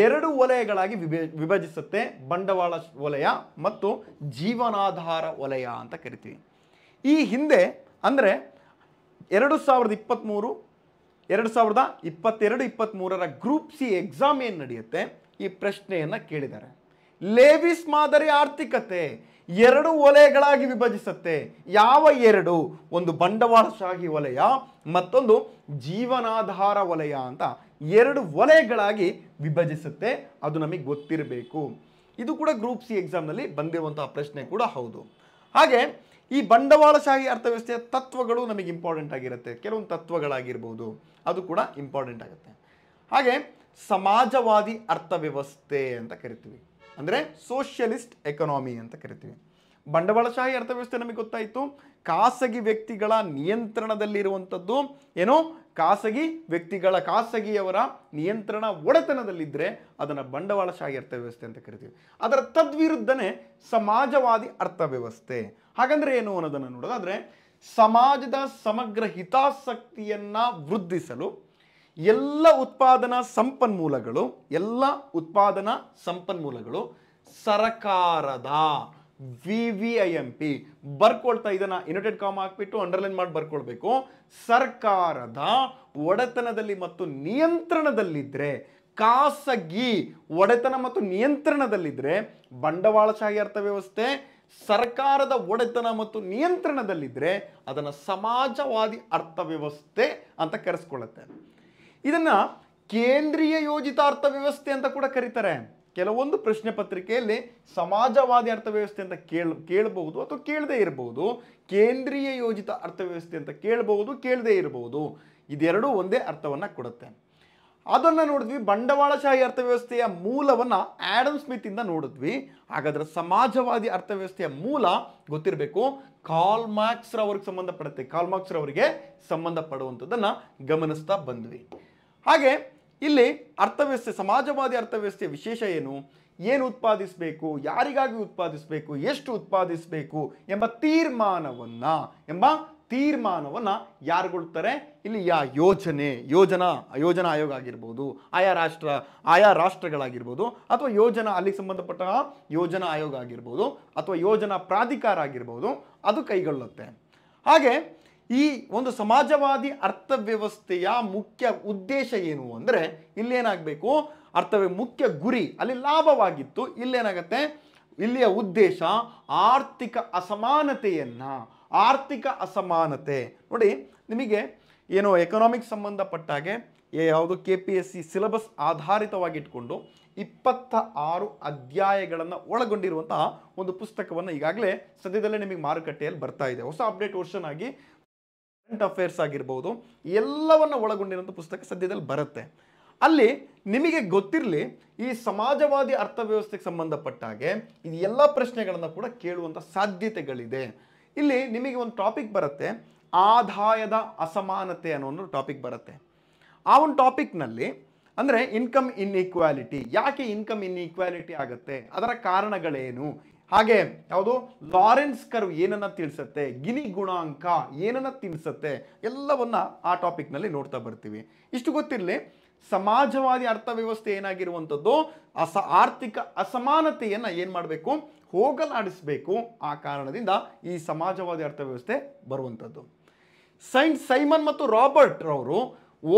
ಎರಡು ವಲಯಗಳಾಗಿ ವಿಭ ವಿಭಜಿಸುತ್ತೆ ಬಂಡವಾಳ ವಲಯ ಮತ್ತು ಜೀವನಾಧಾರ ವಲಯ ಅಂತ ಕರಿತೀವಿ ಈ ಹಿಂದೆ ಅಂದರೆ ಎರಡು ಸಾವಿರದ ಇಪ್ಪತ್ತ್ಮೂರು ಎರಡು ಸಾವಿರದ ಇಪ್ಪತ್ತೆರಡು ಇಪ್ಪತ್ತ್ಮೂರರ ಗ್ರೂಪ್ ಸಿ ಎಕ್ಸಾಮ್ ಏನು ನಡೆಯುತ್ತೆ ಈ ಪ್ರಶ್ನೆಯನ್ನು ಕೇಳಿದ್ದಾರೆ ಲೇವಿಸ್ ಮಾದರಿ ಆರ್ಥಿಕತೆ ಎರಡು ವಲಯಗಳಾಗಿ ವಿಭಜಿಸುತ್ತೆ ಯಾವ ಎರಡು ಒಂದು ಬಂಡವಾಳಶಾಹಿ ವಲಯ ಮತ್ತೊಂದು ಜೀವನಾಧಾರ ವಲಯ ಅಂತ ಎರಡು ವಲಯಗಳಾಗಿ ವಿಭಜಿಸುತ್ತೆ ಅದು ನಮಗೆ ಗೊತ್ತಿರಬೇಕು ಇದು ಕೂಡ ಗ್ರೂಪ್ ಸಿ ಎಕ್ಸಾಮ್ನಲ್ಲಿ ಬಂದಿರುವಂತಹ ಪ್ರಶ್ನೆ ಕೂಡ ಹೌದು ಹಾಗೆ ಈ ಬಂಡವಾಳಶಾಹಿ ಅರ್ಥವ್ಯವಸ್ಥೆಯ ತತ್ವಗಳು ನಮಗೆ ಇಂಪಾರ್ಟೆಂಟ್ ಆಗಿರುತ್ತೆ ಕೆಲವೊಂದು ತತ್ವಗಳಾಗಿರ್ಬೋದು ಅದು ಕೂಡ ಇಂಪಾರ್ಟೆಂಟ್ ಆಗುತ್ತೆ ಹಾಗೆ ಸಮಾಜವಾದಿ ಅರ್ಥವ್ಯವಸ್ಥೆ ಅಂತ ಕರಿತೀವಿ ಅಂದರೆ ಸೋಷಿಯಲಿಸ್ಟ್ ಎಕನಾಮಿ ಅಂತ ಕರಿತೀವಿ ಬಂಡವಾಳಶಾಹಿ ಅರ್ಥವ್ಯವಸ್ಥೆ ನಮಗೆ ಗೊತ್ತಾಯಿತು ಖಾಸಗಿ ವ್ಯಕ್ತಿಗಳ ನಿಯಂತ್ರಣದಲ್ಲಿರುವಂಥದ್ದು ಏನು ಖಾಸಗಿ ವ್ಯಕ್ತಿಗಳ ಖಾಸಗಿಯವರ ನಿಯಂತ್ರಣ ಒಡೆತನದಲ್ಲಿದ್ದರೆ ಅದನ್ನು ಬಂಡವಾಳಶಾಹಿ ಅರ್ಥವ್ಯವಸ್ಥೆ ಅಂತ ಕರಿತೀವಿ ಅದರ ತದ್ವಿರುದ್ಧನೇ ಸಮಾಜವಾದಿ ಅರ್ಥವ್ಯವಸ್ಥೆ ಹಾಗಂದ್ರೆ ಏನು ಅನ್ನೋದನ್ನು ನೋಡೋದಾದ್ರೆ ಸಮಾಜದ ಸಮಗ್ರ ಹಿತಾಸಕ್ತಿಯನ್ನ ವೃದ್ಧಿಸಲು ಎಲ್ಲ ಉತ್ಪಾದನಾ ಸಂಪನ್ಮೂಲಗಳು ಎಲ್ಲ ಉತ್ಪಾದನಾ ಸಂಪನ್ಮೂಲಗಳು ಸರಕಾರದ V V I M P ಬರ್ಕೊಳ್ತಾ ಇದನ್ನ ಯುನೈಟೆಡ್ ಕಾಮ್ ಹಾಕ್ಬಿಟ್ಟು ಅಂಡರ್ಲೈನ್ ಮಾಡಿ ಬರ್ಕೊಳ್ಬೇಕು ಸರ್ಕಾರದ ಒಡೆತನದಲ್ಲಿ ಮತ್ತು ನಿಯಂತ್ರಣದಲ್ಲಿದ್ದರೆ ಖಾಸಗಿ ಒಡೆತನ ಮತ್ತು ನಿಯಂತ್ರಣದಲ್ಲಿದ್ದರೆ ಬಂಡವಾಳಶಾಹಿ ಅರ್ಥವ್ಯವಸ್ಥೆ ಸರ್ಕಾರದ ಒಡೆತನ ಮತ್ತು ನಿಯಂತ್ರಣದಲ್ಲಿದ್ದರೆ ಅದನ್ನು ಸಮಾಜವಾದಿ ಅರ್ಥವ್ಯವಸ್ಥೆ ಅಂತ ಕರೆಸ್ಕೊಳ್ಳುತ್ತೆ ಇದನ್ನು ಕೇಂದ್ರೀಯ ಯೋಜಿತ ಅರ್ಥವ್ಯವಸ್ಥೆ ಅಂತ ಕೂಡ ಕರೀತಾರೆ ಕೆಲವೊಂದು ಪ್ರಶ್ನೆ ಪತ್ರಿಕೆಯಲ್ಲಿ ಸಮಾಜವಾದಿ ಅರ್ಥವ್ಯವಸ್ಥೆ ಅಂತ ಕೇಳ ಕೇಳಬಹುದು ಅಥವಾ ಕೇಳದೇ ಇರಬಹುದು ಕೇಂದ್ರೀಯ ಯೋಜಿತ ಅರ್ಥವ್ಯವಸ್ಥೆ ಅಂತ ಕೇಳಬಹುದು ಕೇಳದೇ ಇರಬಹುದು ಇದೆರಡೂ ಒಂದೇ ಅರ್ಥವನ್ನು ಕೊಡುತ್ತೆ ಅದನ್ನು ನೋಡಿದ್ವಿ ಬಂಡವಾಳಶಾಹಿ ಅರ್ಥವ್ಯವಸ್ಥೆಯ ಮೂಲವನ್ನು ಆ್ಯಡಮ್ ಇಂದ ನೋಡಿದ್ವಿ ಹಾಗಾದ್ರೆ ಸಮಾಜವಾದಿ ಅರ್ಥವ್ಯವಸ್ಥೆಯ ಮೂಲ ಗೊತ್ತಿರಬೇಕು ಕಾಲ್ ಮಾರ್ಕ್ಸ್ ಅವ್ರಿಗೆ ಸಂಬಂಧಪಡುತ್ತೆ ಕಾಲ್ ಮಾರ್ಕ್ಸ್ ಅವರಿಗೆ ಸಂಬಂಧಪಡುವಂಥದ್ದನ್ನು ಗಮನಿಸ್ತಾ ಬಂದ್ವಿ ಹಾಗೆ ಇಲ್ಲಿ ಅರ್ಥವ್ಯವಸ್ಥೆ ಸಮಾಜವಾದಿ ಅರ್ಥವ್ಯವಸ್ಥೆಯ ವಿಶೇಷ ಏನು ಏನು ಉತ್ಪಾದಿಸಬೇಕು ಯಾರಿಗಾಗಿ ಉತ್ಪಾದಿಸಬೇಕು ಎಷ್ಟು ಉತ್ಪಾದಿಸಬೇಕು ಎಂಬ ತೀರ್ಮಾನವನ್ನು ಎಂಬ ತೀರ್ಮಾನವನ್ನು ಯಾರುಗೊಳ್ತಾರೆ ಇಲ್ಲಿ ಯಾ ಯೋಜನೆ ಯೋಜನಾ ಯೋಜನಾ ಆಯೋಗ ಆಗಿರ್ಬೋದು ಆಯಾ ರಾಷ್ಟ್ರ ಆಯಾ ರಾಷ್ಟ್ರಗಳಾಗಿರ್ಬೋದು ಅಥವಾ ಯೋಜನಾ ಅಲ್ಲಿಗೆ ಸಂಬಂಧಪಟ್ಟ ಯೋಜನಾ ಆಯೋಗ ಆಗಿರ್ಬೋದು ಅಥವಾ ಯೋಜನಾ ಪ್ರಾಧಿಕಾರ ಆಗಿರ್ಬೋದು ಅದು ಕೈಗೊಳ್ಳುತ್ತೆ ಹಾಗೆ ಈ ಒಂದು ಸಮಾಜವಾದಿ ಅರ್ಥವ್ಯವಸ್ಥೆಯ ಮುಖ್ಯ ಉದ್ದೇಶ ಏನು ಅಂದರೆ ಇಲ್ಲೇನಾಗಬೇಕು ಅರ್ಥವ್ಯ ಮುಖ್ಯ ಗುರಿ ಅಲ್ಲಿ ಲಾಭವಾಗಿತ್ತು ಇಲ್ಲೇನಾಗತ್ತೆ ಇಲ್ಲಿಯ ಉದ್ದೇಶ ಆರ್ಥಿಕ ಅಸಮಾನತೆಯನ್ನು ಆರ್ಥಿಕ ಅಸಮಾನತೆ ನೋಡಿ ನಿಮಗೆ ಏನು ಎಕನಾಮಿಕ್ ಸಂಬಂಧಪಟ್ಟಾಗೆ ಯಾವುದು K P S C syllabus ಆಧಾರಿತವಾಗಿಟ್ಕೊಂಡು ಇಪ್ಪತ್ತ ಆರು ಅಧ್ಯಾಯಗಳನ್ನು ಒಳಗೊಂಡಿರುವಂತಹ ಒಂದು ಪುಸ್ತಕವನ್ನು ಈಗಾಗಲೇ ಸದ್ಯದಲ್ಲೇ ನಿಮಗೆ ಮಾರುಕಟ್ಟೆಯಲ್ಲಿ ಬರ್ತಾ ಇದೆ ಹೊಸ ಅಪ್ಡೇಟ್ ವರ್ಷನ್ ಆಗಿ ಕರೆಂಟ್ ಅಫೇರ್ಸ್ ಆಗಿರ್ಬೋದು ಎಲ್ಲವನ್ನು ಒಳಗೊಂಡಿರುವಂಥ ಪುಸ್ತಕ ಸದ್ಯದಲ್ಲಿ ಬರುತ್ತೆ ಅಲ್ಲಿ ನಿಮಗೆ ಗೊತ್ತಿರಲಿ ಈ ಸಮಾಜವಾದಿ ಅರ್ಥವ್ಯವಸ್ಥೆಗೆ ಸಂಬಂಧಪಟ್ಟಾಗೆ ಇದು ಎಲ್ಲ ಪ್ರಶ್ನೆಗಳನ್ನು ಕೂಡ ಕೇಳುವಂಥ ಸಾಧ್ಯತೆಗಳಿದೆ ಇಲ್ಲಿ ನಿಮಗೆ ಒಂದು ಟಾಪಿಕ್ ಬರುತ್ತೆ ಆದಾಯದ ಅಸಮಾನತೆ ಅನ್ನೋ ಒಂದು ಟಾಪಿಕ್ ಬರುತ್ತೆ ಆ ಒಂದು ಟಾಪಿಕ್ನಲ್ಲಿ ಅಂದರೆ ಇನ್ಕಮ್ ಇನ್ಇಕ್ವಾಲಿಟಿ ಯಾಕೆ ಇನ್ಕಮ್ ಇನ್ಇಕ್ವಾಲಿಟಿ ಆಗುತ್ತೆ ಅದರ ಕಾರಣಗಳೇನು ಹಾಗೆ ಯಾವುದು ಲಾರೆನ್ಸ್ ಕರ್ವ್ ಏನನ್ನು ತಿಳಿಸುತ್ತೆ ಗಿನಿ ಗುಣಾಂಕ ಏನನ್ನು ತಿಳಿಸುತ್ತೆ ಎಲ್ಲವನ್ನು ಆ ಟಾಪಿಕ್ನಲ್ಲಿ ನೋಡ್ತಾ ಬರ್ತೀವಿ ಇಷ್ಟು ಗೊತ್ತಿರಲಿ ಸಮಾಜವಾದಿ ಅರ್ಥವ್ಯವಸ್ಥೆ ಏನಾಗಿರುವಂಥದ್ದು ಅಸ ಆರ್ಥಿಕ ಅಸಮಾನತೆಯನ್ನು ಏನು ಮಾಡಬೇಕು ಹೋಗಲಾಡಿಸಬೇಕು ಆ ಕಾರಣದಿಂದ ಈ ಸಮಾಜವಾದಿ ಅರ್ಥವ್ಯವಸ್ಥೆ ಬರುವಂಥದ್ದು ಸೈಂಟ್ ಸೈಮನ್ ಮತ್ತು ರಾಬರ್ಟ್ ರವರು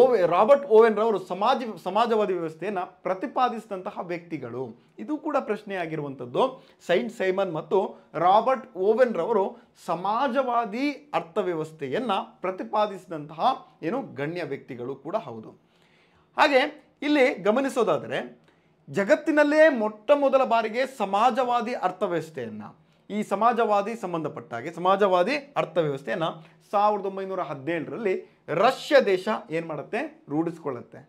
ಓವೆ ರಾಬರ್ಟ್ ಓವೆನ್ ರವರು ಸಮಾಜ ಸಮಾಜವಾದಿ ವ್ಯವಸ್ಥೆಯನ್ನು ಪ್ರತಿಪಾದಿಸಿದಂತಹ ವ್ಯಕ್ತಿಗಳು ಇದು ಕೂಡ ಪ್ರಶ್ನೆ ಆಗಿರುವಂಥದ್ದು ಸೈಂಟ್ ಸೈಮನ್ ಮತ್ತು ರಾಬರ್ಟ್ ಓವೆನ್ ರವರು ಸಮಾಜವಾದಿ ಅರ್ಥವ್ಯವಸ್ಥೆಯನ್ನು ಪ್ರತಿಪಾದಿಸಿದಂತಹ ಏನು ಗಣ್ಯ ವ್ಯಕ್ತಿಗಳು ಕೂಡ ಹೌದು ಹಾಗೆ ಇಲ್ಲಿ ಗಮನಿಸೋದಾದರೆ ಜಗತ್ತಿನಲ್ಲೇ ಮೊಟ್ಟ ಮೊದಲ ಬಾರಿಗೆ ಸಮಾಜವಾದಿ ಅರ್ಥವ್ಯವಸ್ಥೆಯನ್ನು ಈ ಸಮಾಜವಾದಿ ಸಂಬಂಧಪಟ್ಟ ಹಾಗೆ ಸಮಾಜವಾದಿ ಅರ್ಥವ್ಯವಸ್ಥೆಯನ್ನು ಸಾವಿರದ ಒಂಬೈನೂರ ಹದಿನೇಳರಲ್ಲಿ ರಷ್ಯಾ ದೇಶ ಏನು ಮಾಡುತ್ತೆ ರೂಢಿಸ್ಕೊಳ್ಳುತ್ತೆ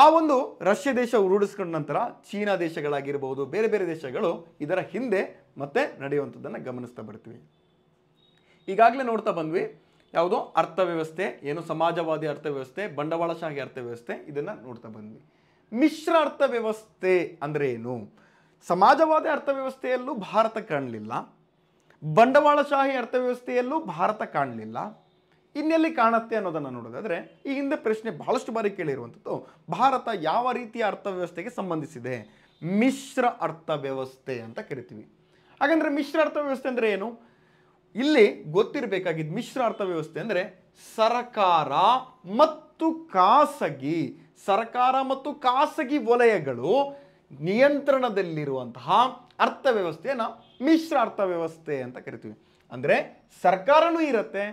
ಆ ಒಂದು ರಷ್ಯಾ ದೇಶ ರೂಢಿಸ್ಕೊಂಡ ನಂತರ ಚೀನಾ ದೇಶಗಳಾಗಿರ್ಬೋದು ಬೇರೆ ಬೇರೆ ದೇಶಗಳು ಇದರ ಹಿಂದೆ ಮತ್ತೆ ನಡೆಯುವಂಥದ್ದನ್ನು ಗಮನಿಸ್ತಾ ಬರ್ತೀವಿ ಈಗಾಗಲೇ ನೋಡ್ತಾ ಬಂದ್ವಿ ಯಾವುದೋ ಅರ್ಥವ್ಯವಸ್ಥೆ ಏನು ಸಮಾಜವಾದಿ ಅರ್ಥವ್ಯವಸ್ಥೆ ಬಂಡವಾಳಶಾಹಿ ಅರ್ಥವ್ಯವಸ್ಥೆ ಇದನ್ನು ನೋಡ್ತಾ ಬಂದ್ವಿ ಮಿಶ್ರ ಅರ್ಥವ್ಯವಸ್ಥೆ ಅಂದರೆ ಏನು ಸಮಾಜವಾದಿ ಅರ್ಥವ್ಯವಸ್ಥೆಯಲ್ಲೂ ಭಾರತ ಕಾಣಲಿಲ್ಲ ಬಂಡವಾಳಶಾಹಿ ಅರ್ಥವ್ಯವಸ್ಥೆಯಲ್ಲೂ ಭಾರತ ಕಾಣಲಿಲ್ಲ ಇನ್ನೆಲ್ಲಿ ಕಾಣುತ್ತೆ ಅನ್ನೋದನ್ನು ನೋಡೋದಾದರೆ ಈ ಹಿಂದೆ ಪ್ರಶ್ನೆ ಬಹಳಷ್ಟು ಬಾರಿ ಕೇಳಿರುವಂಥದ್ದು ಭಾರತ ಯಾವ ರೀತಿಯ ಅರ್ಥವ್ಯವಸ್ಥೆಗೆ ಸಂಬಂಧಿಸಿದೆ ಮಿಶ್ರ ಅರ್ಥವ್ಯವಸ್ಥೆ ಅಂತ ಕರಿತೀವಿ ಹಾಗಂದರೆ ಮಿಶ್ರ ಅರ್ಥವ್ಯವಸ್ಥೆ ಅಂದರೆ ಏನು ಇಲ್ಲಿ ಗೊತ್ತಿರಬೇಕಾಗಿದ್ದು ಮಿಶ್ರ ಅರ್ಥವ್ಯವಸ್ಥೆ ಅಂದರೆ ಸರಕಾರ ಮತ್ತು ಖಾಸಗಿ ಸರ್ಕಾರ ಮತ್ತು ಖಾಸಗಿ ವಲಯಗಳು ನಿಯಂತ್ರಣದಲ್ಲಿರುವಂತಹ ಅರ್ಥವ್ಯವಸ್ಥೆಯನ್ನು ಮಿಶ್ರ ಅರ್ಥವ್ಯವಸ್ಥೆ ಅಂತ ಕರಿತೀವಿ ಅಂದರೆ ಸರ್ಕಾರನೂ ಇರುತ್ತೆ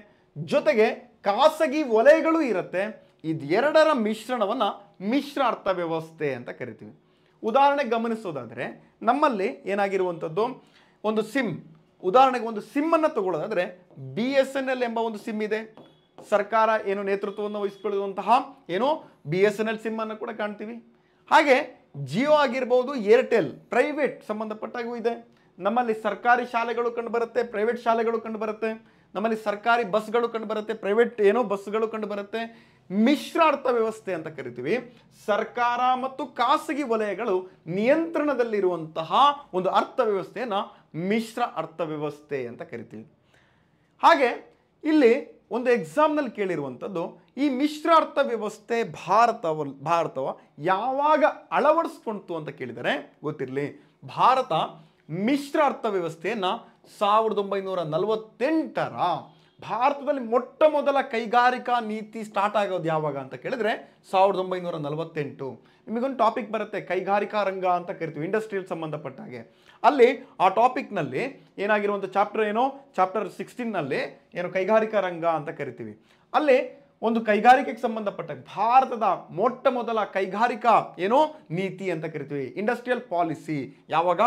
ಜೊತೆಗೆ ಖಾಸಗಿ ವಲಯಗಳು ಇರುತ್ತೆ ಇದೆರಡರ ಮಿಶ್ರಣವನ್ನು ಮಿಶ್ರ ಅರ್ಥವ್ಯವಸ್ಥೆ ಅಂತ ಕರಿತೀವಿ ಉದಾಹರಣೆ ಗಮನಿಸೋದಾದರೆ ನಮ್ಮಲ್ಲಿ ಏನಾಗಿರುವಂಥದ್ದು ಒಂದು ಸಿಮ್ ಉದಾಹರಣೆಗೆ ಒಂದು ಸಿಮ್ಮನ್ನು ತಗೊಳ್ಳೋದಾದರೆ ಬಿ ಎಸ್ ಎನ್ ಎಲ್ ಎಂಬ ಒಂದು ಸಿಮ್ ಇದೆ ಸರ್ಕಾರ ಏನು ನೇತೃತ್ವವನ್ನು ವಹಿಸಿಕೊಳ್ಳುವಂತಹ ಏನು B S N L SIM ಅನ್ನು ಕೂಡ ಕಾಣ್ತೀವಿ ಹಾಗೆ ಜಿಯೋ ಆಗಿರ್ಬೋದು ಏರ್ಟೆಲ್ ಪ್ರೈವೇಟ್ ಸಂಬಂಧಪಟ್ಟಾಗೂ ಇದೆ ನಮ್ಮಲ್ಲಿ ಸರ್ಕಾರಿ ಶಾಲೆಗಳು ಕಂಡುಬರುತ್ತೆ ಪ್ರೈವೇಟ್ ಶಾಲೆಗಳು ಕಂಡುಬರುತ್ತೆ ನಮ್ಮಲ್ಲಿ ಸರ್ಕಾರಿ ಬಸ್ಗಳು ಕಂಡುಬರುತ್ತೆ ಪ್ರೈವೇಟ್ ಏನೋ ಬಸ್ಗಳು ಕಂಡುಬರುತ್ತೆ ಅರ್ಥ ವ್ಯವಸ್ಥೆ ಅಂತ ಕರಿತೀವಿ ಸರ್ಕಾರ ಮತ್ತು ಖಾಸಗಿ ವಲಯಗಳು ನಿಯಂತ್ರಣದಲ್ಲಿರುವಂತಹ ಒಂದು ಅರ್ಥವ್ಯವಸ್ಥೆಯನ್ನು ಮಿಶ್ರ ಅರ್ಥವ್ಯವಸ್ಥೆ ಅಂತ ಕರಿತೀವಿ ಹಾಗೆ ಇಲ್ಲಿ ಒಂದು ಎಕ್ಸಾಮ್ನಲ್ಲಿ ಕೇಳಿರುವಂಥದ್ದು ಈ ಮಿಶ್ರ ಅರ್ಥ ವ್ಯವಸ್ಥೆ ಭಾರತವ ಭಾರತವ ಯಾವಾಗ ಅಳವಡಿಸ್ಕೊಳ್ತು ಅಂತ ಕೇಳಿದರೆ ಗೊತ್ತಿರಲಿ ಭಾರತ ಮಿಶ್ರ ಅರ್ಥ ವ್ಯವಸ್ಥೆಯನ್ನು ಸಾವಿರದ ಒಂಬೈನೂರ ನಲವತ್ತೆಂಟರ ಭಾರತದಲ್ಲಿ ಮೊಟ್ಟ ಮೊದಲ ಕೈಗಾರಿಕಾ ನೀತಿ ಸ್ಟಾರ್ಟ್ ಆಗೋದು ಯಾವಾಗ ಅಂತ ಕೇಳಿದ್ರೆ ಸಾವಿರದ ಒಂಬೈನೂರ ನಲವತ್ತೆಂಟು ನಿಮಗೊಂದು ಟಾಪಿಕ್ ಬರುತ್ತೆ ಕೈಗಾರಿಕಾ ರಂಗ ಅಂತ ಕರಿತೀವಿ ಇಂಡಸ್ಟ್ರಿಯಲ್ ಸಂಬಂಧಪಟ್ಟ ಹಾಗೆ ಅಲ್ಲಿ ಆ ಟಾಪಿಕ್ನಲ್ಲಿ ಏನಾಗಿರುವಂಥ ಚಾಪ್ಟರ್ ಏನೋ ಚಾಪ್ಟರ್ ಸಿಕ್ಸ್ಟೀನ್ನಲ್ಲಿ ಏನು ಕೈಗಾರಿಕಾ ರಂಗ ಅಂತ ಕರಿತೀವಿ ಅಲ್ಲಿ ಒಂದು ಕೈಗಾರಿಕೆಗೆ ಸಂಬಂಧಪಟ್ಟ ಭಾರತದ ಮೊಟ್ಟ ಮೊದಲ ಕೈಗಾರಿಕಾ ಏನೋ ನೀತಿ ಅಂತ ಕರಿತೀವಿ ಇಂಡಸ್ಟ್ರಿಯಲ್ ಪಾಲಿಸಿ ಯಾವಾಗ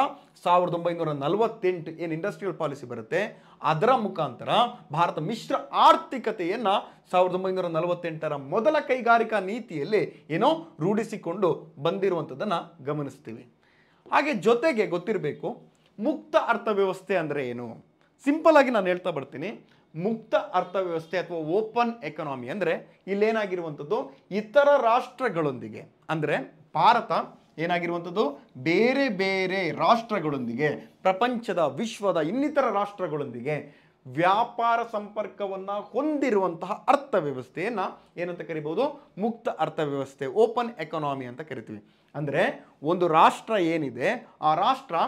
ಸಾವಿರದ ಒಂಬೈನೂರ ನಲವತ್ತೆಂಟು ಏನು ಇಂಡಸ್ಟ್ರಿಯಲ್ ಪಾಲಿಸಿ ಬರುತ್ತೆ ಅದರ ಮುಖಾಂತರ ಭಾರತ ಮಿಶ್ರ ಆರ್ಥಿಕತೆಯನ್ನು ಸಾವಿರದ ಒಂಬೈನೂರ ನಲವತ್ತೆಂಟರ ಮೊದಲ ಕೈಗಾರಿಕಾ ನೀತಿಯಲ್ಲಿ ಏನೋ ರೂಢಿಸಿಕೊಂಡು ಬಂದಿರುವಂಥದ್ದನ್ನು ಗಮನಿಸ್ತೀವಿ ಹಾಗೆ ಜೊತೆಗೆ ಗೊತ್ತಿರಬೇಕು ಮುಕ್ತ ಅರ್ಥವ್ಯವಸ್ಥೆ ಅಂದರೆ ಏನು ಸಿಂಪಲ್ ಆಗಿ ನಾನು ಹೇಳ್ತಾ ಬರ್ತೀನಿ ಮುಕ್ತ ಅರ್ಥವ್ಯವಸ್ಥೆ ಅಥವಾ ಓಪನ್ ಎಕನಾಮಿ ಅಂದರೆ ಇಲ್ಲೇನಾಗಿರುವಂಥದ್ದು ಇತರ ರಾಷ್ಟ್ರಗಳೊಂದಿಗೆ ಅಂದರೆ ಭಾರತ ಏನಾಗಿರುವಂಥದ್ದು ಬೇರೆ ಬೇರೆ ರಾಷ್ಟ್ರಗಳೊಂದಿಗೆ ಪ್ರಪಂಚದ ವಿಶ್ವದ ಇನ್ನಿತರ ರಾಷ್ಟ್ರಗಳೊಂದಿಗೆ ವ್ಯಾಪಾರ ಸಂಪರ್ಕವನ್ನು ಹೊಂದಿರುವಂತಹ ಅರ್ಥವ್ಯವಸ್ಥೆಯನ್ನು ಏನಂತ ಕರಿಬೋದು ಮುಕ್ತ ಅರ್ಥವ್ಯವಸ್ಥೆ ಓಪನ್ ಎಕನಾಮಿ ಅಂತ ಕರಿತೀವಿ ಅಂದರೆ ಒಂದು ರಾಷ್ಟ್ರ ಏನಿದೆ ಆ ರಾಷ್ಟ್ರ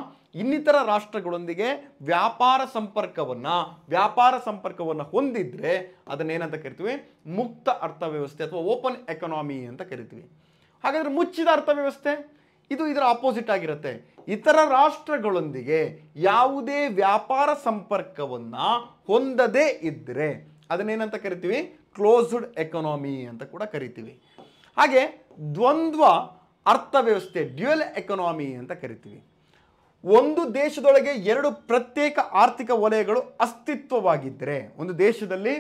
ಇನ್ನಿತರ ರಾಷ್ಟ್ರಗಳೊಂದಿಗೆ ವ್ಯಾಪಾರ ಸಂಪರ್ಕವನ್ನು ವ್ಯಾಪಾರ ಸಂಪರ್ಕವನ್ನು ಹೊಂದಿದ್ರೆ ಅದನ್ನೇನಂತ ಕರಿತೀವಿ ಮುಕ್ತ ಅರ್ಥವ್ಯವಸ್ಥೆ ಅಥವಾ ಓಪನ್ ಎಕನಾಮಿ ಅಂತ ಕರಿತೀವಿ ಹಾಗಾದರೆ ಮುಚ್ಚಿದ ಅರ್ಥವ್ಯವಸ್ಥೆ ಇದು ಇದರ ಆಪೋಸಿಟ್ ಆಗಿರುತ್ತೆ ಇತರ ರಾಷ್ಟ್ರಗಳೊಂದಿಗೆ ಯಾವುದೇ ವ್ಯಾಪಾರ ಸಂಪರ್ಕವನ್ನು ಹೊಂದದೇ ಇದ್ದರೆ ಅದನ್ನೇನಂತ ಕರಿತೀವಿ ಕ್ಲೋಸ್ಡ್ ಎಕನಾಮಿ ಅಂತ ಕೂಡ ಕರಿತೀವಿ ಹಾಗೆ ದ್ವಂದ್ವ ಅರ್ಥವ್ಯವಸ್ಥೆ ಡ್ಯುಯಲ್ ಎಕನಾಮಿ ಅಂತ ಕರಿತೀವಿ ಒಂದು ದೇಶದೊಳಗೆ ಎರಡು ಪ್ರತ್ಯೇಕ ಆರ್ಥಿಕ ವಲಯಗಳು ಅಸ್ತಿತ್ವವಾಗಿದ್ದರೆ ಒಂದು ದೇಶದಲ್ಲಿ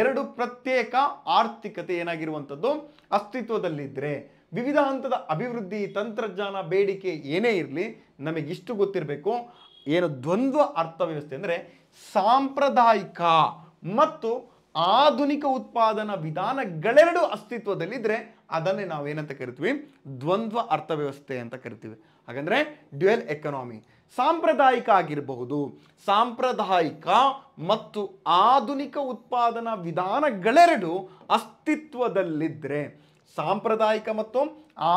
ಎರಡು ಪ್ರತ್ಯೇಕ ಆರ್ಥಿಕತೆ ಏನಾಗಿರುವಂಥದ್ದು ಅಸ್ತಿತ್ವದಲ್ಲಿದ್ದರೆ ವಿವಿಧ ಹಂತದ ಅಭಿವೃದ್ಧಿ ತಂತ್ರಜ್ಞಾನ ಬೇಡಿಕೆ ಏನೇ ಇರಲಿ ನಮಗಿಷ್ಟು ಗೊತ್ತಿರಬೇಕು ಏನು ದ್ವಂದ್ವ ಅರ್ಥವ್ಯವಸ್ಥೆ ಅಂದರೆ ಸಾಂಪ್ರದಾಯಿಕ ಮತ್ತು ಆಧುನಿಕ ಉತ್ಪಾದನಾ ವಿಧಾನಗಳೆರಡು ಅಸ್ತಿತ್ವದಲ್ಲಿದ್ದರೆ ಅದನ್ನೇ ನಾವೇನಂತ ಕರಿತೀವಿ ದ್ವಂದ್ವ ಅರ್ಥವ್ಯವಸ್ಥೆ ಅಂತ ಕರಿತೀವಿ ಹಾಗಂದ್ರೆ ಡ್ಯುಯಲ್ ಎಕನಾಮಿ ಸಾಂಪ್ರದಾಯಿಕ ಆಗಿರಬಹುದು ಸಾಂಪ್ರದಾಯಿಕ ಮತ್ತು ಆಧುನಿಕ ಉತ್ಪಾದನಾ ವಿಧಾನಗಳೆರಡು ಅಸ್ತಿತ್ವದಲ್ಲಿದ್ದರೆ ಸಾಂಪ್ರದಾಯಿಕ ಮತ್ತು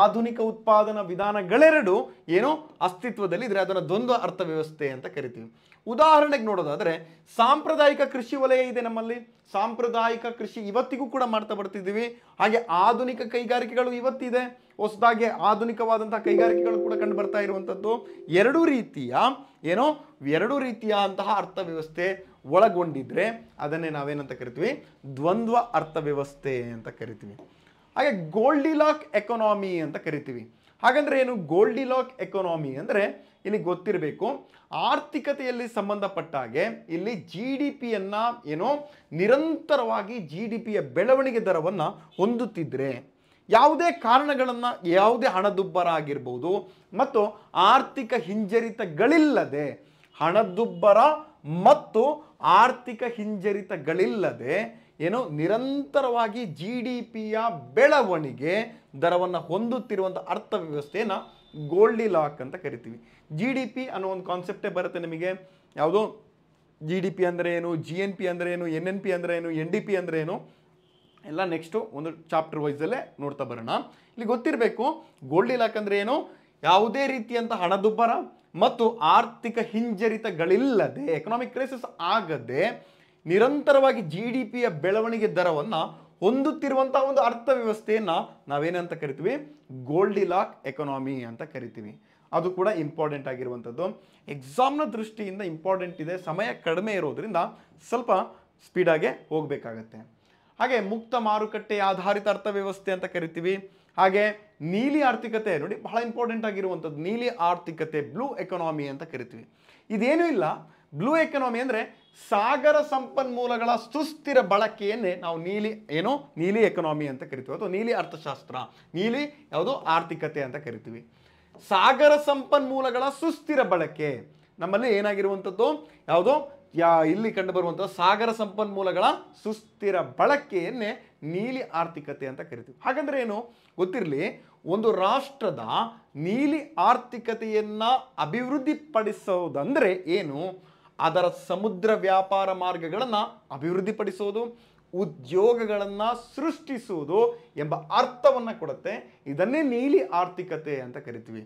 ಆಧುನಿಕ ಉತ್ಪಾದನಾ ವಿಧಾನಗಳೆರಡು ಏನು ಅಸ್ತಿತ್ವದಲ್ಲಿದ್ದರೆ ಅದನ್ನು ದ್ವಂದ್ವ ಅರ್ಥವ್ಯವಸ್ಥೆ ಅಂತ ಕರಿತೀವಿ ಉದಾಹರಣೆಗೆ ನೋಡೋದಾದರೆ ಸಾಂಪ್ರದಾಯಿಕ ಕೃಷಿ ವಲಯ ಇದೆ ನಮ್ಮಲ್ಲಿ ಸಾಂಪ್ರದಾಯಿಕ ಕೃಷಿ ಇವತ್ತಿಗೂ ಕೂಡ ಮಾಡ್ತಾ ಬರ್ತಿದ್ದೀವಿ ಹಾಗೆ ಆಧುನಿಕ ಕೈಗಾರಿಕೆಗಳು ಇವತ್ತಿದೆ ಹೊಸದಾಗಿ ಆಧುನಿಕವಾದಂತಹ ಕೈಗಾರಿಕೆಗಳು ಕೂಡ ಕಂಡು ಬರ್ತಾ ಇರುವಂಥದ್ದು ಎರಡು ರೀತಿಯ ಏನೋ ಎರಡು ರೀತಿಯ ಅಂತಹ ಅರ್ಥವ್ಯವಸ್ಥೆ ಒಳಗೊಂಡಿದ್ರೆ ಅದನ್ನೇ ನಾವೇನಂತ ಕರಿತೀವಿ ದ್ವಂದ್ವ ಅರ್ಥವ್ಯವಸ್ಥೆ ಅಂತ ಕರಿತೀವಿ ಹಾಗೆ ಗೋಲ್ಡಿಲಾಕ್ ಎಕನಾಮಿ ಅಂತ ಕರಿತೀವಿ ಹಾಗಂದ್ರೆ ಏನು ಗೋಲ್ಡಿಲಾಕ್ ಎಕಾನಮಿ ಅಂದರೆ ಇಲ್ಲಿ ಗೊತ್ತಿರಬೇಕು ಆರ್ಥಿಕತೆಯಲ್ಲಿ ಸಂಬಂಧಪಟ್ಟಾಗೆ ಇಲ್ಲಿ ಜಿ ಡಿ ಪಿಯನ್ನು ಏನೋ ನಿರಂತರವಾಗಿ ಜಿ ಡಿ ಪಿಯ ಬೆಳವಣಿಗೆ ದರವನ್ನು ಹೊಂದುತ್ತಿದ್ದರೆ ಯಾವುದೇ ಕಾರಣಗಳನ್ನು ಯಾವುದೇ ಹಣದುಬ್ಬರ ಆಗಿರ್ಬೋದು ಮತ್ತು ಆರ್ಥಿಕ ಹಿಂಜರಿತಗಳಿಲ್ಲದೆ ಹಣದುಬ್ಬರ ಮತ್ತು ಆರ್ಥಿಕ ಹಿಂಜರಿತಗಳಿಲ್ಲದೆ ಏನು ನಿರಂತರವಾಗಿ ಜಿ ಡಿ ಪಿಯ ಬೆಳವಣಿಗೆ ದರವನ್ನು ಹೊಂದುತ್ತಿರುವಂಥ ಅರ್ಥವ್ಯವಸ್ಥೆಯನ್ನು ಗೋಲ್ಡಿ ಲಾಕ್ ಅಂತ ಕರಿತೀವಿ ಜಿ ಡಿ ಪಿ ಅನ್ನೋ ಒಂದು ಕಾನ್ಸೆಪ್ಟೇ ಬರುತ್ತೆ ನಿಮಗೆ ಯಾವುದೋ ಜಿ ಡಿ ಪಿ ಅಂದರೆ ಏನು ಜಿ ಎನ್ ಪಿ ಅಂದರೆ ಏನು ಎನ್ ಎನ್ ಪಿ ಅಂದರೆ ಏನು ಎನ್ ಡಿ ಪಿ ಅಂದರೆ ಏನು ಎಲ್ಲ ನೆಕ್ಸ್ಟು ಒಂದು ಚಾಪ್ಟರ್ ವೈಸಲ್ಲೇ ನೋಡ್ತಾ ಬರೋಣ ಇಲ್ಲಿ ಗೊತ್ತಿರಬೇಕು ಗೋಲ್ಡಿ ಲಾಕ್ ಅಂದರೆ ಏನು ಯಾವುದೇ ರೀತಿಯಂಥ ಹಣದುಬ್ಬರ ಮತ್ತು ಆರ್ಥಿಕ ಹಿಂಜರಿತಗಳಿಲ್ಲದೆ ಎಕನಾಮಿಕ್ ಕ್ರೈಸಿಸ್ ಆಗದೆ ನಿರಂತರವಾಗಿ ಜಿ ಡಿ ಪಿಯ ಬೆಳವಣಿಗೆ ದರವನ್ನು ಹೊಂದುತ್ತಿರುವಂಥ ಒಂದು ಅರ್ಥವ್ಯವಸ್ಥೆಯನ್ನು ನಾವೇನಂತ ಕರಿತೀವಿ ಗೋಲ್ಡಿ ಲಾಕ್ ಎಕನಾಮಿ ಅಂತ ಕರಿತೀವಿ ಅದು ಕೂಡ ಇಂಪಾರ್ಟೆಂಟ್ ಆಗಿರುವಂಥದ್ದು ಎಕ್ಸಾಮ್ನ ದೃಷ್ಟಿಯಿಂದ ಇಂಪಾರ್ಟೆಂಟ್ ಇದೆ ಸಮಯ ಕಡಿಮೆ ಇರೋದ್ರಿಂದ ಸ್ವಲ್ಪ ಸ್ಪೀಡಾಗೆ ಹೋಗಬೇಕಾಗತ್ತೆ ಹಾಗೆ ಮುಕ್ತ ಮಾರುಕಟ್ಟೆ ಆಧಾರಿತ ಅರ್ಥವ್ಯವಸ್ಥೆ ಅಂತ ಕರಿತೀವಿ ಹಾಗೆ ನೀಲಿ ಆರ್ಥಿಕತೆ ನೋಡಿ ಬಹಳ ಇಂಪಾರ್ಟೆಂಟ್ ಆಗಿರುವಂಥದ್ದು ನೀಲಿ ಆರ್ಥಿಕತೆ ಬ್ಲೂ ಎಕನಾಮಿ ಅಂತ ಕರಿತೀವಿ ಇದೇನೂ ಇಲ್ಲ ಬ್ಲೂ ಎಕನಾಮಿ ಅಂದರೆ ಸಾಗರ ಸಂಪನ್ಮೂಲಗಳ ಸುಸ್ಥಿರ ಬಳಕೆಯನ್ನೇ ನಾವು ನೀಲಿ ಏನು ನೀಲಿ ಎಕನಾಮಿ ಅಂತ ಕರಿತೀವಿ ಅಥವಾ ನೀಲಿ ಅರ್ಥಶಾಸ್ತ್ರ ನೀಲಿ ಯಾವುದು ಆರ್ಥಿಕತೆ ಅಂತ ಕರಿತೀವಿ ಸಾಗರ ಸಂಪನ್ಮೂಲಗಳ ಸುಸ್ಥಿರ ಬಳಕೆ ನಮ್ಮಲ್ಲಿ ಏನಾಗಿರುವಂಥದ್ದು ಯಾವುದೋ ಯಾ ಇಲ್ಲಿ ಕಂಡುಬರುವಂಥ ಸಾಗರ ಸಂಪನ್ಮೂಲಗಳ ಸುಸ್ಥಿರ ಬಳಕೆಯನ್ನೇ ನೀಲಿ ಆರ್ಥಿಕತೆ ಅಂತ ಕರಿತೀವಿ ಹಾಗಂದ್ರೆ ಏನು ಗೊತ್ತಿರಲಿ ಒಂದು ರಾಷ್ಟ್ರದ ನೀಲಿ ಆರ್ಥಿಕತೆಯನ್ನು ಅಭಿವೃದ್ಧಿಪಡಿಸೋದಂದರೆ ಏನು ಅದರ ಸಮುದ್ರ ವ್ಯಾಪಾರ ಮಾರ್ಗಗಳನ್ನು ಅಭಿವೃದ್ಧಿಪಡಿಸೋದು ಉದ್ಯೋಗಗಳನ್ನು ಸೃಷ್ಟಿಸುವುದು ಎಂಬ ಅರ್ಥವನ್ನು ಕೊಡುತ್ತೆ ಇದನ್ನೇ ನೀಲಿ ಆರ್ಥಿಕತೆ ಅಂತ ಕರಿತೀವಿ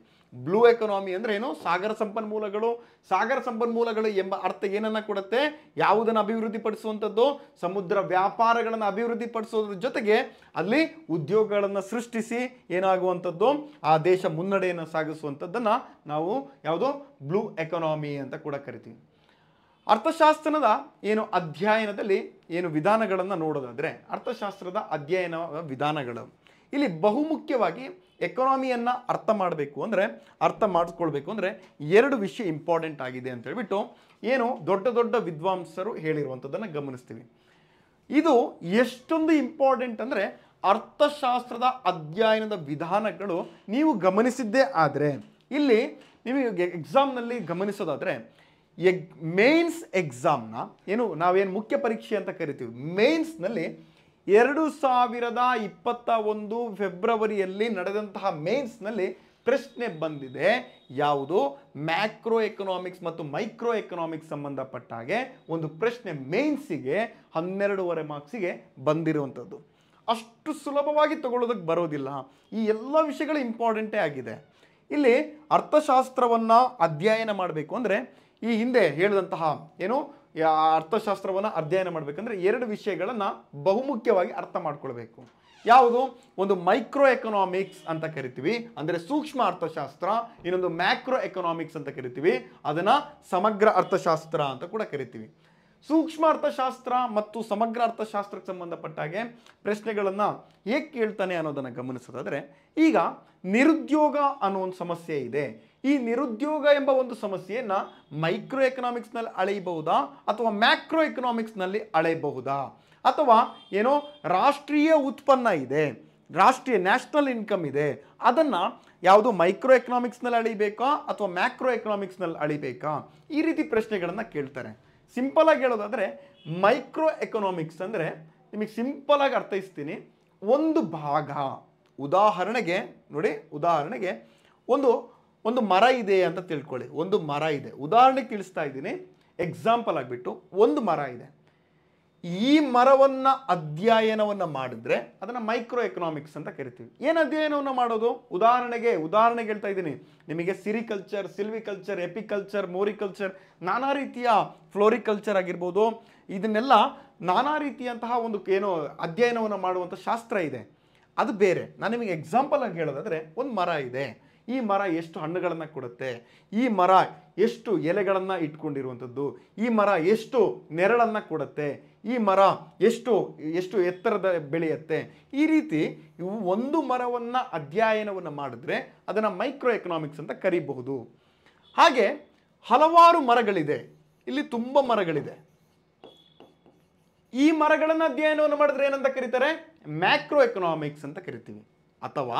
ಬ್ಲೂ ಎಕನಾಮಿ ಅಂದರೆ ಏನು ಸಾಗರ ಸಂಪನ್ಮೂಲಗಳು ಸಾಗರ ಸಂಪನ್ಮೂಲಗಳು ಎಂಬ ಅರ್ಥ ಏನನ್ನು ಕೊಡುತ್ತೆ ಯಾವುದನ್ನು ಅಭಿವೃದ್ಧಿಪಡಿಸುವಂಥದ್ದು ಸಮುದ್ರ ವ್ಯಾಪಾರಗಳನ್ನು ಅಭಿವೃದ್ಧಿಪಡಿಸೋದ್ರ ಜೊತೆಗೆ ಅಲ್ಲಿ ಉದ್ಯೋಗಗಳನ್ನು ಸೃಷ್ಟಿಸಿ ಏನಾಗುವಂಥದ್ದು ಆ ದೇಶ ಮುನ್ನಡೆಯನ್ನು ಸಾಗಿಸುವಂಥದ್ದನ್ನು ನಾವು ಯಾವುದು ಬ್ಲೂ ಎಕನಾಮಿ ಅಂತ ಕೂಡ ಕರಿತೀವಿ ಅರ್ಥಶಾಸ್ತ್ರದ ಏನು ಅಧ್ಯಯನದಲ್ಲಿ ಏನು ವಿಧಾನಗಳನ್ನು ನೋಡೋದಾದರೆ ಅರ್ಥಶಾಸ್ತ್ರದ ಅಧ್ಯಯನ ವಿಧಾನಗಳು ಇಲ್ಲಿ ಬಹುಮುಖ್ಯವಾಗಿ ಎಕನಾಮಿಯನ್ನು ಅರ್ಥ ಮಾಡಬೇಕು ಅಂದರೆ ಅರ್ಥ ಮಾಡಿಸ್ಕೊಳ್ಬೇಕು ಅಂದರೆ ಎರಡು ವಿಷಯ ಇಂಪಾರ್ಟೆಂಟ್ ಆಗಿದೆ ಅಂತ ಹೇಳ್ಬಿಟ್ಟು ಏನು ದೊಡ್ಡ ದೊಡ್ಡ ವಿದ್ವಾಂಸರು ಹೇಳಿರುವಂಥದ್ದನ್ನು ಗಮನಿಸ್ತೀವಿ ಇದು ಎಷ್ಟೊಂದು ಇಂಪಾರ್ಟೆಂಟ್ ಅಂದರೆ ಅರ್ಥಶಾಸ್ತ್ರದ ಅಧ್ಯಯನದ ವಿಧಾನಗಳು ನೀವು ಗಮನಿಸಿದ್ದೇ ಆದರೆ ಇಲ್ಲಿ ನಿಮಗೆ ಎಕ್ಸಾಮ್ನಲ್ಲಿ ಗಮನಿಸೋದಾದರೆ ಎಗ್ ಮೇನ್ಸ್ ಎಕ್ಸಾಮ್ನ ಏನು ನಾವೇನು ಮುಖ್ಯ ಪರೀಕ್ಷೆ ಅಂತ ಕರಿತೀವಿ ಮೇನ್ಸ್ನಲ್ಲಿ ಎರಡು ಸಾವಿರದ ಇಪ್ಪತ್ತ ಒಂದು ಫೆಬ್ರವರಿಯಲ್ಲಿ ನಡೆದಂತಹ ಮೇನ್ಸ್ನಲ್ಲಿ ಪ್ರಶ್ನೆ ಬಂದಿದೆ ಯಾವುದು ಮ್ಯಾಕ್ರೋ ಎಕನಾಮಿಕ್ಸ್ ಮತ್ತು ಮೈಕ್ರೋ ಎಕನಾಮಿಕ್ಸ್ ಸಂಬಂಧಪಟ್ಟ ಹಾಗೆ ಒಂದು ಪ್ರಶ್ನೆ ಮೇನ್ಸಿಗೆ ಹನ್ನೆರಡೂವರೆ ಮಾರ್ಕ್ಸಿಗೆ ಬಂದಿರುವಂಥದ್ದು ಅಷ್ಟು ಸುಲಭವಾಗಿ ತಗೊಳ್ಳೋದಕ್ಕೆ ಬರೋದಿಲ್ಲ ಈ ಎಲ್ಲ ವಿಷಯಗಳು ಇಂಪಾರ್ಟೆಂಟೇ ಆಗಿದೆ ಇಲ್ಲಿ ಅರ್ಥಶಾಸ್ತ್ರವನ್ನು ಅಧ್ಯಯನ ಮಾಡಬೇಕು ಅಂದರೆ ಈ ಹಿಂದೆ ಹೇಳಿದಂತಹ ಏನು ಅರ್ಥಶಾಸ್ತ್ರವನ್ನು ಅಧ್ಯಯನ ಮಾಡಬೇಕಂದ್ರೆ ಎರಡು ವಿಷಯಗಳನ್ನು ಬಹುಮುಖ್ಯವಾಗಿ ಅರ್ಥ ಮಾಡ್ಕೊಳ್ಬೇಕು ಯಾವುದು ಒಂದು ಮೈಕ್ರೋ ಎಕನಾಮಿಕ್ಸ್ ಅಂತ ಕರಿತೀವಿ ಅಂದರೆ ಸೂಕ್ಷ್ಮ ಅರ್ಥಶಾಸ್ತ್ರ ಇನ್ನೊಂದು ಮ್ಯಾಕ್ರೋ ಎಕನಾಮಿಕ್ಸ್ ಅಂತ ಕರಿತೀವಿ ಅದನ್ನು ಸಮಗ್ರ ಅರ್ಥಶಾಸ್ತ್ರ ಅಂತ ಕೂಡ ಕರಿತೀವಿ ಸೂಕ್ಷ್ಮ ಅರ್ಥಶಾಸ್ತ್ರ ಮತ್ತು ಸಮಗ್ರ ಅರ್ಥಶಾಸ್ತ್ರಕ್ಕೆ ಸಂಬಂಧಪಟ್ಟ ಹಾಗೆ ಪ್ರಶ್ನೆಗಳನ್ನು ಏಕೆ ಕೇಳ್ತಾನೆ ಅನ್ನೋದನ್ನು ಗಮನಿಸೋದಾದರೆ ಈಗ ನಿರುದ್ಯೋಗ ಅನ್ನೋ ಒಂದು ಸಮಸ್ಯೆ ಇದೆ ಈ ನಿರುದ್ಯೋಗ ಎಂಬ ಒಂದು ಸಮಸ್ಯೆಯನ್ನು ಮೈಕ್ರೋ ಎಕನಾಮಿಕ್ಸ್ನಲ್ಲಿ ಅಳೆಯಬಹುದಾ ಅಥವಾ ಮ್ಯಾಕ್ರೋ ಎಕನಾಮಿಕ್ಸ್ನಲ್ಲಿ ಅಳೆಯಬಹುದಾ ಅಥವಾ ಏನೋ ರಾಷ್ಟ್ರೀಯ ಉತ್ಪನ್ನ ಇದೆ ರಾಷ್ಟ್ರೀಯ ನ್ಯಾಷನಲ್ ಇನ್ಕಮ್ ಇದೆ ಅದನ್ನು ಯಾವುದು ಮೈಕ್ರೋ ಎಕನಾಮಿಕ್ಸ್ನಲ್ಲಿ ಅಳಿಬೇಕಾ ಅಥವಾ ಮ್ಯಾಕ್ರೋ ಎಕನಾಮಿಕ್ಸ್ನಲ್ಲಿ ಅಳಿಬೇಕಾ ಈ ರೀತಿ ಪ್ರಶ್ನೆಗಳನ್ನು ಕೇಳ್ತಾರೆ ಸಿಂಪಲಾಗಿ ಹೇಳೋದಾದರೆ ಮೈಕ್ರೋ ಎಕನಾಮಿಕ್ಸ್ ಅಂದರೆ ನಿಮಗೆ ಸಿಂಪಲಾಗಿ ಅರ್ಥೈಸ್ತೀನಿ ಒಂದು ಭಾಗ ಉದಾಹರಣೆಗೆ ನೋಡಿ ಉದಾಹರಣೆಗೆ ಒಂದು ಒಂದು ಮರ ಇದೆ ಅಂತ ತಿಳ್ಕೊಳ್ಳಿ ಒಂದು ಮರ ಇದೆ ಉದಾಹರಣೆಗೆ ತಿಳಿಸ್ತಾ ಇದ್ದೀನಿ ಎಕ್ಸಾಂಪಲ್ ಆಗಿಬಿಟ್ಟು ಒಂದು ಮರ ಇದೆ ಈ ಮರವನ್ನು ಅಧ್ಯಯನವನ್ನು ಮಾಡಿದ್ರೆ ಅದನ್ನು ಮೈಕ್ರೋ ಎಕನಾಮಿಕ್ಸ್ ಅಂತ ಕರಿತೀವಿ ಏನು ಅಧ್ಯಯನವನ್ನು ಮಾಡೋದು ಉದಾಹರಣೆಗೆ ಉದಾಹರಣೆಗೆ ಹೇಳ್ತಾ ಇದ್ದೀನಿ ನಿಮಗೆ ಸಿರಿಕಲ್ಚರ್ ಸಿಲ್ವಿಕಲ್ಚರ್ ಎಪಿಕಲ್ಚರ್ ಮೋರಿಕಲ್ಚರ್ ನಾನಾ ರೀತಿಯ ಫ್ಲೋರಿಕಲ್ಚರ್ ಆಗಿರ್ಬೋದು ಇದನ್ನೆಲ್ಲ ನಾನಾ ರೀತಿಯಂತಹ ಒಂದು ಏನು ಅಧ್ಯಯನವನ್ನು ಮಾಡುವಂಥ ಶಾಸ್ತ್ರ ಇದೆ ಅದು ಬೇರೆ ನಾನು ನಿಮಗೆ ಎಕ್ಸಾಂಪಲ್ ಆಗಿ ಹೇಳೋದಾದರೆ ಒಂದು ಮರ ಇದೆ ಈ ಮರ ಎಷ್ಟು ಹಣ್ಣುಗಳನ್ನು ಕೊಡುತ್ತೆ ಈ ಮರ ಎಷ್ಟು ಎಲೆಗಳನ್ನು ಇಟ್ಕೊಂಡಿರುವಂಥದ್ದು ಈ ಮರ ಎಷ್ಟು ನೆರಳನ್ನು ಕೊಡುತ್ತೆ ಈ ಮರ ಎಷ್ಟು ಎಷ್ಟು ಎತ್ತರದ ಬೆಳೆಯುತ್ತೆ ಈ ರೀತಿ ಒಂದು ಮರವನ್ನು ಅಧ್ಯಯನವನ್ನು ಮಾಡಿದ್ರೆ ಅದನ್ನು ಮೈಕ್ರೋ ಎಕನಾಮಿಕ್ಸ್ ಅಂತ ಕರೀಬಹುದು ಹಾಗೆ ಹಲವಾರು ಮರಗಳಿದೆ ಇಲ್ಲಿ ತುಂಬ ಮರಗಳಿದೆ ಈ ಮರಗಳನ್ನು ಅಧ್ಯಯನವನ್ನು ಮಾಡಿದ್ರೆ ಏನಂತ ಕರೀತಾರೆ ಮ್ಯಾಕ್ರೋ ಎಕನಾಮಿಕ್ಸ್ ಅಂತ ಕರಿತೀವಿ ಅಥವಾ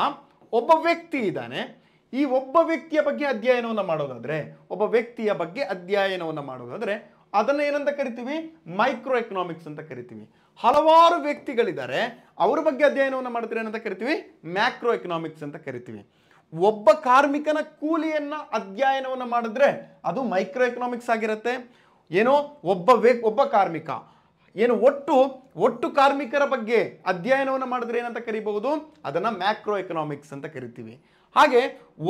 ಒಬ್ಬ ವ್ಯಕ್ತಿ ಇದ್ದಾನೆ ಈ ಒಬ್ಬ ವ್ಯಕ್ತಿಯ ಬಗ್ಗೆ ಅಧ್ಯಯನವನ್ನು ಮಾಡೋದಾದರೆ ಒಬ್ಬ ವ್ಯಕ್ತಿಯ ಬಗ್ಗೆ ಅಧ್ಯಯನವನ್ನು ಮಾಡೋದಾದರೆ ಅದನ್ನು ಏನಂತ ಕರಿತೀವಿ ಮೈಕ್ರೋ ಎಕನಾಮಿಕ್ಸ್ ಅಂತ ಕರಿತೀವಿ ಹಲವಾರು ವ್ಯಕ್ತಿಗಳಿದ್ದಾರೆ ಅವ್ರ ಬಗ್ಗೆ ಅಧ್ಯಯನವನ್ನು ಮಾಡಿದ್ರೆ ಏನಂತ ಕರಿತೀವಿ ಮ್ಯಾಕ್ರೋ ಎಕನಾಮಿಕ್ಸ್ ಅಂತ ಕರಿತೀವಿ ಒಬ್ಬ ಕಾರ್ಮಿಕನ ಕೂಲಿಯನ್ನು ಅಧ್ಯಯನವನ್ನು ಮಾಡಿದ್ರೆ ಅದು ಮೈಕ್ರೋ ಎಕನಾಮಿಕ್ಸ್ ಆಗಿರುತ್ತೆ ಏನೋ ಒಬ್ಬ ವ್ಯ ಒಬ್ಬ ಕಾರ್ಮಿಕ ಏನು ಒಟ್ಟು ಒಟ್ಟು ಕಾರ್ಮಿಕರ ಬಗ್ಗೆ ಅಧ್ಯಯನವನ್ನು ಮಾಡಿದ್ರೆ ಏನಂತ ಕರಿಬಹುದು ಅದನ್ನು ಮ್ಯಾಕ್ರೋ ಎಕನಾಮಿಕ್ಸ್ ಅಂತ ಕರಿತೀವಿ ಹಾಗೆ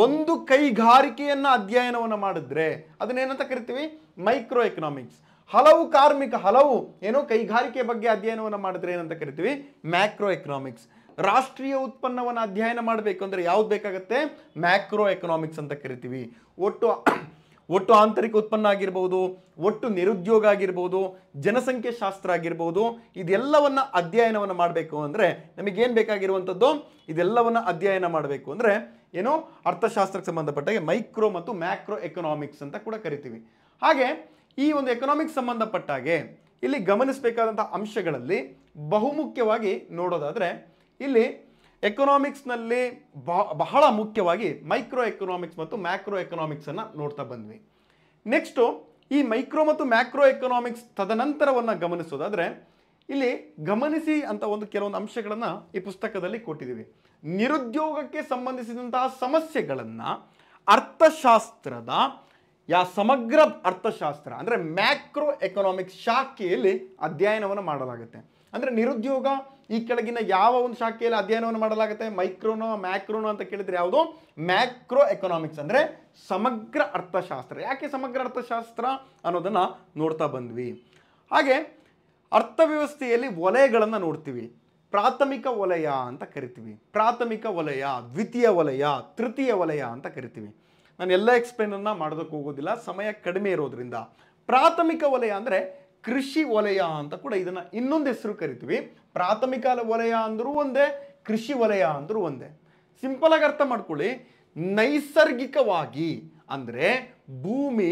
ಒಂದು ಕೈಗಾರಿಕೆಯನ್ನ ಅಧ್ಯಯನವನ್ನು ಮಾಡಿದ್ರೆ ಅದನ್ನೇನಂತ ಕರಿತೀವಿ ಮೈಕ್ರೋ ಎಕನಾಮಿಕ್ಸ್ ಹಲವು ಕಾರ್ಮಿಕ ಹಲವು ಏನೋ ಕೈಗಾರಿಕೆ ಬಗ್ಗೆ ಅಧ್ಯಯನವನ್ನು ಮಾಡಿದ್ರೆ ಏನಂತ ಕರಿತೀವಿ ಮ್ಯಾಕ್ರೋ ಎಕನಾಮಿಕ್ಸ್ ರಾಷ್ಟ್ರೀಯ ಉತ್ಪನ್ನವನ್ನು ಅಧ್ಯಯನ ಮಾಡಬೇಕು ಅಂದರೆ ಯಾವ್ದು ಬೇಕಾಗುತ್ತೆ ಮ್ಯಾಕ್ರೋ ಎಕನಾಮಿಕ್ಸ್ ಅಂತ ಕರಿತೀವಿ ಒಟ್ಟು ಒಟ್ಟು ಆಂತರಿಕ ಉತ್ಪನ್ನ ಆಗಿರ್ಬೋದು ಒಟ್ಟು ನಿರುದ್ಯೋಗ ಆಗಿರ್ಬೋದು ಜನಸಂಖ್ಯೆ ಶಾಸ್ತ್ರ ಆಗಿರ್ಬೋದು ಇದೆಲ್ಲವನ್ನು ಅಧ್ಯಯನವನ್ನು ಮಾಡಬೇಕು ಅಂದರೆ ನಮಗೇನು ಬೇಕಾಗಿರುವಂಥದ್ದು ಇದೆಲ್ಲವನ್ನು ಅಧ್ಯಯನ ಮಾಡಬೇಕು ಅಂದರೆ ಏನೋ ಅರ್ಥಶಾಸ್ತ್ರಕ್ಕೆ ಸಂಬಂಧಪಟ್ಟಾಗೆ ಮೈಕ್ರೋ ಮತ್ತು ಮ್ಯಾಕ್ರೋ ಎಕನಾಮಿಕ್ಸ್ ಅಂತ ಕೂಡ ಕರಿತೀವಿ ಹಾಗೆ ಈ ಒಂದು ಎಕನಾಮಿಕ್ಸ್ ಸಂಬಂಧಪಟ್ಟಾಗೆ ಇಲ್ಲಿ ಗಮನಿಸಬೇಕಾದಂಥ ಅಂಶಗಳಲ್ಲಿ ಬಹುಮುಖ್ಯವಾಗಿ ನೋಡೋದಾದರೆ ಇಲ್ಲಿ ಎಕನಾಮಿಕ್ಸ್ನಲ್ಲಿ ಬಹಳ ಮುಖ್ಯವಾಗಿ ಮೈಕ್ರೋ ಎಕನಾಮಿಕ್ಸ್ ಮತ್ತು ಮ್ಯಾಕ್ರೋ ಎಕನಾಮಿಕ್ಸನ್ನು ನೋಡ್ತಾ ಬಂದ್ವಿ ನೆಕ್ಸ್ಟು ಈ ಮೈಕ್ರೋ ಮತ್ತು ಮ್ಯಾಕ್ರೋ ಎಕನಾಮಿಕ್ಸ್ ತದನಂತರವನ್ನು ಗಮನಿಸೋದಾದರೆ ಇಲ್ಲಿ ಗಮನಿಸಿ ಅಂತ ಒಂದು ಕೆಲವೊಂದು ಅಂಶಗಳನ್ನು ಈ ಪುಸ್ತಕದಲ್ಲಿ ಕೊಟ್ಟಿದ್ದೀವಿ ನಿರುದ್ಯೋಗಕ್ಕೆ ಸಂಬಂಧಿಸಿದಂತಹ ಸಮಸ್ಯೆಗಳನ್ನು ಅರ್ಥಶಾಸ್ತ್ರದ ಯಾ ಸಮಗ್ರ ಅರ್ಥಶಾಸ್ತ್ರ ಅಂದರೆ ಮ್ಯಾಕ್ರೋ ಎಕನಾಮಿಕ್ಸ್ ಶಾಖೆಯಲ್ಲಿ ಅಧ್ಯಯನವನ್ನು ಮಾಡಲಾಗುತ್ತೆ ಅಂದರೆ ನಿರುದ್ಯೋಗ ಈ ಕೆಳಗಿನ ಯಾವ ಒಂದು ಶಾಖೆಯಲ್ಲಿ ಅಧ್ಯಯನವನ್ನು ಮಾಡಲಾಗುತ್ತೆ ಮೈಕ್ರೋನೋ ಮ್ಯಾಕ್ರೋನೋ ಅಂತ ಕೇಳಿದರೆ ಯಾವುದು ಮ್ಯಾಕ್ರೋ ಎಕನಾಮಿಕ್ಸ್ ಅಂದರೆ ಸಮಗ್ರ ಅರ್ಥಶಾಸ್ತ್ರ ಯಾಕೆ ಸಮಗ್ರ ಅರ್ಥಶಾಸ್ತ್ರ ಅನ್ನೋದನ್ನು ನೋಡ್ತಾ ಬಂದ್ವಿ ಹಾಗೆ ಅರ್ಥವ್ಯವಸ್ಥೆಯಲ್ಲಿ ವಲಯಗಳನ್ನು ನೋಡ್ತೀವಿ ಪ್ರಾಥಮಿಕ ವಲಯ ಅಂತ ಕರಿತೀವಿ ಪ್ರಾಥಮಿಕ ವಲಯ ದ್ವಿತೀಯ ವಲಯ ತೃತೀಯ ವಲಯ ಅಂತ ಕರಿತೀವಿ ನಾನು ಎಲ್ಲ ಎಕ್ಸ್ಪ್ಲೇನನ್ನು ಮಾಡೋದಕ್ಕೆ ಹೋಗೋದಿಲ್ಲ ಸಮಯ ಕಡಿಮೆ ಇರೋದ್ರಿಂದ ಪ್ರಾಥಮಿಕ ವಲಯ ಅಂದರೆ ಕೃಷಿ ವಲಯ ಅಂತ ಕೂಡ ಇದನ್ನು ಇನ್ನೊಂದು ಹೆಸರು ಕರಿತೀವಿ ಪ್ರಾಥಮಿಕ ವಲಯ ಅಂದರೂ ಒಂದೇ ಕೃಷಿ ವಲಯ ಅಂದರೂ ಒಂದೇ ಸಿಂಪಲಾಗಿ ಅರ್ಥ ಮಾಡ್ಕೊಳ್ಳಿ ನೈಸರ್ಗಿಕವಾಗಿ ಅಂದರೆ ಭೂಮಿ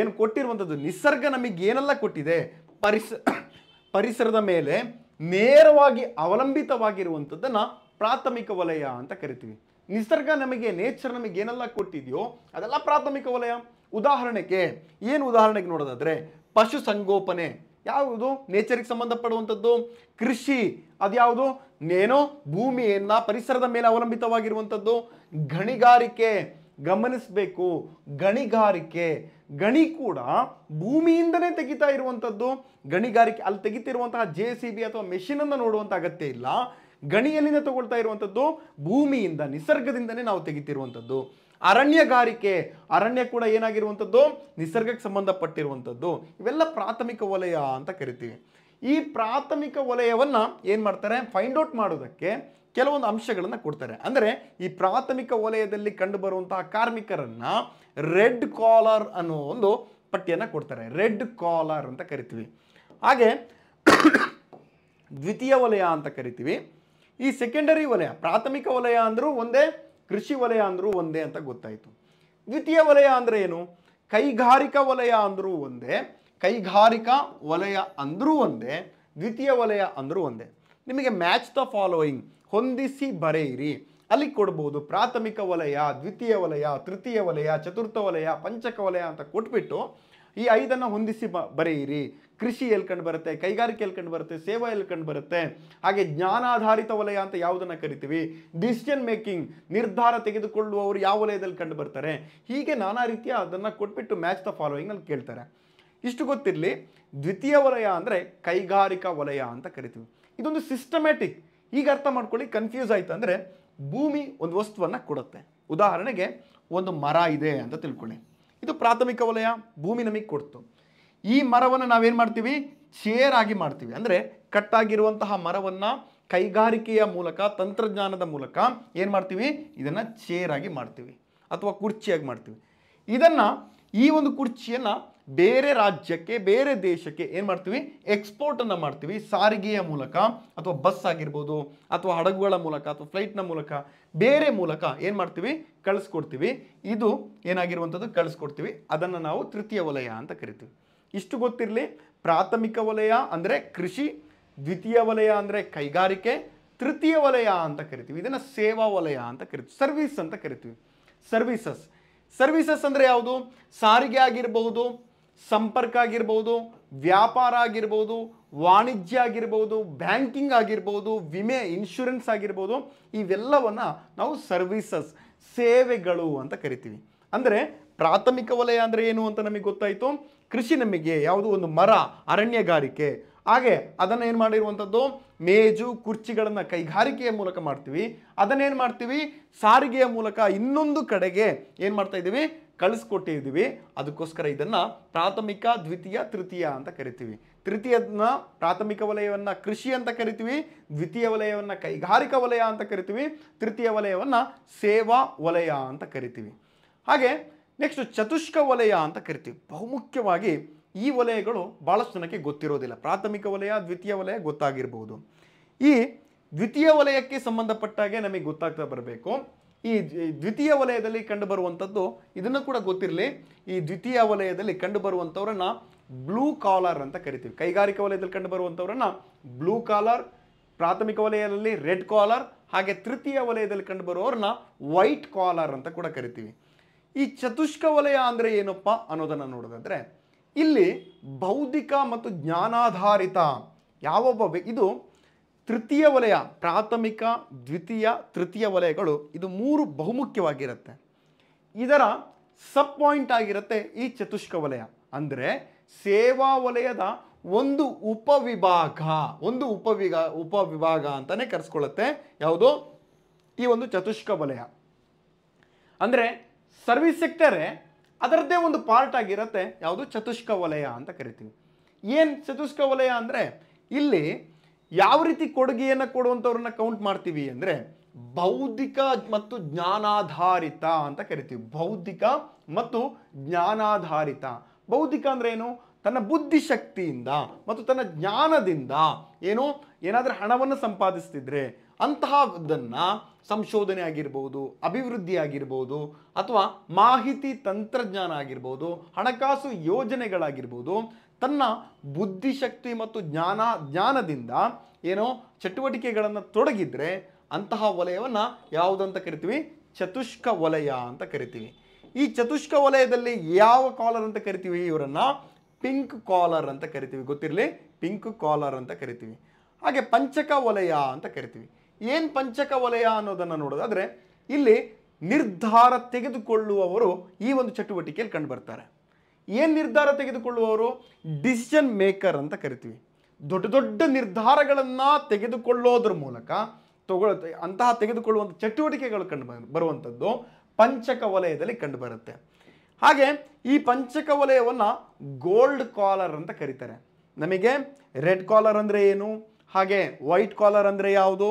ಏನು ಕೊಟ್ಟಿರುವಂಥದ್ದು ನಿಸರ್ಗ ನಮಗೆ ಏನೆಲ್ಲ ಕೊಟ್ಟಿದೆ ಪರಿಸ ಪರಿಸರದ ಮೇಲೆ ನೇರವಾಗಿ ಅವಲಂಬಿತವಾಗಿರುವಂಥದ್ದನ್ನು ಪ್ರಾಥಮಿಕ ವಲಯ ಅಂತ ಕರಿತೀವಿ ನಿಸರ್ಗ ನಮಗೆ ನೇಚರ್ ನಮಗೆ ಏನೆಲ್ಲ ಕೊಟ್ಟಿದೆಯೋ ಅದೆಲ್ಲ ಪ್ರಾಥಮಿಕ ವಲಯ ಉದಾಹರಣೆಗೆ ಏನು ಉದಾಹರಣೆಗೆ ನೋಡೋದಾದರೆ ಪಶು ಸಂಗೋಪನೆ ಯಾವುದು ನೇಚರಿಗೆ ಸಂಬಂಧಪಡುವಂಥದ್ದು ಕೃಷಿ ಅದ್ಯಾವುದು ಏನೋ ಭೂಮಿಯನ್ನು ಪರಿಸರದ ಮೇಲೆ ಅವಲಂಬಿತವಾಗಿರುವಂಥದ್ದು ಗಣಿಗಾರಿಕೆ ಗಮನಿಸಬೇಕು ಗಣಿಗಾರಿಕೆ ಗಣಿ ಕೂಡ ಭೂಮಿಯಿಂದನೇ ತೆಗಿತಾ ಇರುವಂಥದ್ದು ಗಣಿಗಾರಿಕೆ ಅಲ್ಲಿ ತೆಗಿತಿರುವಂತಹ ಜೆ ಸಿ ಬಿ ಅಥವಾ ಮೆಷಿನನ್ನು ನೋಡುವಂಥ ಅಗತ್ಯ ಇಲ್ಲ ಗಣಿಯಲ್ಲಿಂದ ತಗೊಳ್ತಾ ಇರುವಂಥದ್ದು ಭೂಮಿಯಿಂದ ನಿಸರ್ಗದಿಂದನೇ ನಾವು ತೆಗಿತಿರುವಂಥದ್ದು ಅರಣ್ಯಗಾರಿಕೆ ಅರಣ್ಯ ಕೂಡ ಏನಾಗಿರುವಂಥದ್ದು ನಿಸರ್ಗಕ್ಕೆ ಸಂಬಂಧಪಟ್ಟಿರುವಂಥದ್ದು ಇವೆಲ್ಲ ಪ್ರಾಥಮಿಕ ವಲಯ ಅಂತ ಕರಿತೀವಿ ಈ ಪ್ರಾಥಮಿಕ ವಲಯವನ್ನು ಏನು ಮಾಡ್ತಾರೆ ಫೈಂಡ್ ಔಟ್ ಮಾಡೋದಕ್ಕೆ ಕೆಲವೊಂದು ಅಂಶಗಳನ್ನು ಕೊಡ್ತಾರೆ ಅಂದರೆ ಈ ಪ್ರಾಥಮಿಕ ವಲಯದಲ್ಲಿ ಕಂಡುಬರುವಂತಹ ಕಾರ್ಮಿಕರನ್ನು ರೆಡ್ ಕಾಲರ್ ಅನ್ನೋ ಒಂದು ಪಟ್ಟಿಯನ್ನು ಕೊಡ್ತಾರೆ ರೆಡ್ ಕಾಲರ್ ಅಂತ ಕರಿತೀವಿ ಹಾಗೆ ದ್ವಿತೀಯ ವಲಯ ಅಂತ ಕರಿತೀವಿ ಈ ಸೆಕೆಂಡರಿ ವಲಯ ಪ್ರಾಥಮಿಕ ವಲಯ ಅಂದರೂ ಒಂದೇ ಕೃಷಿ ವಲಯ ಅಂದರೂ ಒಂದೇ ಅಂತ ಗೊತ್ತಾಯಿತು ದ್ವಿತೀಯ ವಲಯ ಅಂದರೆ ಏನು ಕೈಗಾರಿಕಾ ವಲಯ ಅಂದರೂ ಒಂದೇ ಕೈಗಾರಿಕಾ ವಲಯ ಅಂದರೂ ಒಂದೇ ದ್ವಿತೀಯ ವಲಯ ಅಂದರೂ ಒಂದೇ ನಿಮಗೆ ಮ್ಯಾಚ್ ದ ಫಾಲೋಯಿಂಗ್ ಹೊಂದಿಸಿ ಬರೆಯಿರಿ ಅಲ್ಲಿ ಕೊಡ್ಬೋದು ಪ್ರಾಥಮಿಕ ವಲಯ ದ್ವಿತೀಯ ವಲಯ ತೃತೀಯ ವಲಯ ಚತುರ್ಥ ವಲಯ ಪಂಚಕ ವಲಯ ಅಂತ ಕೊಟ್ಬಿಟ್ಟು ಈ ಐದನ್ನು ಹೊಂದಿಸಿ ಬ ಬರೆಯಿರಿ ಕೃಷಿ ಎಲ್ಲಿ ಕಂಡು ಬರುತ್ತೆ ಕೈಗಾರಿಕೆ ಎಲ್ಲಿ ಕಂಡು ಬರುತ್ತೆ ಸೇವಾ ಎಲ್ಲಿ ಕಂಡು ಬರುತ್ತೆ ಹಾಗೆ ಜ್ಞಾನಾಧಾರಿತ ವಲಯ ಅಂತ ಯಾವುದನ್ನು ಕರಿತೀವಿ ಡಿಸಿಷನ್ ಮೇಕಿಂಗ್ ನಿರ್ಧಾರ ತೆಗೆದುಕೊಳ್ಳುವವರು ಯಾವ ವಲಯದಲ್ಲಿ ಕಂಡು ಬರ್ತಾರೆ ಹೀಗೆ ನಾನಾ ರೀತಿಯ ಅದನ್ನು ಕೊಟ್ಬಿಟ್ಟು ಮ್ಯಾಚ್ ದ ಅಲ್ಲಿ ಕೇಳ್ತಾರೆ ಇಷ್ಟು ಗೊತ್ತಿರಲಿ ದ್ವಿತೀಯ ವಲಯ ಅಂದರೆ ಕೈಗಾರಿಕಾ ವಲಯ ಅಂತ ಕರಿತೀವಿ ಇದೊಂದು ಸಿಸ್ಟಮ್ಯಾಟಿಕ್ ಈಗ ಅರ್ಥ ಮಾಡ್ಕೊಳ್ಳಿ ಕನ್ಫ್ಯೂಸ್ ಆಯಿತು ಅಂದರೆ ಭೂಮಿ ಒಂದು ವಸ್ತುವನ್ನು ಕೊಡುತ್ತೆ ಉದಾಹರಣೆಗೆ ಒಂದು ಮರ ಇದೆ ಅಂತ ತಿಳ್ಕೊಳ್ಳಿ ಇದು ಪ್ರಾಥಮಿಕ ವಲಯ ಭೂಮಿ ನಮಗೆ ಕೊಡ್ತು ಈ ಮರವನ್ನು ನಾವೇನು ಮಾಡ್ತೀವಿ ಚೇರ್ ಆಗಿ ಮಾಡ್ತೀವಿ ಅಂದರೆ ಕಟ್ಟಾಗಿರುವಂತಹ ಮರವನ್ನು ಕೈಗಾರಿಕೆಯ ಮೂಲಕ ತಂತ್ರಜ್ಞಾನದ ಮೂಲಕ ಏನು ಮಾಡ್ತೀವಿ ಇದನ್ನು ಚೇರ್ ಆಗಿ ಮಾಡ್ತೀವಿ ಅಥವಾ ಕುರ್ಚಿಯಾಗಿ ಮಾಡ್ತೀವಿ ಇದನ್ನು ಈ ಒಂದು ಕುರ್ಚಿಯನ್ನು ಬೇರೆ ರಾಜ್ಯಕ್ಕೆ ಬೇರೆ ದೇಶಕ್ಕೆ ಏನು ಮಾಡ್ತೀವಿ ಎಕ್ಸ್ಪೋರ್ಟನ್ನು ಮಾಡ್ತೀವಿ ಸಾರಿಗೆಯ ಮೂಲಕ ಅಥವಾ ಬಸ್ ಆಗಿರ್ಬೋದು ಅಥವಾ ಹಡಗುಗಳ ಮೂಲಕ ಅಥವಾ ಫ್ಲೈಟ್ನ ಮೂಲಕ ಬೇರೆ ಮೂಲಕ ಏನು ಮಾಡ್ತೀವಿ ಕಳಿಸ್ಕೊಡ್ತೀವಿ ಇದು ಏನಾಗಿರುವಂಥದ್ದು ಕಳಿಸ್ಕೊಡ್ತೀವಿ ಅದನ್ನು ನಾವು ತೃತೀಯ ವಲಯ ಅಂತ ಕರಿತೀವಿ ಇಷ್ಟು ಗೊತ್ತಿರಲಿ ಪ್ರಾಥಮಿಕ ವಲಯ ಅಂದರೆ ಕೃಷಿ ದ್ವಿತೀಯ ವಲಯ ಅಂದರೆ ಕೈಗಾರಿಕೆ ತೃತೀಯ ವಲಯ ಅಂತ ಕರಿತೀವಿ ಇದನ್ನು ಸೇವಾ ವಲಯ ಅಂತ ಕರಿತೀವಿ ಸರ್ವಿಸ್ ಅಂತ ಕರಿತೀವಿ ಸರ್ವಿಸಸ್ ಸರ್ವಿಸಸ್ ಅಂದರೆ ಯಾವುದು ಸಾರಿಗೆ ಆಗಿರಬಹುದು ಸಂಪರ್ಕ ಆಗಿರ್ಬೋದು ವ್ಯಾಪಾರ ಆಗಿರ್ಬೋದು ವಾಣಿಜ್ಯ ಆಗಿರ್ಬೋದು ಬ್ಯಾಂಕಿಂಗ್ ಆಗಿರ್ಬೋದು ವಿಮೆ ಇನ್ಶೂರೆನ್ಸ್ ಆಗಿರ್ಬೋದು ಇವೆಲ್ಲವನ್ನು ನಾವು ಸರ್ವೀಸಸ್ ಸೇವೆಗಳು ಅಂತ ಕರಿತೀವಿ ಅಂದರೆ ಪ್ರಾಥಮಿಕ ವಲಯ ಅಂದರೆ ಏನು ಅಂತ ನಮಗೆ ಗೊತ್ತಾಯಿತು ಕೃಷಿ ನಮಗೆ ಯಾವುದು ಒಂದು ಮರ ಅರಣ್ಯಗಾರಿಕೆ ಹಾಗೆ ಅದನ್ನು ಏನು ಮಾಡಿರುವಂಥದ್ದು ಮೇಜು ಕುರ್ಚಿಗಳನ್ನು ಕೈಗಾರಿಕೆಯ ಮೂಲಕ ಮಾಡ್ತೀವಿ ಅದನ್ನೇನು ಮಾಡ್ತೀವಿ ಸಾರಿಗೆಯ ಮೂಲಕ ಇನ್ನೊಂದು ಕಡೆಗೆ ಏನು ಮಾಡ್ತಾ ಇದ್ದೀವಿ ಕಳಿಸ್ಕೊಟ್ಟಿದ್ದೀವಿ ಅದಕ್ಕೋಸ್ಕರ ಇದನ್ನು ಪ್ರಾಥಮಿಕ ದ್ವಿತೀಯ ತೃತೀಯ ಅಂತ ಕರಿತೀವಿ ತೃತೀಯದನ್ನ ಪ್ರಾಥಮಿಕ ವಲಯವನ್ನು ಕೃಷಿ ಅಂತ ಕರಿತೀವಿ ದ್ವಿತೀಯ ವಲಯವನ್ನು ಕೈಗಾರಿಕಾ ವಲಯ ಅಂತ ಕರಿತೀವಿ ತೃತೀಯ ವಲಯವನ್ನು ಸೇವಾ ವಲಯ ಅಂತ ಕರಿತೀವಿ ಹಾಗೆ ನೆಕ್ಸ್ಟ್ ಚತುಷ್ಕ ವಲಯ ಅಂತ ಕರಿತೀವಿ ಬಹುಮುಖ್ಯವಾಗಿ ಈ ವಲಯಗಳು ಭಾಳಷ್ಟು ಜನಕ್ಕೆ ಗೊತ್ತಿರೋದಿಲ್ಲ ಪ್ರಾಥಮಿಕ ವಲಯ ದ್ವಿತೀಯ ವಲಯ ಗೊತ್ತಾಗಿರ್ಬೋದು ಈ ದ್ವಿತೀಯ ವಲಯಕ್ಕೆ ಸಂಬಂಧಪಟ್ಟಾಗೆ ನಮಗೆ ಗೊತ್ತಾಗ್ತಾ ಬರಬೇಕು ಈ ದ್ವಿತೀಯ ವಲಯದಲ್ಲಿ ಕಂಡು ಬರುವಂಥದ್ದು ಇದನ್ನು ಕೂಡ ಗೊತ್ತಿರಲಿ ಈ ದ್ವಿತೀಯ ವಲಯದಲ್ಲಿ ಕಂಡು ಬರುವಂಥವ್ರನ್ನ ಬ್ಲೂ ಕಾಲರ್ ಅಂತ ಕರಿತೀವಿ ಕೈಗಾರಿಕಾ ವಲಯದಲ್ಲಿ ಕಂಡು ಬರುವಂಥವ್ರನ್ನ ಬ್ಲೂ ಕಾಲರ್ ಪ್ರಾಥಮಿಕ ವಲಯದಲ್ಲಿ ರೆಡ್ ಕಾಲರ್ ಹಾಗೆ ತೃತೀಯ ವಲಯದಲ್ಲಿ ಕಂಡು ಬರುವವ್ರನ್ನ ವೈಟ್ ಕಾಲರ್ ಅಂತ ಕೂಡ ಕರಿತೀವಿ ಈ ಚತುಷ್ಕ ವಲಯ ಅಂದರೆ ಏನಪ್ಪ ಅನ್ನೋದನ್ನು ನೋಡೋದಾದರೆ ಇಲ್ಲಿ ಬೌದ್ಧಿಕ ಮತ್ತು ಜ್ಞಾನಾಧಾರಿತ ಯಾವೊಬ್ಬ ಇದು ತೃತೀಯ ವಲಯ ಪ್ರಾಥಮಿಕ ದ್ವಿತೀಯ ತೃತೀಯ ವಲಯಗಳು ಇದು ಮೂರು ಬಹುಮುಖ್ಯವಾಗಿರುತ್ತೆ ಇದರ ಸಬ್ ಪಾಯಿಂಟ್ ಆಗಿರುತ್ತೆ ಈ ಚತುಷ್ಕ ವಲಯ ಅಂದರೆ ಸೇವಾ ವಲಯದ ಒಂದು ಉಪವಿಭಾಗ ಒಂದು ಉಪವಿಭಾ ಉಪವಿಭಾಗ ಅಂತಲೇ ಕರೆಸ್ಕೊಳ್ಳುತ್ತೆ ಯಾವುದು ಈ ಒಂದು ಚತುಷ್ಕ ವಲಯ ಅಂದರೆ ಸರ್ವಿಸ್ ಸೆಕ್ಟರೇ ಅದರದ್ದೇ ಒಂದು ಪಾರ್ಟ್ ಆಗಿರುತ್ತೆ ಯಾವುದು ಚತುಷ್ಕ ವಲಯ ಅಂತ ಕರಿತೀವಿ ಏನು ಚತುಷ್ಕ ವಲಯ ಅಂದರೆ ಇಲ್ಲಿ ಯಾವ ರೀತಿ ಕೊಡುಗೆಯನ್ನು ಕೊಡುವಂಥವ್ರನ್ನ ಕೌಂಟ್ ಮಾಡ್ತೀವಿ ಅಂದರೆ ಬೌದ್ಧಿಕ ಮತ್ತು ಜ್ಞಾನಾಧಾರಿತ ಅಂತ ಕರಿತೀವಿ ಬೌದ್ಧಿಕ ಮತ್ತು ಜ್ಞಾನಾಧಾರಿತ ಬೌದ್ಧಿಕ ಅಂದ್ರೆ ಏನು ತನ್ನ ಬುದ್ಧಿಶಕ್ತಿಯಿಂದ ಮತ್ತು ತನ್ನ ಜ್ಞಾನದಿಂದ ಏನು ಏನಾದರೂ ಹಣವನ್ನು ಸಂಪಾದಿಸ್ತಿದ್ರೆ ಅಂತಹದನ್ನು ಸಂಶೋಧನೆ ಆಗಿರ್ಬೋದು ಅಭಿವೃದ್ಧಿ ಆಗಿರ್ಬೋದು ಅಥವಾ ಮಾಹಿತಿ ತಂತ್ರಜ್ಞಾನ ಆಗಿರ್ಬೋದು ಹಣಕಾಸು ಯೋಜನೆಗಳಾಗಿರ್ಬೋದು ತನ್ನ ಬುದ್ಧಿಶಕ್ತಿ ಮತ್ತು ಜ್ಞಾನ ಜ್ಞಾನದಿಂದ ಏನೋ ಚಟುವಟಿಕೆಗಳನ್ನು ತೊಡಗಿದ್ರೆ ಅಂತಹ ವಲಯವನ್ನು ಯಾವುದಂತ ಕರಿತೀವಿ ಚತುಷ್ಕ ವಲಯ ಅಂತ ಕರಿತೀವಿ ಈ ಚತುಷ್ಕ ವಲಯದಲ್ಲಿ ಯಾವ ಕಾಲರ್ ಅಂತ ಕರಿತೀವಿ ಇವರನ್ನು ಪಿಂಕ್ ಕಾಲರ್ ಅಂತ ಕರಿತೀವಿ ಗೊತ್ತಿರಲಿ ಪಿಂಕ್ ಕಾಲರ್ ಅಂತ ಕರಿತೀವಿ ಹಾಗೆ ಪಂಚಕ ವಲಯ ಅಂತ ಕರಿತೀವಿ ಏನು ಪಂಚಕ ವಲಯ ಅನ್ನೋದನ್ನು ನೋಡೋದಾದರೆ ಇಲ್ಲಿ ನಿರ್ಧಾರ ತೆಗೆದುಕೊಳ್ಳುವವರು ಈ ಒಂದು ಚಟುವಟಿಕೆಯಲ್ಲಿ ಕಂಡು ಬರ್ತಾರೆ ಏನು ನಿರ್ಧಾರ ತೆಗೆದುಕೊಳ್ಳುವವರು ಡಿಸಿಷನ್ ಮೇಕರ್ ಅಂತ ಕರಿತೀವಿ ದೊಡ್ಡ ದೊಡ್ಡ ನಿರ್ಧಾರಗಳನ್ನು ತೆಗೆದುಕೊಳ್ಳೋದ್ರ ಮೂಲಕ ತಗೊಳ ಅಂತಹ ತೆಗೆದುಕೊಳ್ಳುವಂಥ ಚಟುವಟಿಕೆಗಳು ಕಂಡು ಬರುವಂಥದ್ದು ಪಂಚಕ ವಲಯದಲ್ಲಿ ಕಂಡುಬರುತ್ತೆ ಹಾಗೆ ಈ ಪಂಚಕ ವಲಯವನ್ನು ಗೋಲ್ಡ್ ಕಾಲರ್ ಅಂತ ಕರೀತಾರೆ ನಮಗೆ ರೆಡ್ ಕಾಲರ್ ಅಂದರೆ ಏನು ಹಾಗೆ ವೈಟ್ ಕಾಲರ್ ಅಂದರೆ ಯಾವುದು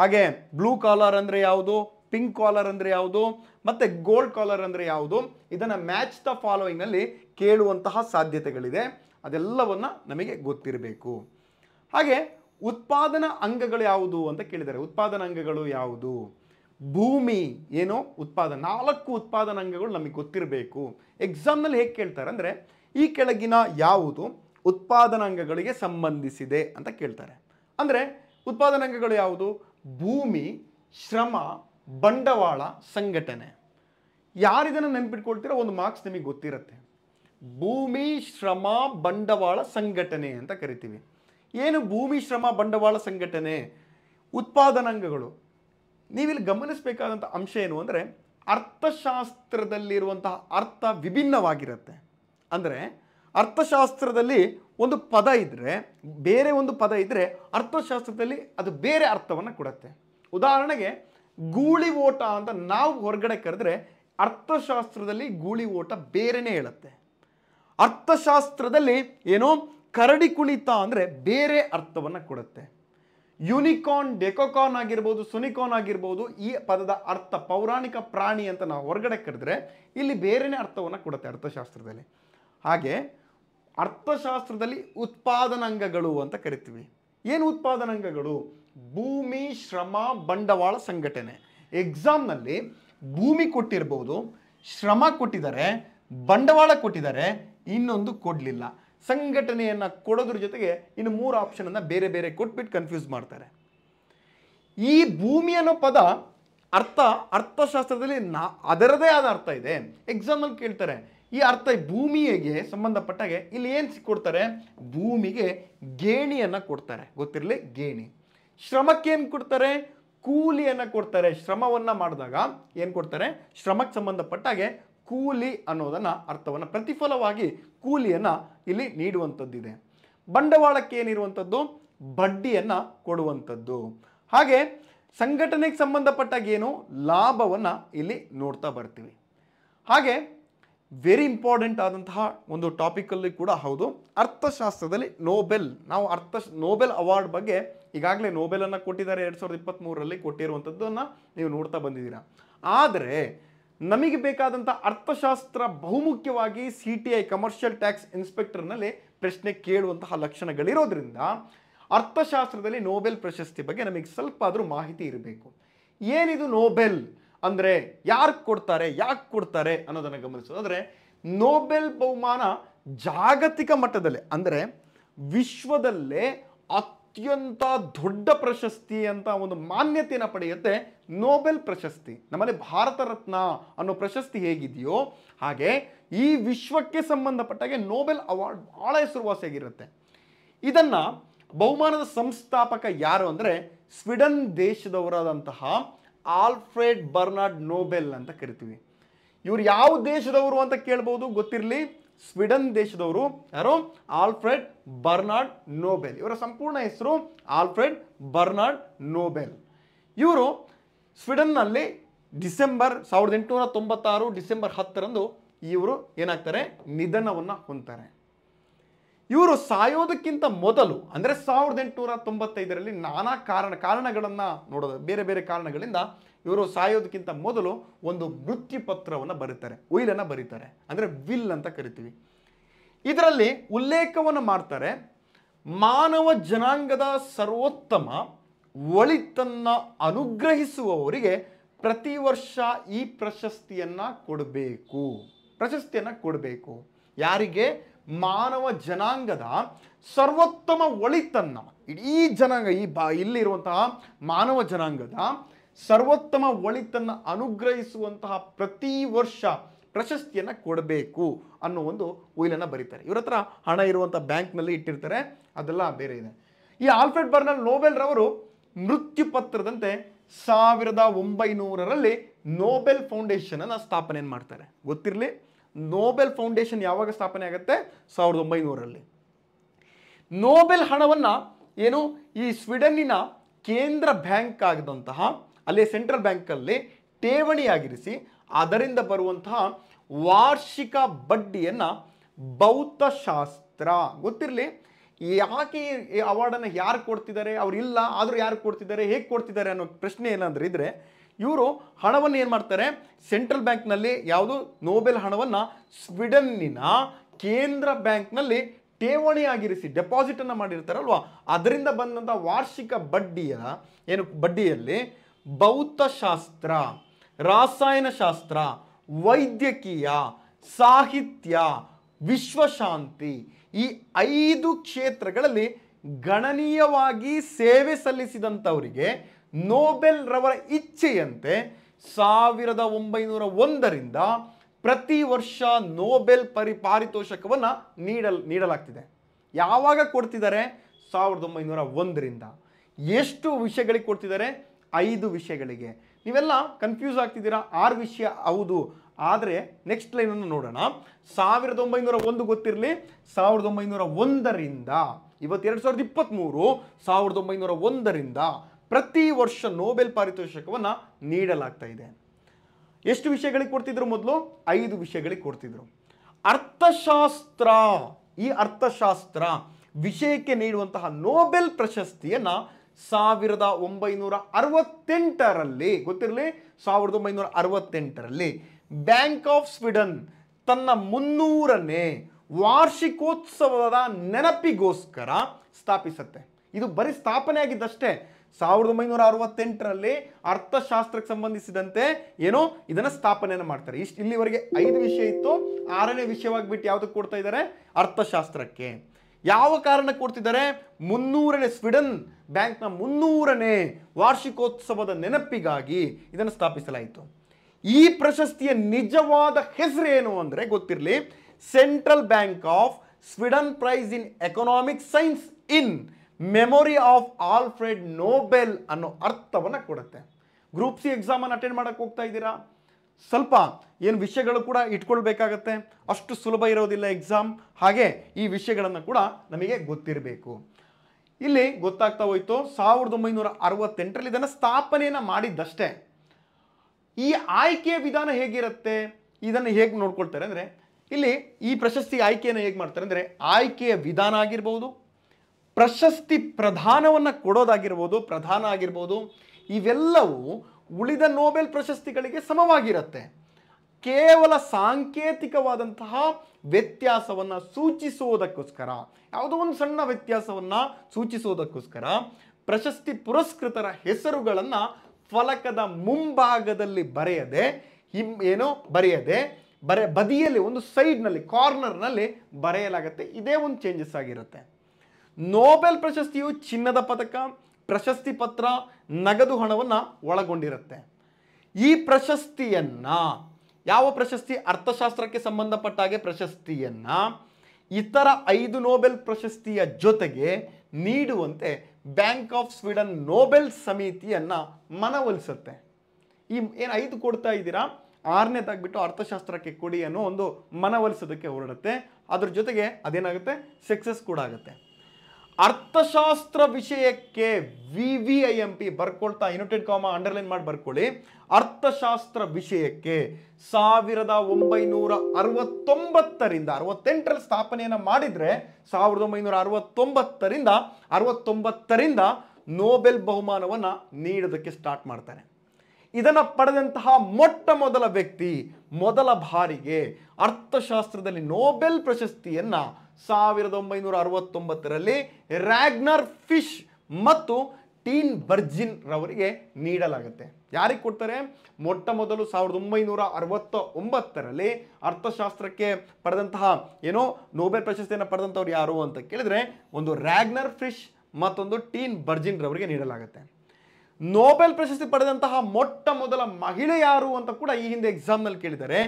ಹಾಗೆ ಬ್ಲೂ ಕಾಲರ್ ಅಂದರೆ ಯಾವುದು ಪಿಂಕ್ ಕಾಲರ್ ಅಂದರೆ ಯಾವುದು ಮತ್ತು ಗೋಲ್ಡ್ ಕಾಲರ್ ಅಂದರೆ ಯಾವುದು ಇದನ್ನು ಮ್ಯಾಚ್ ದ ಫಾಲೋಯಿಂಗ್ನಲ್ಲಿ ಕೇಳುವಂತಹ ಸಾಧ್ಯತೆಗಳಿದೆ ಅದೆಲ್ಲವನ್ನು ನಮಗೆ ಗೊತ್ತಿರಬೇಕು ಹಾಗೆ ಉತ್ಪಾದನಾ ಅಂಗಗಳು ಯಾವುದು ಅಂತ ಕೇಳಿದ್ದಾರೆ ಉತ್ಪಾದನಾ ಅಂಗಗಳು ಯಾವುದು ಭೂಮಿ ಏನೋ ಉತ್ಪಾದ ನಾಲ್ಕು ಉತ್ಪಾದನಾ ಅಂಗಗಳು ನಮಗೆ ಗೊತ್ತಿರಬೇಕು ಎಕ್ಸಾಮ್ನಲ್ಲಿ ಹೇಗೆ ಕೇಳ್ತಾರೆ ಅಂದರೆ ಈ ಕೆಳಗಿನ ಯಾವುದು ಉತ್ಪಾದನಾಂಗಗಳಿಗೆ ಸಂಬಂಧಿಸಿದೆ ಅಂತ ಕೇಳ್ತಾರೆ ಅಂದರೆ ಅಂಗಗಳು ಯಾವುದು ಭೂಮಿ ಶ್ರಮ ಬಂಡವಾಳ ಸಂಘಟನೆ ಯಾರಿದನ್ನು ನೆನ್ಪಿಟ್ಕೊಳ್ತೀರೋ ಒಂದು ಮಾರ್ಕ್ಸ್ ನಿಮಗೆ ಗೊತ್ತಿರುತ್ತೆ ಭೂಮಿ ಶ್ರಮ ಬಂಡವಾಳ ಸಂಘಟನೆ ಅಂತ ಕರಿತೀವಿ ಏನು ಭೂಮಿ ಶ್ರಮ ಬಂಡವಾಳ ಸಂಘಟನೆ ಉತ್ಪಾದನಾಂಗಗಳು ನೀವಿಲ್ಲಿ ಗಮನಿಸಬೇಕಾದಂಥ ಅಂಶ ಏನು ಅಂದರೆ ಅರ್ಥಶಾಸ್ತ್ರದಲ್ಲಿರುವಂತಹ ಅರ್ಥ ವಿಭಿನ್ನವಾಗಿರುತ್ತೆ ಅಂದರೆ ಅರ್ಥಶಾಸ್ತ್ರದಲ್ಲಿ ಒಂದು ಪದ ಇದ್ದರೆ ಬೇರೆ ಒಂದು ಪದ ಇದ್ದರೆ ಅರ್ಥಶಾಸ್ತ್ರದಲ್ಲಿ ಅದು ಬೇರೆ ಅರ್ಥವನ್ನು ಕೊಡುತ್ತೆ ಉದಾಹರಣೆಗೆ ಗೂಳಿ ಓಟ ಅಂತ ನಾವು ಹೊರಗಡೆ ಕರೆದ್ರೆ ಅರ್ಥಶಾಸ್ತ್ರದಲ್ಲಿ ಗೂಳಿ ಓಟ ಬೇರೆಯೇ ಹೇಳುತ್ತೆ ಅರ್ಥಶಾಸ್ತ್ರದಲ್ಲಿ ಏನೋ ಕರಡಿ ಕುಣಿತ ಅಂದರೆ ಬೇರೆ ಅರ್ಥವನ್ನು ಕೊಡುತ್ತೆ ಯುನಿಕಾನ್ ಡೆಕೋಕಾನ್ ಆಗಿರ್ಬೋದು ಸುನಿಕಾನ್ ಆಗಿರ್ಬೋದು ಈ ಪದದ ಅರ್ಥ ಪೌರಾಣಿಕ ಪ್ರಾಣಿ ಅಂತ ನಾವು ಹೊರಗಡೆ ಕರೆದ್ರೆ ಇಲ್ಲಿ ಬೇರೆನೇ ಅರ್ಥವನ್ನು ಕೊಡುತ್ತೆ ಅರ್ಥಶಾಸ್ತ್ರದಲ್ಲಿ ಹಾಗೆ ಅರ್ಥಶಾಸ್ತ್ರದಲ್ಲಿ ಉತ್ಪಾದನಾಂಗಗಳು ಅಂತ ಕರಿತೀವಿ ಏನು ಉತ್ಪಾದನಾಂಗಗಳು ಭೂಮಿ ಶ್ರಮ ಬಂಡವಾಳ ಸಂಘಟನೆ ಎಕ್ಸಾಮ್ನಲ್ಲಿ ಭೂಮಿ ಕೊಟ್ಟಿರ್ಬೋದು ಶ್ರಮ ಕೊಟ್ಟಿದ್ದಾರೆ ಬಂಡವಾಳ ಕೊಟ್ಟಿದ್ದಾರೆ ಇನ್ನೊಂದು ಕೊಡಲಿಲ್ಲ ಸಂಘಟನೆಯನ್ನು ಕೊಡೋದ್ರ ಜೊತೆಗೆ ಇನ್ನು ಮೂರು ಆಪ್ಷನನ್ನು ಬೇರೆ ಬೇರೆ ಕೊಟ್ಬಿಟ್ಟು ಕನ್ಫ್ಯೂಸ್ ಮಾಡ್ತಾರೆ ಈ ಭೂಮಿ ಅನ್ನೋ ಪದ ಅರ್ಥ ಅರ್ಥಶಾಸ್ತ್ರದಲ್ಲಿ ನಾ ಅದರದೇ ಆದ ಅರ್ಥ ಇದೆ ಎಕ್ಸಾಂಪಲ್ ಕೇಳ್ತಾರೆ ಈ ಅರ್ಥ ಭೂಮಿಗೆ ಸಂಬಂಧಪಟ್ಟಾಗೆ ಇಲ್ಲಿ ಏನು ಕೊಡ್ತಾರೆ ಭೂಮಿಗೆ ಗೇಣಿಯನ್ನು ಕೊಡ್ತಾರೆ ಗೊತ್ತಿರಲಿ ಗೇಣಿ ಶ್ರಮಕ್ಕೆ ಏನು ಕೊಡ್ತಾರೆ ಕೂಲಿಯನ್ನು ಕೊಡ್ತಾರೆ ಶ್ರಮವನ್ನು ಮಾಡಿದಾಗ ಏನು ಕೊಡ್ತಾರೆ ಶ್ರಮಕ್ಕೆ ಸಂಬಂಧಪಟ್ಟಾಗೆ ಕೂಲಿ ಅನ್ನೋದನ್ನು ಅರ್ಥವನ್ನು ಪ್ರತಿಫಲವಾಗಿ ಕೂಲಿಯನ್ನು ಇಲ್ಲಿ ನೀಡುವಂಥದ್ದಿದೆ ಬಂಡವಾಳಕ್ಕೆ ಏನಿರುವಂಥದ್ದು ಬಡ್ಡಿಯನ್ನು ಕೊಡುವಂಥದ್ದು ಹಾಗೆ ಸಂಘಟನೆಗೆ ಸಂಬಂಧಪಟ್ಟಾಗ ಏನು ಲಾಭವನ್ನು ಇಲ್ಲಿ ನೋಡ್ತಾ ಬರ್ತೀವಿ ಹಾಗೆ ವೆರಿ ಇಂಪಾರ್ಟೆಂಟ್ ಆದಂತಹ ಒಂದು ಟಾಪಿಕಲ್ಲಿ ಕೂಡ ಹೌದು ಅರ್ಥಶಾಸ್ತ್ರದಲ್ಲಿ ನೋಬೆಲ್ ನಾವು ಅರ್ಥ ನೋಬೆಲ್ ಅವಾರ್ಡ್ ಬಗ್ಗೆ ಈಗಾಗಲೇ ನೋಬೆಲನ್ನು ಕೊಟ್ಟಿದ್ದಾರೆ ಎರಡು ಸಾವಿರದ ಇಪ್ಪತ್ತ್ಮೂರರಲ್ಲಿ ಕೊಟ್ಟಿರುವಂಥದ್ದನ್ನು ನೀವು ನೋಡ್ತಾ ಬಂದಿದ್ದೀರಾ ಆದರೆ ನಮಗೆ ಬೇಕಾದಂಥ ಅರ್ಥಶಾಸ್ತ್ರ ಬಹುಮುಖ್ಯವಾಗಿ C T I commercial tax ಇನ್ಸ್ಪೆಕ್ಟರ್ನಲ್ಲಿ ಪ್ರಶ್ನೆ ಕೇಳುವಂತಹ ಲಕ್ಷಣಗಳಿರೋದ್ರಿಂದ ಅರ್ಥಶಾಸ್ತ್ರದಲ್ಲಿ ನೋಬೆಲ್ ಪ್ರಶಸ್ತಿ ಬಗ್ಗೆ ನಮಗೆ ಸ್ವಲ್ಪ ಆದರೂ ಮಾಹಿತಿ ಇರಬೇಕು ಏನಿದು ನೋಬೆಲ್ ಅಂದರೆ ಯಾರು ಕೊಡ್ತಾರೆ ಯಾಕೆ ಕೊಡ್ತಾರೆ ಅನ್ನೋದನ್ನು ಗಮನಿಸೋದು ಅಂದರೆ ನೋಬೆಲ್ ಬಹುಮಾನ ಜಾಗತಿಕ ಮಟ್ಟದಲ್ಲಿ ಅಂದರೆ ವಿಶ್ವದಲ್ಲೇ ಅತ್ ಅತ್ಯಂತ ದೊಡ್ಡ ಪ್ರಶಸ್ತಿ ಅಂತ ಒಂದು ಮಾನ್ಯತೆಯನ್ನು ಪಡೆಯುತ್ತೆ ನೋಬೆಲ್ ಪ್ರಶಸ್ತಿ ನಮ್ಮಲ್ಲಿ ಭಾರತ ರತ್ನ ಅನ್ನೋ ಪ್ರಶಸ್ತಿ ಹೇಗಿದೆಯೋ ಹಾಗೆ ಈ ವಿಶ್ವಕ್ಕೆ ಸಂಬಂಧಪಟ್ಟಾಗೆ ನೋಬೆಲ್ ಅವಾರ್ಡ್ ಬಹಳ ಹೆಸರುವಾಸಿಯಾಗಿರುತ್ತೆ ಇದನ್ನ ಬಹುಮಾನದ ಸಂಸ್ಥಾಪಕ ಯಾರು ಅಂದರೆ ಸ್ವೀಡನ್ ದೇಶದವರಾದಂತಹ ಆಲ್ಫ್ರೆಡ್ ಬರ್ನಾರ್ಡ್ ನೋಬೆಲ್ ಅಂತ ಕರಿತೀವಿ ಇವರು ಯಾವ ದೇಶದವರು ಅಂತ ಕೇಳ್ಬೋದು ಗೊತ್ತಿರಲಿ ಸ್ವೀಡನ್ ದೇಶದವರು ಯಾರು ಆಲ್ಫ್ರೆಡ್ ಬರ್ನಾರ್ಡ್ ನೋಬೆಲ್ ಇವರ ಸಂಪೂರ್ಣ ಹೆಸರು ಆಲ್ಫ್ರೆಡ್ ಬರ್ನಾರ್ಡ್ ನೋಬೆಲ್ ಇವರು ಸ್ವೀಡನ್ನಲ್ಲಿ ಡಿಸೆಂಬರ್ ಸಾವಿರದ ಎಂಟುನೂರ ತೊಂಬತ್ತಾರು ಡಿಸೆಂಬರ್ ಹತ್ತರಂದು ಇವರು ಏನಾಗ್ತಾರೆ ನಿಧನವನ್ನು ಹೊಂತಾರೆ ಇವರು ಸಾಯೋದಕ್ಕಿಂತ ಮೊದಲು ಅಂದರೆ ಸಾವಿರದ ಎಂಟುನೂರ ತೊಂಬತ್ತೈದರಲ್ಲಿ ನಾನಾ ಕಾರಣ ಕಾರಣಗಳನ್ನು ನೋಡೋದು ಬೇರೆ ಬೇರೆ ಕಾರಣಗಳಿಂದ ಇವರು ಸಾಯೋದಕ್ಕಿಂತ ಮೊದಲು ಒಂದು ಮೃತ್ಯುಪತ್ರವನ್ನು ಬರೀತಾರೆ ಉಯಿಲನ್ನು ಬರೀತಾರೆ ಅಂದರೆ ವಿಲ್ ಅಂತ ಕರಿತೀವಿ ಇದರಲ್ಲಿ ಉಲ್ಲೇಖವನ್ನು ಮಾಡ್ತಾರೆ ಮಾನವ ಜನಾಂಗದ ಸರ್ವೋತ್ತಮ ಒಳಿತನ್ನು ಅನುಗ್ರಹಿಸುವವರಿಗೆ ಪ್ರತಿ ವರ್ಷ ಈ ಪ್ರಶಸ್ತಿಯನ್ನು ಕೊಡಬೇಕು ಪ್ರಶಸ್ತಿಯನ್ನು ಕೊಡಬೇಕು ಯಾರಿಗೆ ಮಾನವ ಜನಾಂಗದ ಸರ್ವೋತ್ತಮ ಒಳಿತನ್ನ ಇಡೀ ಜನಾಂಗ ಈ ಬಾ ಇಲ್ಲಿರುವಂತಹ ಮಾನವ ಜನಾಂಗದ ಸರ್ವೋತ್ತಮ ಒಳಿತನ್ನು ಅನುಗ್ರಹಿಸುವಂತಹ ಪ್ರತಿ ವರ್ಷ ಪ್ರಶಸ್ತಿಯನ್ನು ಕೊಡಬೇಕು ಅನ್ನೋ ಒಂದು ಉಯಿಲನ್ನು ಬರೀತಾರೆ ಇವ್ರ ಹತ್ರ ಹಣ ಇರುವಂಥ ಬ್ಯಾಂಕ್ನಲ್ಲಿ ಇಟ್ಟಿರ್ತಾರೆ ಅದೆಲ್ಲ ಬೇರೆ ಇದೆ ಈ ಆಲ್ಫ್ರೆಡ್ ಬರ್ನಲ್ ನೋಬೆಲ್ ರವರು ಮೃತ್ಯು ಪತ್ರದಂತೆ ಸಾವಿರದ ಒಂಬೈನೂರರಲ್ಲಿ ನೋಬೆಲ್ ಫೌಂಡೇಶನನ್ನು ಸ್ಥಾಪನೆ ಮಾಡ್ತಾರೆ ಗೊತ್ತಿರಲಿ ನೋಬೆಲ್ ಫೌಂಡೇಶನ್ ಯಾವಾಗ ಸ್ಥಾಪನೆ ಆಗುತ್ತೆ ಸಾವಿರದ ಒಂಬೈನೂರಲ್ಲಿ ನೋಬೆಲ್ ಹಣವನ್ನು ಏನು ಈ ಸ್ವೀಡನ್ನಿನ ಕೇಂದ್ರ ಬ್ಯಾಂಕ್ ಆಗಿದಂತಹ ಅಲ್ಲಿ ಸೆಂಟ್ರಲ್ ಬ್ಯಾಂಕಲ್ಲಿ ಠೇವಣಿಯಾಗಿರಿಸಿ ಅದರಿಂದ ಬರುವಂತಹ ವಾರ್ಷಿಕ ಬಡ್ಡಿಯನ್ನು ಭೌತಶಾಸ್ತ್ರ ಗೊತ್ತಿರಲಿ ಯಾಕೆ ಈ ಅವಾರ್ಡನ್ನು ಯಾರು ಕೊಡ್ತಿದ್ದಾರೆ ಅವ್ರು ಇಲ್ಲ ಆದರೂ ಯಾರು ಕೊಡ್ತಿದ್ದಾರೆ ಹೇಗೆ ಕೊಡ್ತಿದ್ದಾರೆ ಅನ್ನೋ ಪ್ರಶ್ನೆ ಏನಂದ್ರೆ ಇದ್ದರೆ ಇವರು ಹಣವನ್ನು ಏನು ಮಾಡ್ತಾರೆ ಸೆಂಟ್ರಲ್ ಬ್ಯಾಂಕ್ನಲ್ಲಿ ಯಾವುದು ನೋಬೆಲ್ ಹಣವನ್ನು ಸ್ವೀಡನ್ನಿನ ಕೇಂದ್ರ ಬ್ಯಾಂಕ್ನಲ್ಲಿ ಠೇವಣಿಯಾಗಿರಿಸಿ ಡೆಪಾಸಿಟನ್ನು ಮಾಡಿರ್ತಾರಲ್ವ ಅದರಿಂದ ಬಂದಂಥ ವಾರ್ಷಿಕ ಬಡ್ಡಿಯ ಏನು ಬಡ್ಡಿಯಲ್ಲಿ ಭೌತಶಾಸ್ತ್ರ ರಾಸಾಯನಶಾಸ್ತ್ರ ವೈದ್ಯಕೀಯ ಸಾಹಿತ್ಯ ವಿಶ್ವಶಾಂತಿ ಈ ಐದು ಕ್ಷೇತ್ರಗಳಲ್ಲಿ ಗಣನೀಯವಾಗಿ ಸೇವೆ ಸಲ್ಲಿಸಿದಂಥವರಿಗೆ ನೋಬೆಲ್ ರವರ ಇಚ್ಛೆಯಂತೆ ಸಾವಿರದ ಒಂಬೈನೂರ ಒಂದರಿಂದ ಪ್ರತಿ ವರ್ಷ ನೋಬೆಲ್ ಪರಿ ಪಾರಿತೋಷಕವನ್ನು ನೀಡಲ್ ನೀಡಲಾಗ್ತಿದೆ ಯಾವಾಗ ಕೊಡ್ತಿದ್ದಾರೆ ಸಾವಿರದ ಒಂಬೈನೂರ ಒಂದರಿಂದ ಎಷ್ಟು ವಿಷಯಗಳಿಗೆ ಕೊಡ್ತಿದ್ದಾರೆ ಐದು ವಿಷಯಗಳಿಗೆ ನೀವೆಲ್ಲ ಕನ್ಫ್ಯೂಸ್ ಆಗ್ತಿದ್ದೀರಾ ಆರು ವಿಷಯ ಹೌದು ಆದರೆ ನೆಕ್ಸ್ಟ್ ಲೈನನ್ನು ನೋಡೋಣ ಸಾವಿರದ ಒಂಬೈನೂರ ಒಂದು ಗೊತ್ತಿರಲಿ ಸಾವಿರದ ಒಂಬೈನೂರ ಒಂದರಿಂದ ಇವತ್ತೆರಡು ಸಾವಿರದ ಇಪ್ಪತ್ತ್ಮೂರು ಸಾವಿರದ ಒಂಬೈನೂರ ಒಂದರಿಂದ ಪ್ರತಿ ವರ್ಷ ನೋಬೆಲ್ ಪಾರಿತೋಷಕವನ್ನು ನೀಡಲಾಗ್ತಾ ಇದೆ ಎಷ್ಟು ವಿಷಯಗಳಿಗೆ ಕೊಡ್ತಿದ್ರು ಮೊದಲು ಐದು ವಿಷಯಗಳಿಗೆ ಕೊಡ್ತಿದ್ರು ಅರ್ಥಶಾಸ್ತ್ರ ಈ ಅರ್ಥಶಾಸ್ತ್ರ ವಿಷಯಕ್ಕೆ ನೀಡುವಂತಹ ನೋಬೆಲ್ ಪ್ರಶಸ್ತಿಯನ್ನು ಸಾವಿರದ ಒಂಬೈನೂರ ಅರವತ್ತೆಂಟರಲ್ಲಿ ಗೊತ್ತಿರಲಿ ಸಾವಿರದ ಒಂಬೈನೂರ ಅರವತ್ತೆಂಟರಲ್ಲಿ ಬ್ಯಾಂಕ್ ಆಫ್ ಸ್ವೀಡನ್ ತನ್ನ ಮುನ್ನೂರನೇ ವಾರ್ಷಿಕೋತ್ಸವದ ನೆನಪಿಗೋಸ್ಕರ ಸ್ಥಾಪಿಸುತ್ತೆ ಇದು ಬರೀ ಸ್ಥಾಪನೆ ಆಗಿದ್ದಷ್ಟೇ ಸಾವಿರದ ಒಂಬೈನೂರ ಅರವತ್ತೆಂಟರಲ್ಲಿ ಅರ್ಥಶಾಸ್ತ್ರಕ್ಕೆ ಸಂಬಂಧಿಸಿದಂತೆ ಏನೋ ಇದನ್ನು ಸ್ಥಾಪನೆಯನ್ನು ಮಾಡ್ತಾರೆ ಇಷ್ಟು ಇಲ್ಲಿವರೆಗೆ ಐದು ವಿಷಯ ಇತ್ತು ಆರನೇ ವಿಷಯವಾಗಿ ಬಿಟ್ಟು ಯಾವುದಕ್ಕೆ ಕೊಡ್ತಾ ಇದ್ದಾರೆ ಅರ್ಥಶಾಸ್ತ್ರಕ್ಕೆ ಯಾವ ಕಾರಣ ಕೊಡ್ತಿದ್ದಾರೆ ಮುನ್ನೂರನೇ ಸ್ವೀಡನ್ ಬ್ಯಾಂಕ್ನ ಮುನ್ನೂರನೇ ವಾರ್ಷಿಕೋತ್ಸವದ ನೆನಪಿಗಾಗಿ ಇದನ್ನು ಸ್ಥಾಪಿಸಲಾಯಿತು ಈ ಪ್ರಶಸ್ತಿಯ ನಿಜವಾದ ಹೆಸರು ಏನು ಅಂದರೆ ಗೊತ್ತಿರಲಿ central bank of Sweden prize in economic science in memory of Alfred Nobel ಅನ್ನೋ ಅರ್ಥವನ್ನು ಕೊಡುತ್ತೆ ಗ್ರೂಪ್ ಸಿ ಎಕ್ಸಾಮನ್ನು ಅಟೆಂಡ್ ಮಾಡೋಕ್ಕೆ ಹೋಗ್ತಾ ಇದ್ದೀರಾ ಸ್ವಲ್ಪ ಏನು ವಿಷಯಗಳು ಕೂಡ ಇಟ್ಕೊಳ್ಬೇಕಾಗತ್ತೆ ಅಷ್ಟು ಸುಲಭ ಇರೋದಿಲ್ಲ ಎಕ್ಸಾಮ್ ಹಾಗೆ ಈ ವಿಷಯಗಳನ್ನು ಕೂಡ ನಮಗೆ ಗೊತ್ತಿರಬೇಕು ಇಲ್ಲಿ ಗೊತ್ತಾಗ್ತಾ ಹೋಯಿತು ಸಾವಿರದ ಒಂಬೈನೂರ ಅರವತ್ತೆಂಟರಲ್ಲಿ ಇದನ್ನು ಸ್ಥಾಪನೆಯನ್ನು ಮಾಡಿದ್ದಷ್ಟೇ ಈ ಆಯ್ಕೆಯ ವಿಧಾನ ಹೇಗಿರುತ್ತೆ ಇದನ್ನು ಹೇಗೆ ನೋಡ್ಕೊಳ್ತಾರೆ ಅಂದರೆ ಇಲ್ಲಿ ಈ ಪ್ರಶಸ್ತಿ ಆಯ್ಕೆಯನ್ನು ಹೇಗೆ ಮಾಡ್ತಾರೆ ಅಂದರೆ ಆಯ್ಕೆಯ ವಿಧಾನ ಆಗಿರ್ಬೋದು ಪ್ರಶಸ್ತಿ ಪ್ರಧಾನವನ್ನು ಕೊಡೋದಾಗಿರ್ಬೋದು ಪ್ರಧಾನ ಆಗಿರ್ಬೋದು ಇವೆಲ್ಲವೂ ಉಳಿದ ನೋಬೆಲ್ ಪ್ರಶಸ್ತಿಗಳಿಗೆ ಸಮವಾಗಿರುತ್ತೆ ಕೇವಲ ಸಾಂಕೇತಿಕವಾದಂತಹ ವ್ಯತ್ಯಾಸವನ್ನು ಸೂಚಿಸುವುದಕ್ಕೋಸ್ಕರ ಯಾವುದೋ ಒಂದು ಸಣ್ಣ ವ್ಯತ್ಯಾಸವನ್ನು ಸೂಚಿಸುವುದಕ್ಕೋಸ್ಕರ ಪ್ರಶಸ್ತಿ ಪುರಸ್ಕೃತರ ಹೆಸರುಗಳನ್ನು ಫಲಕದ ಮುಂಭಾಗದಲ್ಲಿ ಬರೆಯದೆ ಏನೋ ಬರೆಯದೆ ಬರೆ ಬದಿಯಲ್ಲಿ ಒಂದು ಸೈಡ್ನಲ್ಲಿ ಕಾರ್ನರ್ನಲ್ಲಿ ಬರೆಯಲಾಗುತ್ತೆ ಇದೇ ಒಂದು ಚೇಂಜಸ್ ಆಗಿರುತ್ತೆ ನೋಬೆಲ್ ಪ್ರಶಸ್ತಿಯು ಚಿನ್ನದ ಪದಕ ಪ್ರಶಸ್ತಿ ಪತ್ರ ನಗದು ಹಣವನ್ನು ಒಳಗೊಂಡಿರುತ್ತೆ ಈ ಪ್ರಶಸ್ತಿಯನ್ನು ಯಾವ ಪ್ರಶಸ್ತಿ ಅರ್ಥಶಾಸ್ತ್ರಕ್ಕೆ ಸಂಬಂಧಪಟ್ಟ ಹಾಗೆ ಪ್ರಶಸ್ತಿಯನ್ನು ಇತರ ಐದು ನೋಬೆಲ್ ಪ್ರಶಸ್ತಿಯ ಜೊತೆಗೆ ನೀಡುವಂತೆ ಬ್ಯಾಂಕ್ ಆಫ್ ಸ್ವೀಡನ್ ನೋಬೆಲ್ ಸಮಿತಿಯನ್ನು ಮನವೊಲಿಸುತ್ತೆ ಈ ಏನು ಐದು ಕೊಡ್ತಾ ಇದ್ದೀರಾ ಆರನೇದಾಗ್ಬಿಟ್ಟು ಅರ್ಥಶಾಸ್ತ್ರಕ್ಕೆ ಕೊಡಿ ಅನ್ನೋ ಒಂದು ಮನವೊಲಿಸೋದಕ್ಕೆ ಹೊರಡುತ್ತೆ ಅದ್ರ ಜೊತೆಗೆ ಅದೇನಾಗುತ್ತೆ ಸಕ್ಸಸ್ ಕೂಡ ಆಗುತ್ತೆ ಅರ್ಥಶಾಸ್ತ್ರ ವಿಷಯಕ್ಕೆ V V I M P ಬರ್ಕೊಳ್ತಾ ಯುನೈಟೆಡ್ ಕಾಮ ಅಂಡರ್ಲೈನ್ ಮಾಡಿ ಬರ್ಕೊಳ್ಳಿ ಅರ್ಥಶಾಸ್ತ್ರ ವಿಷಯಕ್ಕೆ ಸಾವಿರದ ಒಂಬೈನೂರ ಅರವತ್ತೊಂಬತ್ತರಿಂದ ಅರವತ್ತೆಂಟರಲ್ಲಿ ಸ್ಥಾಪನೆಯನ್ನು ಮಾಡಿದರೆ ಸಾವಿರದ ಒಂಬೈನೂರ ಅರವತ್ತೊಂಬತ್ತರಿಂದ ಅರವತ್ತೊಂಬತ್ತರಿಂದ ನೋಬೆಲ್ ಬಹುಮಾನವನ್ನು ನೀಡೋದಕ್ಕೆ ಸ್ಟಾರ್ಟ್ ಮಾಡ್ತಾರೆ ಇದನ್ನು ಪಡೆದಂತಹ ಮೊಟ್ಟ ಮೊದಲ ವ್ಯಕ್ತಿ ಮೊದಲ ಬಾರಿಗೆ ಅರ್ಥಶಾಸ್ತ್ರದಲ್ಲಿ ನೋಬೆಲ್ ಪ್ರಶಸ್ತಿಯನ್ನು ಸಾವಿರದ ಒಂಬೈನೂರ ಅರವತ್ತೊಂಬತ್ತರಲ್ಲಿ ರ್ಯಾಗ್ನರ್ ಫಿಶ್ ಮತ್ತು ಟೀನ್ ಬರ್ಜಿನ್ ರವರಿಗೆ ನೀಡಲಾಗುತ್ತೆ ಯಾರಿಗೆ ಕೊಡ್ತಾರೆ ಮೊಟ್ಟ ಮೊದಲು ಸಾವಿರದ ಒಂಬೈನೂರ ಅರವತ್ತ ಒಂಬತ್ತರಲ್ಲಿ ಅರ್ಥಶಾಸ್ತ್ರಕ್ಕೆ ಪಡೆದಂತಹ ಏನೋ ನೋಬೆಲ್ ಪ್ರಶಸ್ತಿಯನ್ನು ಪಡೆದಂಥವ್ರು ಯಾರು ಅಂತ ಕೇಳಿದ್ರೆ ಒಂದು ರ್ಯಾಗ್ನರ್ ಫಿಶ್ ಮತ್ತೊಂದು ಟೀನ್ ಬರ್ಜಿನ್ ರವರಿಗೆ ನೀಡಲಾಗುತ್ತೆ ನೋಬೆಲ್ ಪ್ರಶಸ್ತಿ ಪಡೆದಂತಹ ಮೊಟ್ಟ ಮೊದಲ ಮಹಿಳೆ ಯಾರು ಅಂತ ಕೂಡ ಈ ಹಿಂದೆ ಎಕ್ಸಾಮ್ನಲ್ಲಿ ಕೇಳಿದರೆ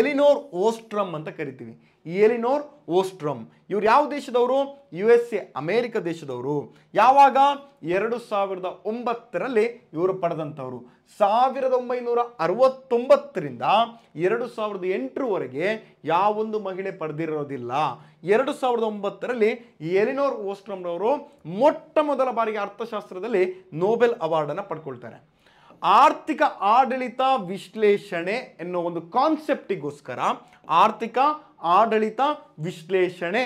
ಎಲಿನೋರ್ ಓಸ್ಟ್ರಮ್ ಅಂತ ಕರಿತೀವಿ ಏಲಿನೋರ್ ಓಸ್ಟ್ರಮ್ ಇವ್ರು ಯಾವ ದೇಶದವರು ಯು ಎಸ್ ಎ ಅಮೇರಿಕ ದೇಶದವರು ಯಾವಾಗ ಎರಡು ಸಾವಿರದ ಒಂಬತ್ತರಲ್ಲಿ ಇವರು ಪಡೆದಂಥವ್ರು ಸಾವಿರದ ಒಂಬೈನೂರ ಅರವತ್ತೊಂಬತ್ತರಿಂದ ಎರಡು ಸಾವಿರದ ಎಂಟರವರೆಗೆ ಯಾವೊಂದು ಮಹಿಳೆ ಪಡೆದಿರೋದಿಲ್ಲ ಎರಡು ಸಾವಿರದ ಒಂಬತ್ತರಲ್ಲಿ ಎಲಿನೋರ್ ಓಸ್ಟ್ರಮ್ರವರು ಮೊಟ್ಟ ಮೊದಲ ಬಾರಿಗೆ ಅರ್ಥಶಾಸ್ತ್ರದಲ್ಲಿ ನೋಬೆಲ್ ಅವಾರ್ಡನ್ನು ಪಡ್ಕೊಳ್ತಾರೆ ಆರ್ಥಿಕ ಆಡಳಿತ ವಿಶ್ಲೇಷಣೆ ಎನ್ನುವ ಒಂದು ಕಾನ್ಸೆಪ್ಟಿಗೋಸ್ಕರ ಆರ್ಥಿಕ ಆಡಳಿತ ವಿಶ್ಲೇಷಣೆ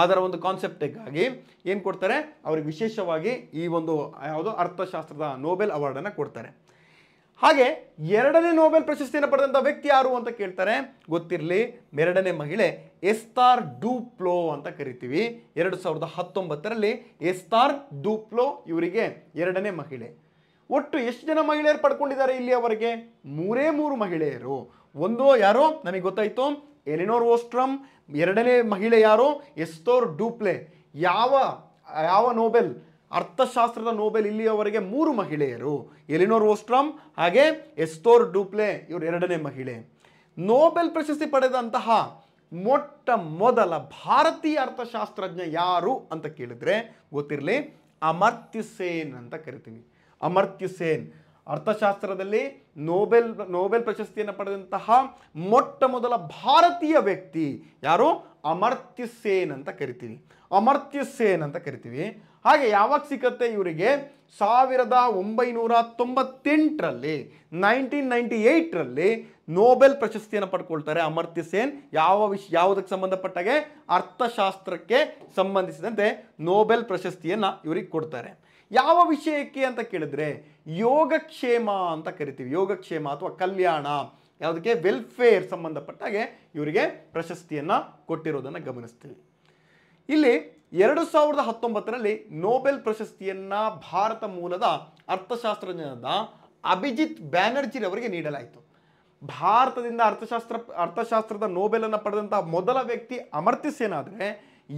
ಅದರ ಒಂದು ಕಾನ್ಸೆಪ್ಟಿಗಾಗಿ ಏನು ಕೊಡ್ತಾರೆ ಅವ್ರಿಗೆ ವಿಶೇಷವಾಗಿ ಈ ಒಂದು ಯಾವುದು ಅರ್ಥಶಾಸ್ತ್ರದ ನೋಬೆಲ್ ಅವಾರ್ಡನ್ನು ಕೊಡ್ತಾರೆ ಹಾಗೆ ಎರಡನೇ ನೋಬೆಲ್ ಪ್ರಶಸ್ತಿಯನ್ನು ಪಡೆದಂಥ ವ್ಯಕ್ತಿ ಯಾರು ಅಂತ ಕೇಳ್ತಾರೆ ಗೊತ್ತಿರಲಿ ಎರಡನೇ ಮಹಿಳೆ ಎಸ್ತಾರ್ ಡೂಪ್ಲೋ ಅಂತ ಕರಿತೀವಿ ಎರಡು ಸಾವಿರದ ಹತ್ತೊಂಬತ್ತರಲ್ಲಿ ಎಸ್ತಾರ್ ಡೂಪ್ಲೋ ಇವರಿಗೆ ಎರಡನೇ ಮಹಿಳೆ ಒಟ್ಟು ಎಷ್ಟು ಜನ ಮಹಿಳೆಯರು ಪಡ್ಕೊಂಡಿದ್ದಾರೆ ಇಲ್ಲಿಯವರೆಗೆ ಮೂರೇ ಮೂರು ಮಹಿಳೆಯರು ಒಂದೋ ಯಾರೋ ನಮಗೆ ಗೊತ್ತಾಯ್ತು ಎಲಿನೋರ್ ಓಸ್ಟ್ರಮ್ ಎರಡನೇ ಮಹಿಳೆ ಯಾರು ಎಸ್ತೋರ್ ಡೂಪ್ಲೆ ಯಾವ ಯಾವ ನೋಬೆಲ್ ಅರ್ಥಶಾಸ್ತ್ರದ ನೋಬೆಲ್ ಇಲ್ಲಿಯವರೆಗೆ ಮೂರು ಮಹಿಳೆಯರು ಎಲಿನೋರ್ ಓಸ್ಟ್ರಮ್ ಹಾಗೆ ಎಸ್ತೋರ್ ಡೂಪ್ಲೆ ಇವರು ಎರಡನೇ ಮಹಿಳೆ ನೋಬೆಲ್ ಪ್ರಶಸ್ತಿ ಪಡೆದಂತಹ ಮೊಟ್ಟ ಮೊದಲ ಭಾರತೀಯ ಅರ್ಥಶಾಸ್ತ್ರಜ್ಞ ಯಾರು ಅಂತ ಕೇಳಿದ್ರೆ ಗೊತ್ತಿರಲಿ ಅಮರ್ತ್ಯ ಸೇನ್ ಅಂತ ಕರಿತೀವಿ ಸೇನ್ ಅರ್ಥಶಾಸ್ತ್ರದಲ್ಲಿ ನೋಬೆಲ್ ನೋಬೆಲ್ ಪ್ರಶಸ್ತಿಯನ್ನು ಪಡೆದಂತಹ ಮೊಟ್ಟ ಮೊದಲ ಭಾರತೀಯ ವ್ಯಕ್ತಿ ಯಾರು ಸೇನ್ ಅಂತ ಕರಿತೀವಿ ಸೇನ್ ಅಂತ ಕರಿತೀವಿ ಹಾಗೆ ಯಾವಾಗ ಸಿಕ್ಕತ್ತೆ ಇವರಿಗೆ ಸಾವಿರದ ಒಂಬೈನೂರ ತೊಂಬತ್ತೆಂಟರಲ್ಲಿ ನೈನ್ಟೀನ್ ನೈಂಟಿ ಏಟ್ರಲ್ಲಿ ನೋಬೆಲ್ ಪ್ರಶಸ್ತಿಯನ್ನು ಪಡ್ಕೊಳ್ತಾರೆ ಅಮರ್ತ್ಯ ಸೇನ್ ಯಾವ ವಿಷ ಯಾವುದಕ್ಕೆ ಸಂಬಂಧಪಟ್ಟಾಗೆ ಅರ್ಥಶಾಸ್ತ್ರಕ್ಕೆ ಸಂಬಂಧಿಸಿದಂತೆ ನೋಬೆಲ್ ಪ್ರಶಸ್ತಿಯನ್ನು ಇವರಿಗೆ ಕೊಡ್ತಾರೆ ಯಾವ ವಿಷಯಕ್ಕೆ ಅಂತ ಕೇಳಿದ್ರೆ ಯೋಗಕ್ಷೇಮ ಅಂತ ಕರಿತೀವಿ ಯೋಗಕ್ಷೇಮ ಅಥವಾ ಕಲ್ಯಾಣ ಯಾವುದಕ್ಕೆ ವೆಲ್ಫೇರ್ ಸಂಬಂಧಪಟ್ಟಾಗೆ ಇವರಿಗೆ ಪ್ರಶಸ್ತಿಯನ್ನು ಕೊಟ್ಟಿರೋದನ್ನು ಗಮನಿಸ್ತೀವಿ ಇಲ್ಲಿ ಎರಡು ಸಾವಿರದ ಹತ್ತೊಂಬತ್ತರಲ್ಲಿ ನೋಬೆಲ್ ಪ್ರಶಸ್ತಿಯನ್ನು ಭಾರತ ಮೂಲದ ಅರ್ಥಶಾಸ್ತ್ರಜ್ಞನಾದ ಅಭಿಜಿತ್ ಅವರಿಗೆ ನೀಡಲಾಯಿತು ಭಾರತದಿಂದ ಅರ್ಥಶಾಸ್ತ್ರ ಅರ್ಥಶಾಸ್ತ್ರದ ನೋಬೆಲನ್ನು ಪಡೆದಂಥ ಮೊದಲ ವ್ಯಕ್ತಿ ಅಮರ್ತ್ಯ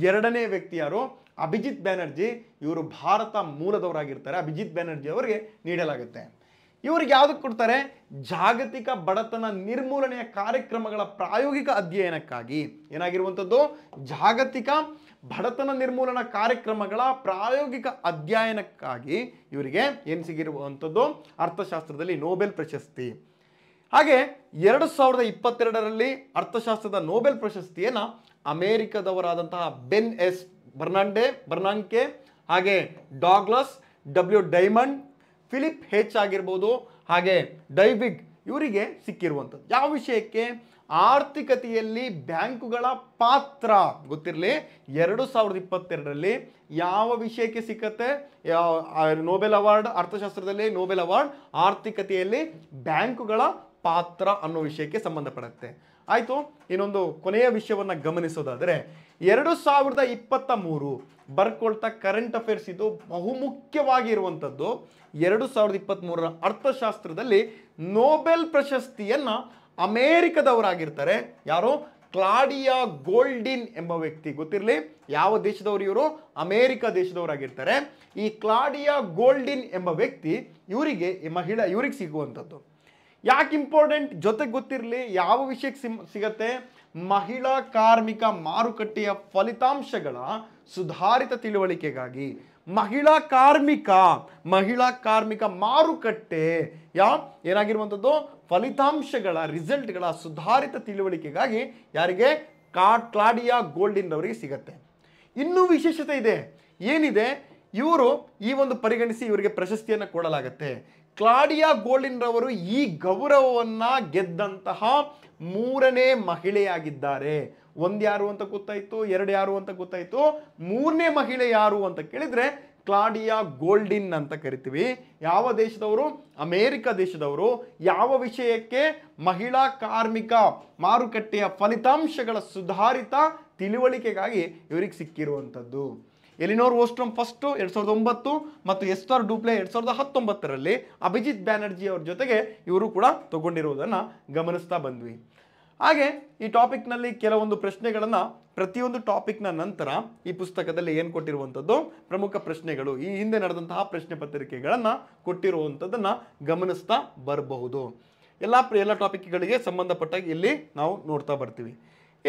ಎರಡನೇ ವ್ಯಕ್ತಿ ಯಾರು ಅಭಿಜಿತ್ ಬ್ಯಾನರ್ಜಿ ಇವರು ಭಾರತ ಮೂಲದವರಾಗಿರ್ತಾರೆ ಅಭಿಜಿತ್ ಬ್ಯಾನರ್ಜಿ ಅವರಿಗೆ ನೀಡಲಾಗುತ್ತೆ ಇವ್ರಿಗೆ ಯಾವುದಕ್ಕೆ ಕೊಡ್ತಾರೆ ಜಾಗತಿಕ ಬಡತನ ನಿರ್ಮೂಲನೆಯ ಕಾರ್ಯಕ್ರಮಗಳ ಪ್ರಾಯೋಗಿಕ ಅಧ್ಯಯನಕ್ಕಾಗಿ ಏನಾಗಿರುವಂಥದ್ದು ಜಾಗತಿಕ ಬಡತನ ನಿರ್ಮೂಲನ ಕಾರ್ಯಕ್ರಮಗಳ ಪ್ರಾಯೋಗಿಕ ಅಧ್ಯಯನಕ್ಕಾಗಿ ಇವರಿಗೆ ಏನು ಸಿಗಿರುವಂಥದ್ದು ಅರ್ಥಶಾಸ್ತ್ರದಲ್ಲಿ ನೋಬೆಲ್ ಪ್ರಶಸ್ತಿ ಹಾಗೆ ಎರಡು ಸಾವಿರದ ಇಪ್ಪತ್ತೆರಡರಲ್ಲಿ ಅರ್ಥಶಾಸ್ತ್ರದ ನೋಬೆಲ್ ಪ್ರಶಸ್ತಿಯನ್ನು ಅಮೇರಿಕದವರಾದಂತಹ ಬೆನ್ ಎಸ್ ಬರ್ನಾಂಡೆ ಬರ್ನಾಂಕೆ ಹಾಗೆ Douglas W Diamond Philip H ಆಗಿರ್ಬೋದು ಹಾಗೆ ಡೈವಿಗ್ ಇವರಿಗೆ ಸಿಕ್ಕಿರುವಂಥದ್ದು ಯಾವ ವಿಷಯಕ್ಕೆ ಆರ್ಥಿಕತೆಯಲ್ಲಿ ಬ್ಯಾಂಕುಗಳ ಪಾತ್ರ ಗೊತ್ತಿರಲಿ ಎರಡು ಸಾವಿರದ ಇಪ್ಪತ್ತೆರಡರಲ್ಲಿ ಯಾವ ವಿಷಯಕ್ಕೆ ಸಿಕ್ಕತ್ತೆ ನೋಬೆಲ್ ಅವಾರ್ಡ್ ಅರ್ಥಶಾಸ್ತ್ರದಲ್ಲಿ ನೋಬೆಲ್ ಅವಾರ್ಡ್ ಆರ್ಥಿಕತೆಯಲ್ಲಿ ಬ್ಯಾಂಕುಗಳ ಪಾತ್ರ ಅನ್ನೋ ವಿಷಯಕ್ಕೆ ಸಂಬಂಧಪಡುತ್ತೆ ಆಯಿತು ಇನ್ನೊಂದು ಕೊನೆಯ ವಿಷಯವನ್ನು ಗಮನಿಸೋದಾದರೆ ಎರಡು ಸಾವಿರದ ಇಪ್ಪತ್ತ ಮೂರು ಬರ್ಕೊಳ್ತಾ ಕರೆಂಟ್ ಅಫೇರ್ಸ್ ಇದು ಬಹುಮುಖ್ಯವಾಗಿ ಇರುವಂಥದ್ದು ಎರಡು ಸಾವಿರದ ಇಪ್ಪತ್ತ್ಮೂರರ ಅರ್ಥಶಾಸ್ತ್ರದಲ್ಲಿ ನೋಬೆಲ್ ಪ್ರಶಸ್ತಿಯನ್ನು ಅಮೇರಿಕದವರಾಗಿರ್ತಾರೆ ಯಾರು ಕ್ಲಾಡಿಯಾ ಗೋಲ್ಡಿನ್ ಎಂಬ ವ್ಯಕ್ತಿ ಗೊತ್ತಿರಲಿ ಯಾವ ದೇಶದವರು ಇವರು ಅಮೇರಿಕ ದೇಶದವರಾಗಿರ್ತಾರೆ ಈ ಕ್ಲಾಡಿಯಾ ಗೋಲ್ಡಿನ್ ಎಂಬ ವ್ಯಕ್ತಿ ಇವರಿಗೆ ಈ ಮಹಿಳಾ ಇವರಿಗೆ ಸಿಗುವಂಥದ್ದು ಯಾಕೆ ಇಂಪಾರ್ಟೆಂಟ್ ಜೊತೆಗೆ ಗೊತ್ತಿರಲಿ ಯಾವ ವಿಷಯಕ್ಕೆ ಸಿಮ್ ಸಿಗತ್ತೆ ಮಹಿಳಾ ಕಾರ್ಮಿಕ ಮಾರುಕಟ್ಟೆಯ ಫಲಿತಾಂಶಗಳ ಸುಧಾರಿತ ತಿಳುವಳಿಕೆಗಾಗಿ ಮಹಿಳಾ ಕಾರ್ಮಿಕ ಮಹಿಳಾ ಕಾರ್ಮಿಕ ಮಾರುಕಟ್ಟೆ ಯಾ ಏನಾಗಿರುವಂಥದ್ದು ಫಲಿತಾಂಶಗಳ ರಿಸಲ್ಟ್ಗಳ ಸುಧಾರಿತ ತಿಳುವಳಿಕೆಗಾಗಿ ಯಾರಿಗೆ ಕಾ ಕ್ಲಾಡಿಯಾ ಗೋಲ್ಡಿನ್ ಅವರಿಗೆ ಸಿಗತ್ತೆ ಇನ್ನೂ ವಿಶೇಷತೆ ಇದೆ ಏನಿದೆ ಇವರು ಈ ಒಂದು ಪರಿಗಣಿಸಿ ಇವರಿಗೆ ಪ್ರಶಸ್ತಿಯನ್ನು ಕೊಡಲಾಗತ್ತೆ ಕ್ಲಾಡಿಯಾ ಗೋಲ್ಡಿನ್ ರವರು ಈ ಗೌರವವನ್ನು ಗೆದ್ದಂತಹ ಮೂರನೇ ಮಹಿಳೆಯಾಗಿದ್ದಾರೆ ಒಂದು ಯಾರು ಅಂತ ಗೊತ್ತಾಯಿತು ಎರಡು ಯಾರು ಅಂತ ಗೊತ್ತಾಯಿತು ಮೂರನೇ ಮಹಿಳೆ ಯಾರು ಅಂತ ಕೇಳಿದರೆ ಕ್ಲಾಡಿಯಾ ಗೋಲ್ಡಿನ್ ಅಂತ ಕರಿತೀವಿ ಯಾವ ದೇಶದವರು ಅಮೇರಿಕ ದೇಶದವರು ಯಾವ ವಿಷಯಕ್ಕೆ ಮಹಿಳಾ ಕಾರ್ಮಿಕ ಮಾರುಕಟ್ಟೆಯ ಫಲಿತಾಂಶಗಳ ಸುಧಾರಿತ ತಿಳುವಳಿಕೆಗಾಗಿ ಇವರಿಗೆ ಸಿಕ್ಕಿರುವಂಥದ್ದು ಎಲಿನೋರ್ ಓಸ್ಟ್ರಮ್ ಫಸ್ಟು ಎರಡು ಸಾವಿರದ ಒಂಬತ್ತು ಮತ್ತು ಆರ್ ಡೂಪ್ಲೆ ಎರಡು ಸಾವಿರದ ಹತ್ತೊಂಬತ್ತರಲ್ಲಿ ಅಭಿಜಿತ್ ಬ್ಯಾನರ್ಜಿ ಅವ್ರ ಜೊತೆಗೆ ಇವರು ಕೂಡ ತಗೊಂಡಿರುವುದನ್ನು ಗಮನಿಸ್ತಾ ಬಂದ್ವಿ ಹಾಗೆ ಈ ಟಾಪಿಕ್ನಲ್ಲಿ ಕೆಲವೊಂದು ಪ್ರಶ್ನೆಗಳನ್ನು ಪ್ರತಿಯೊಂದು ಟಾಪಿಕ್ನ ನಂತರ ಈ ಪುಸ್ತಕದಲ್ಲಿ ಏನು ಕೊಟ್ಟಿರುವಂಥದ್ದು ಪ್ರಮುಖ ಪ್ರಶ್ನೆಗಳು ಈ ಹಿಂದೆ ನಡೆದಂತಹ ಪ್ರಶ್ನೆ ಪತ್ರಿಕೆಗಳನ್ನು ಕೊಟ್ಟಿರುವಂಥದ್ದನ್ನು ಗಮನಿಸ್ತಾ ಬರಬಹುದು ಎಲ್ಲ ಎಲ್ಲ ಟಾಪಿಕ್ಗಳಿಗೆ ಸಂಬಂಧಪಟ್ಟಾಗಿ ಇಲ್ಲಿ ನಾವು ನೋಡ್ತಾ ಬರ್ತೀವಿ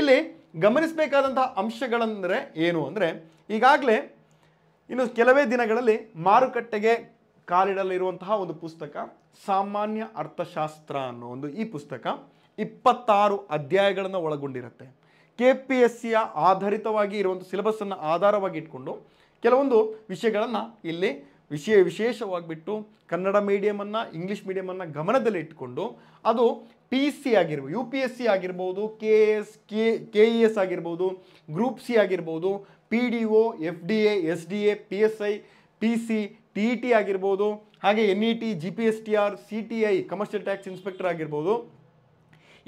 ಇಲ್ಲಿ ಗಮನಿಸಬೇಕಾದಂತಹ ಅಂಶಗಳಂದರೆ ಏನು ಅಂದರೆ ಈಗಾಗಲೇ ಇನ್ನು ಕೆಲವೇ ದಿನಗಳಲ್ಲಿ ಮಾರುಕಟ್ಟೆಗೆ ಕಾಲಿಡಲಿರುವಂತಹ ಒಂದು ಪುಸ್ತಕ ಸಾಮಾನ್ಯ ಅರ್ಥಶಾಸ್ತ್ರ ಅನ್ನೋ ಒಂದು ಈ ಪುಸ್ತಕ ಇಪ್ಪತ್ತಾರು ಅಧ್ಯಾಯಗಳನ್ನು ಒಳಗೊಂಡಿರುತ್ತೆ ಕೆ ಪಿ ಎಸ್ ಸಿಯ ಆಧಾರಿತವಾಗಿ ಇರುವಂಥ ಸಿಲೆಬಸ್ಸನ್ನು ಆಧಾರವಾಗಿ ಇಟ್ಕೊಂಡು ಕೆಲವೊಂದು ವಿಷಯಗಳನ್ನು ಇಲ್ಲಿ ವಿಷಯ ವಿಶೇಷವಾಗಿಬಿಟ್ಟು ಕನ್ನಡ ಮೀಡಿಯಮನ್ನು ಇಂಗ್ಲೀಷ್ ಮೀಡಿಯಮನ್ನು ಗಮನದಲ್ಲಿ ಇಟ್ಕೊಂಡು ಅದು ಪಿ ಸಿ ಆಗಿರ್ಬೋದು ಯು ಪಿ ಎಸ್ ಸಿ ಆಗಿರ್ಬೋದು K S K K E S ಆಗಿರ್ಬೋದು ಗ್ರೂಪ್ ಸಿ ಆಗಿರ್ಬೋದು P D O F D A S D A P S I P C T E T ಆಗಿರ್ಬೋದು ಹಾಗೆ N E T G P S T R C T I commercial tax inspector ಆಗಿರ್ಬೋದು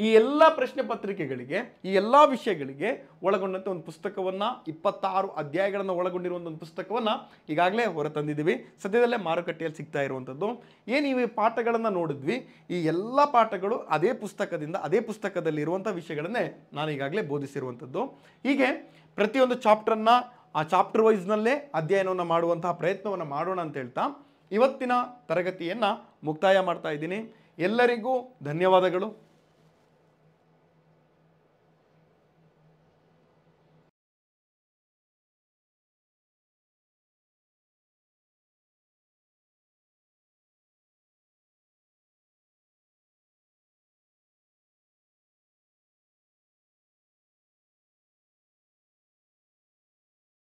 ಈ ಎಲ್ಲ ಪ್ರಶ್ನೆ ಪತ್ರಿಕೆಗಳಿಗೆ ಈ ಎಲ್ಲ ವಿಷಯಗಳಿಗೆ ಒಳಗೊಂಡಂತೆ ಒಂದು ಪುಸ್ತಕವನ್ನು ಇಪ್ಪತ್ತಾರು ಅಧ್ಯಾಯಗಳನ್ನು ಒಳಗೊಂಡಿರುವಂಥ ಒಂದು ಪುಸ್ತಕವನ್ನು ಈಗಾಗಲೇ ಹೊರತಂದಿದ್ದೀವಿ ಸದ್ಯದಲ್ಲೇ ಮಾರುಕಟ್ಟೆಯಲ್ಲಿ ಸಿಗ್ತಾ ಇರುವಂಥದ್ದು ಏನು ಈ ಪಾಠಗಳನ್ನು ನೋಡಿದ್ವಿ ಈ ಎಲ್ಲ ಪಾಠಗಳು ಅದೇ ಪುಸ್ತಕದಿಂದ ಅದೇ ಪುಸ್ತಕದಲ್ಲಿ ಇರುವಂಥ ವಿಷಯಗಳನ್ನೇ ನಾನು ಈಗಾಗಲೇ ಬೋಧಿಸಿರುವಂಥದ್ದು ಹೀಗೆ ಪ್ರತಿಯೊಂದು ಚಾಪ್ಟರನ್ನು ಆ ಚಾಪ್ಟರ್ ವೈಸ್ನಲ್ಲೇ ಅಧ್ಯಯನವನ್ನು ಮಾಡುವಂತಹ ಪ್ರಯತ್ನವನ್ನು ಮಾಡೋಣ ಅಂತ ಹೇಳ್ತಾ ಇವತ್ತಿನ ತರಗತಿಯನ್ನು ಮುಕ್ತಾಯ ಮಾಡ್ತಾ ಇದ್ದೀನಿ ಎಲ್ಲರಿಗೂ ಧನ್ಯವಾದಗಳು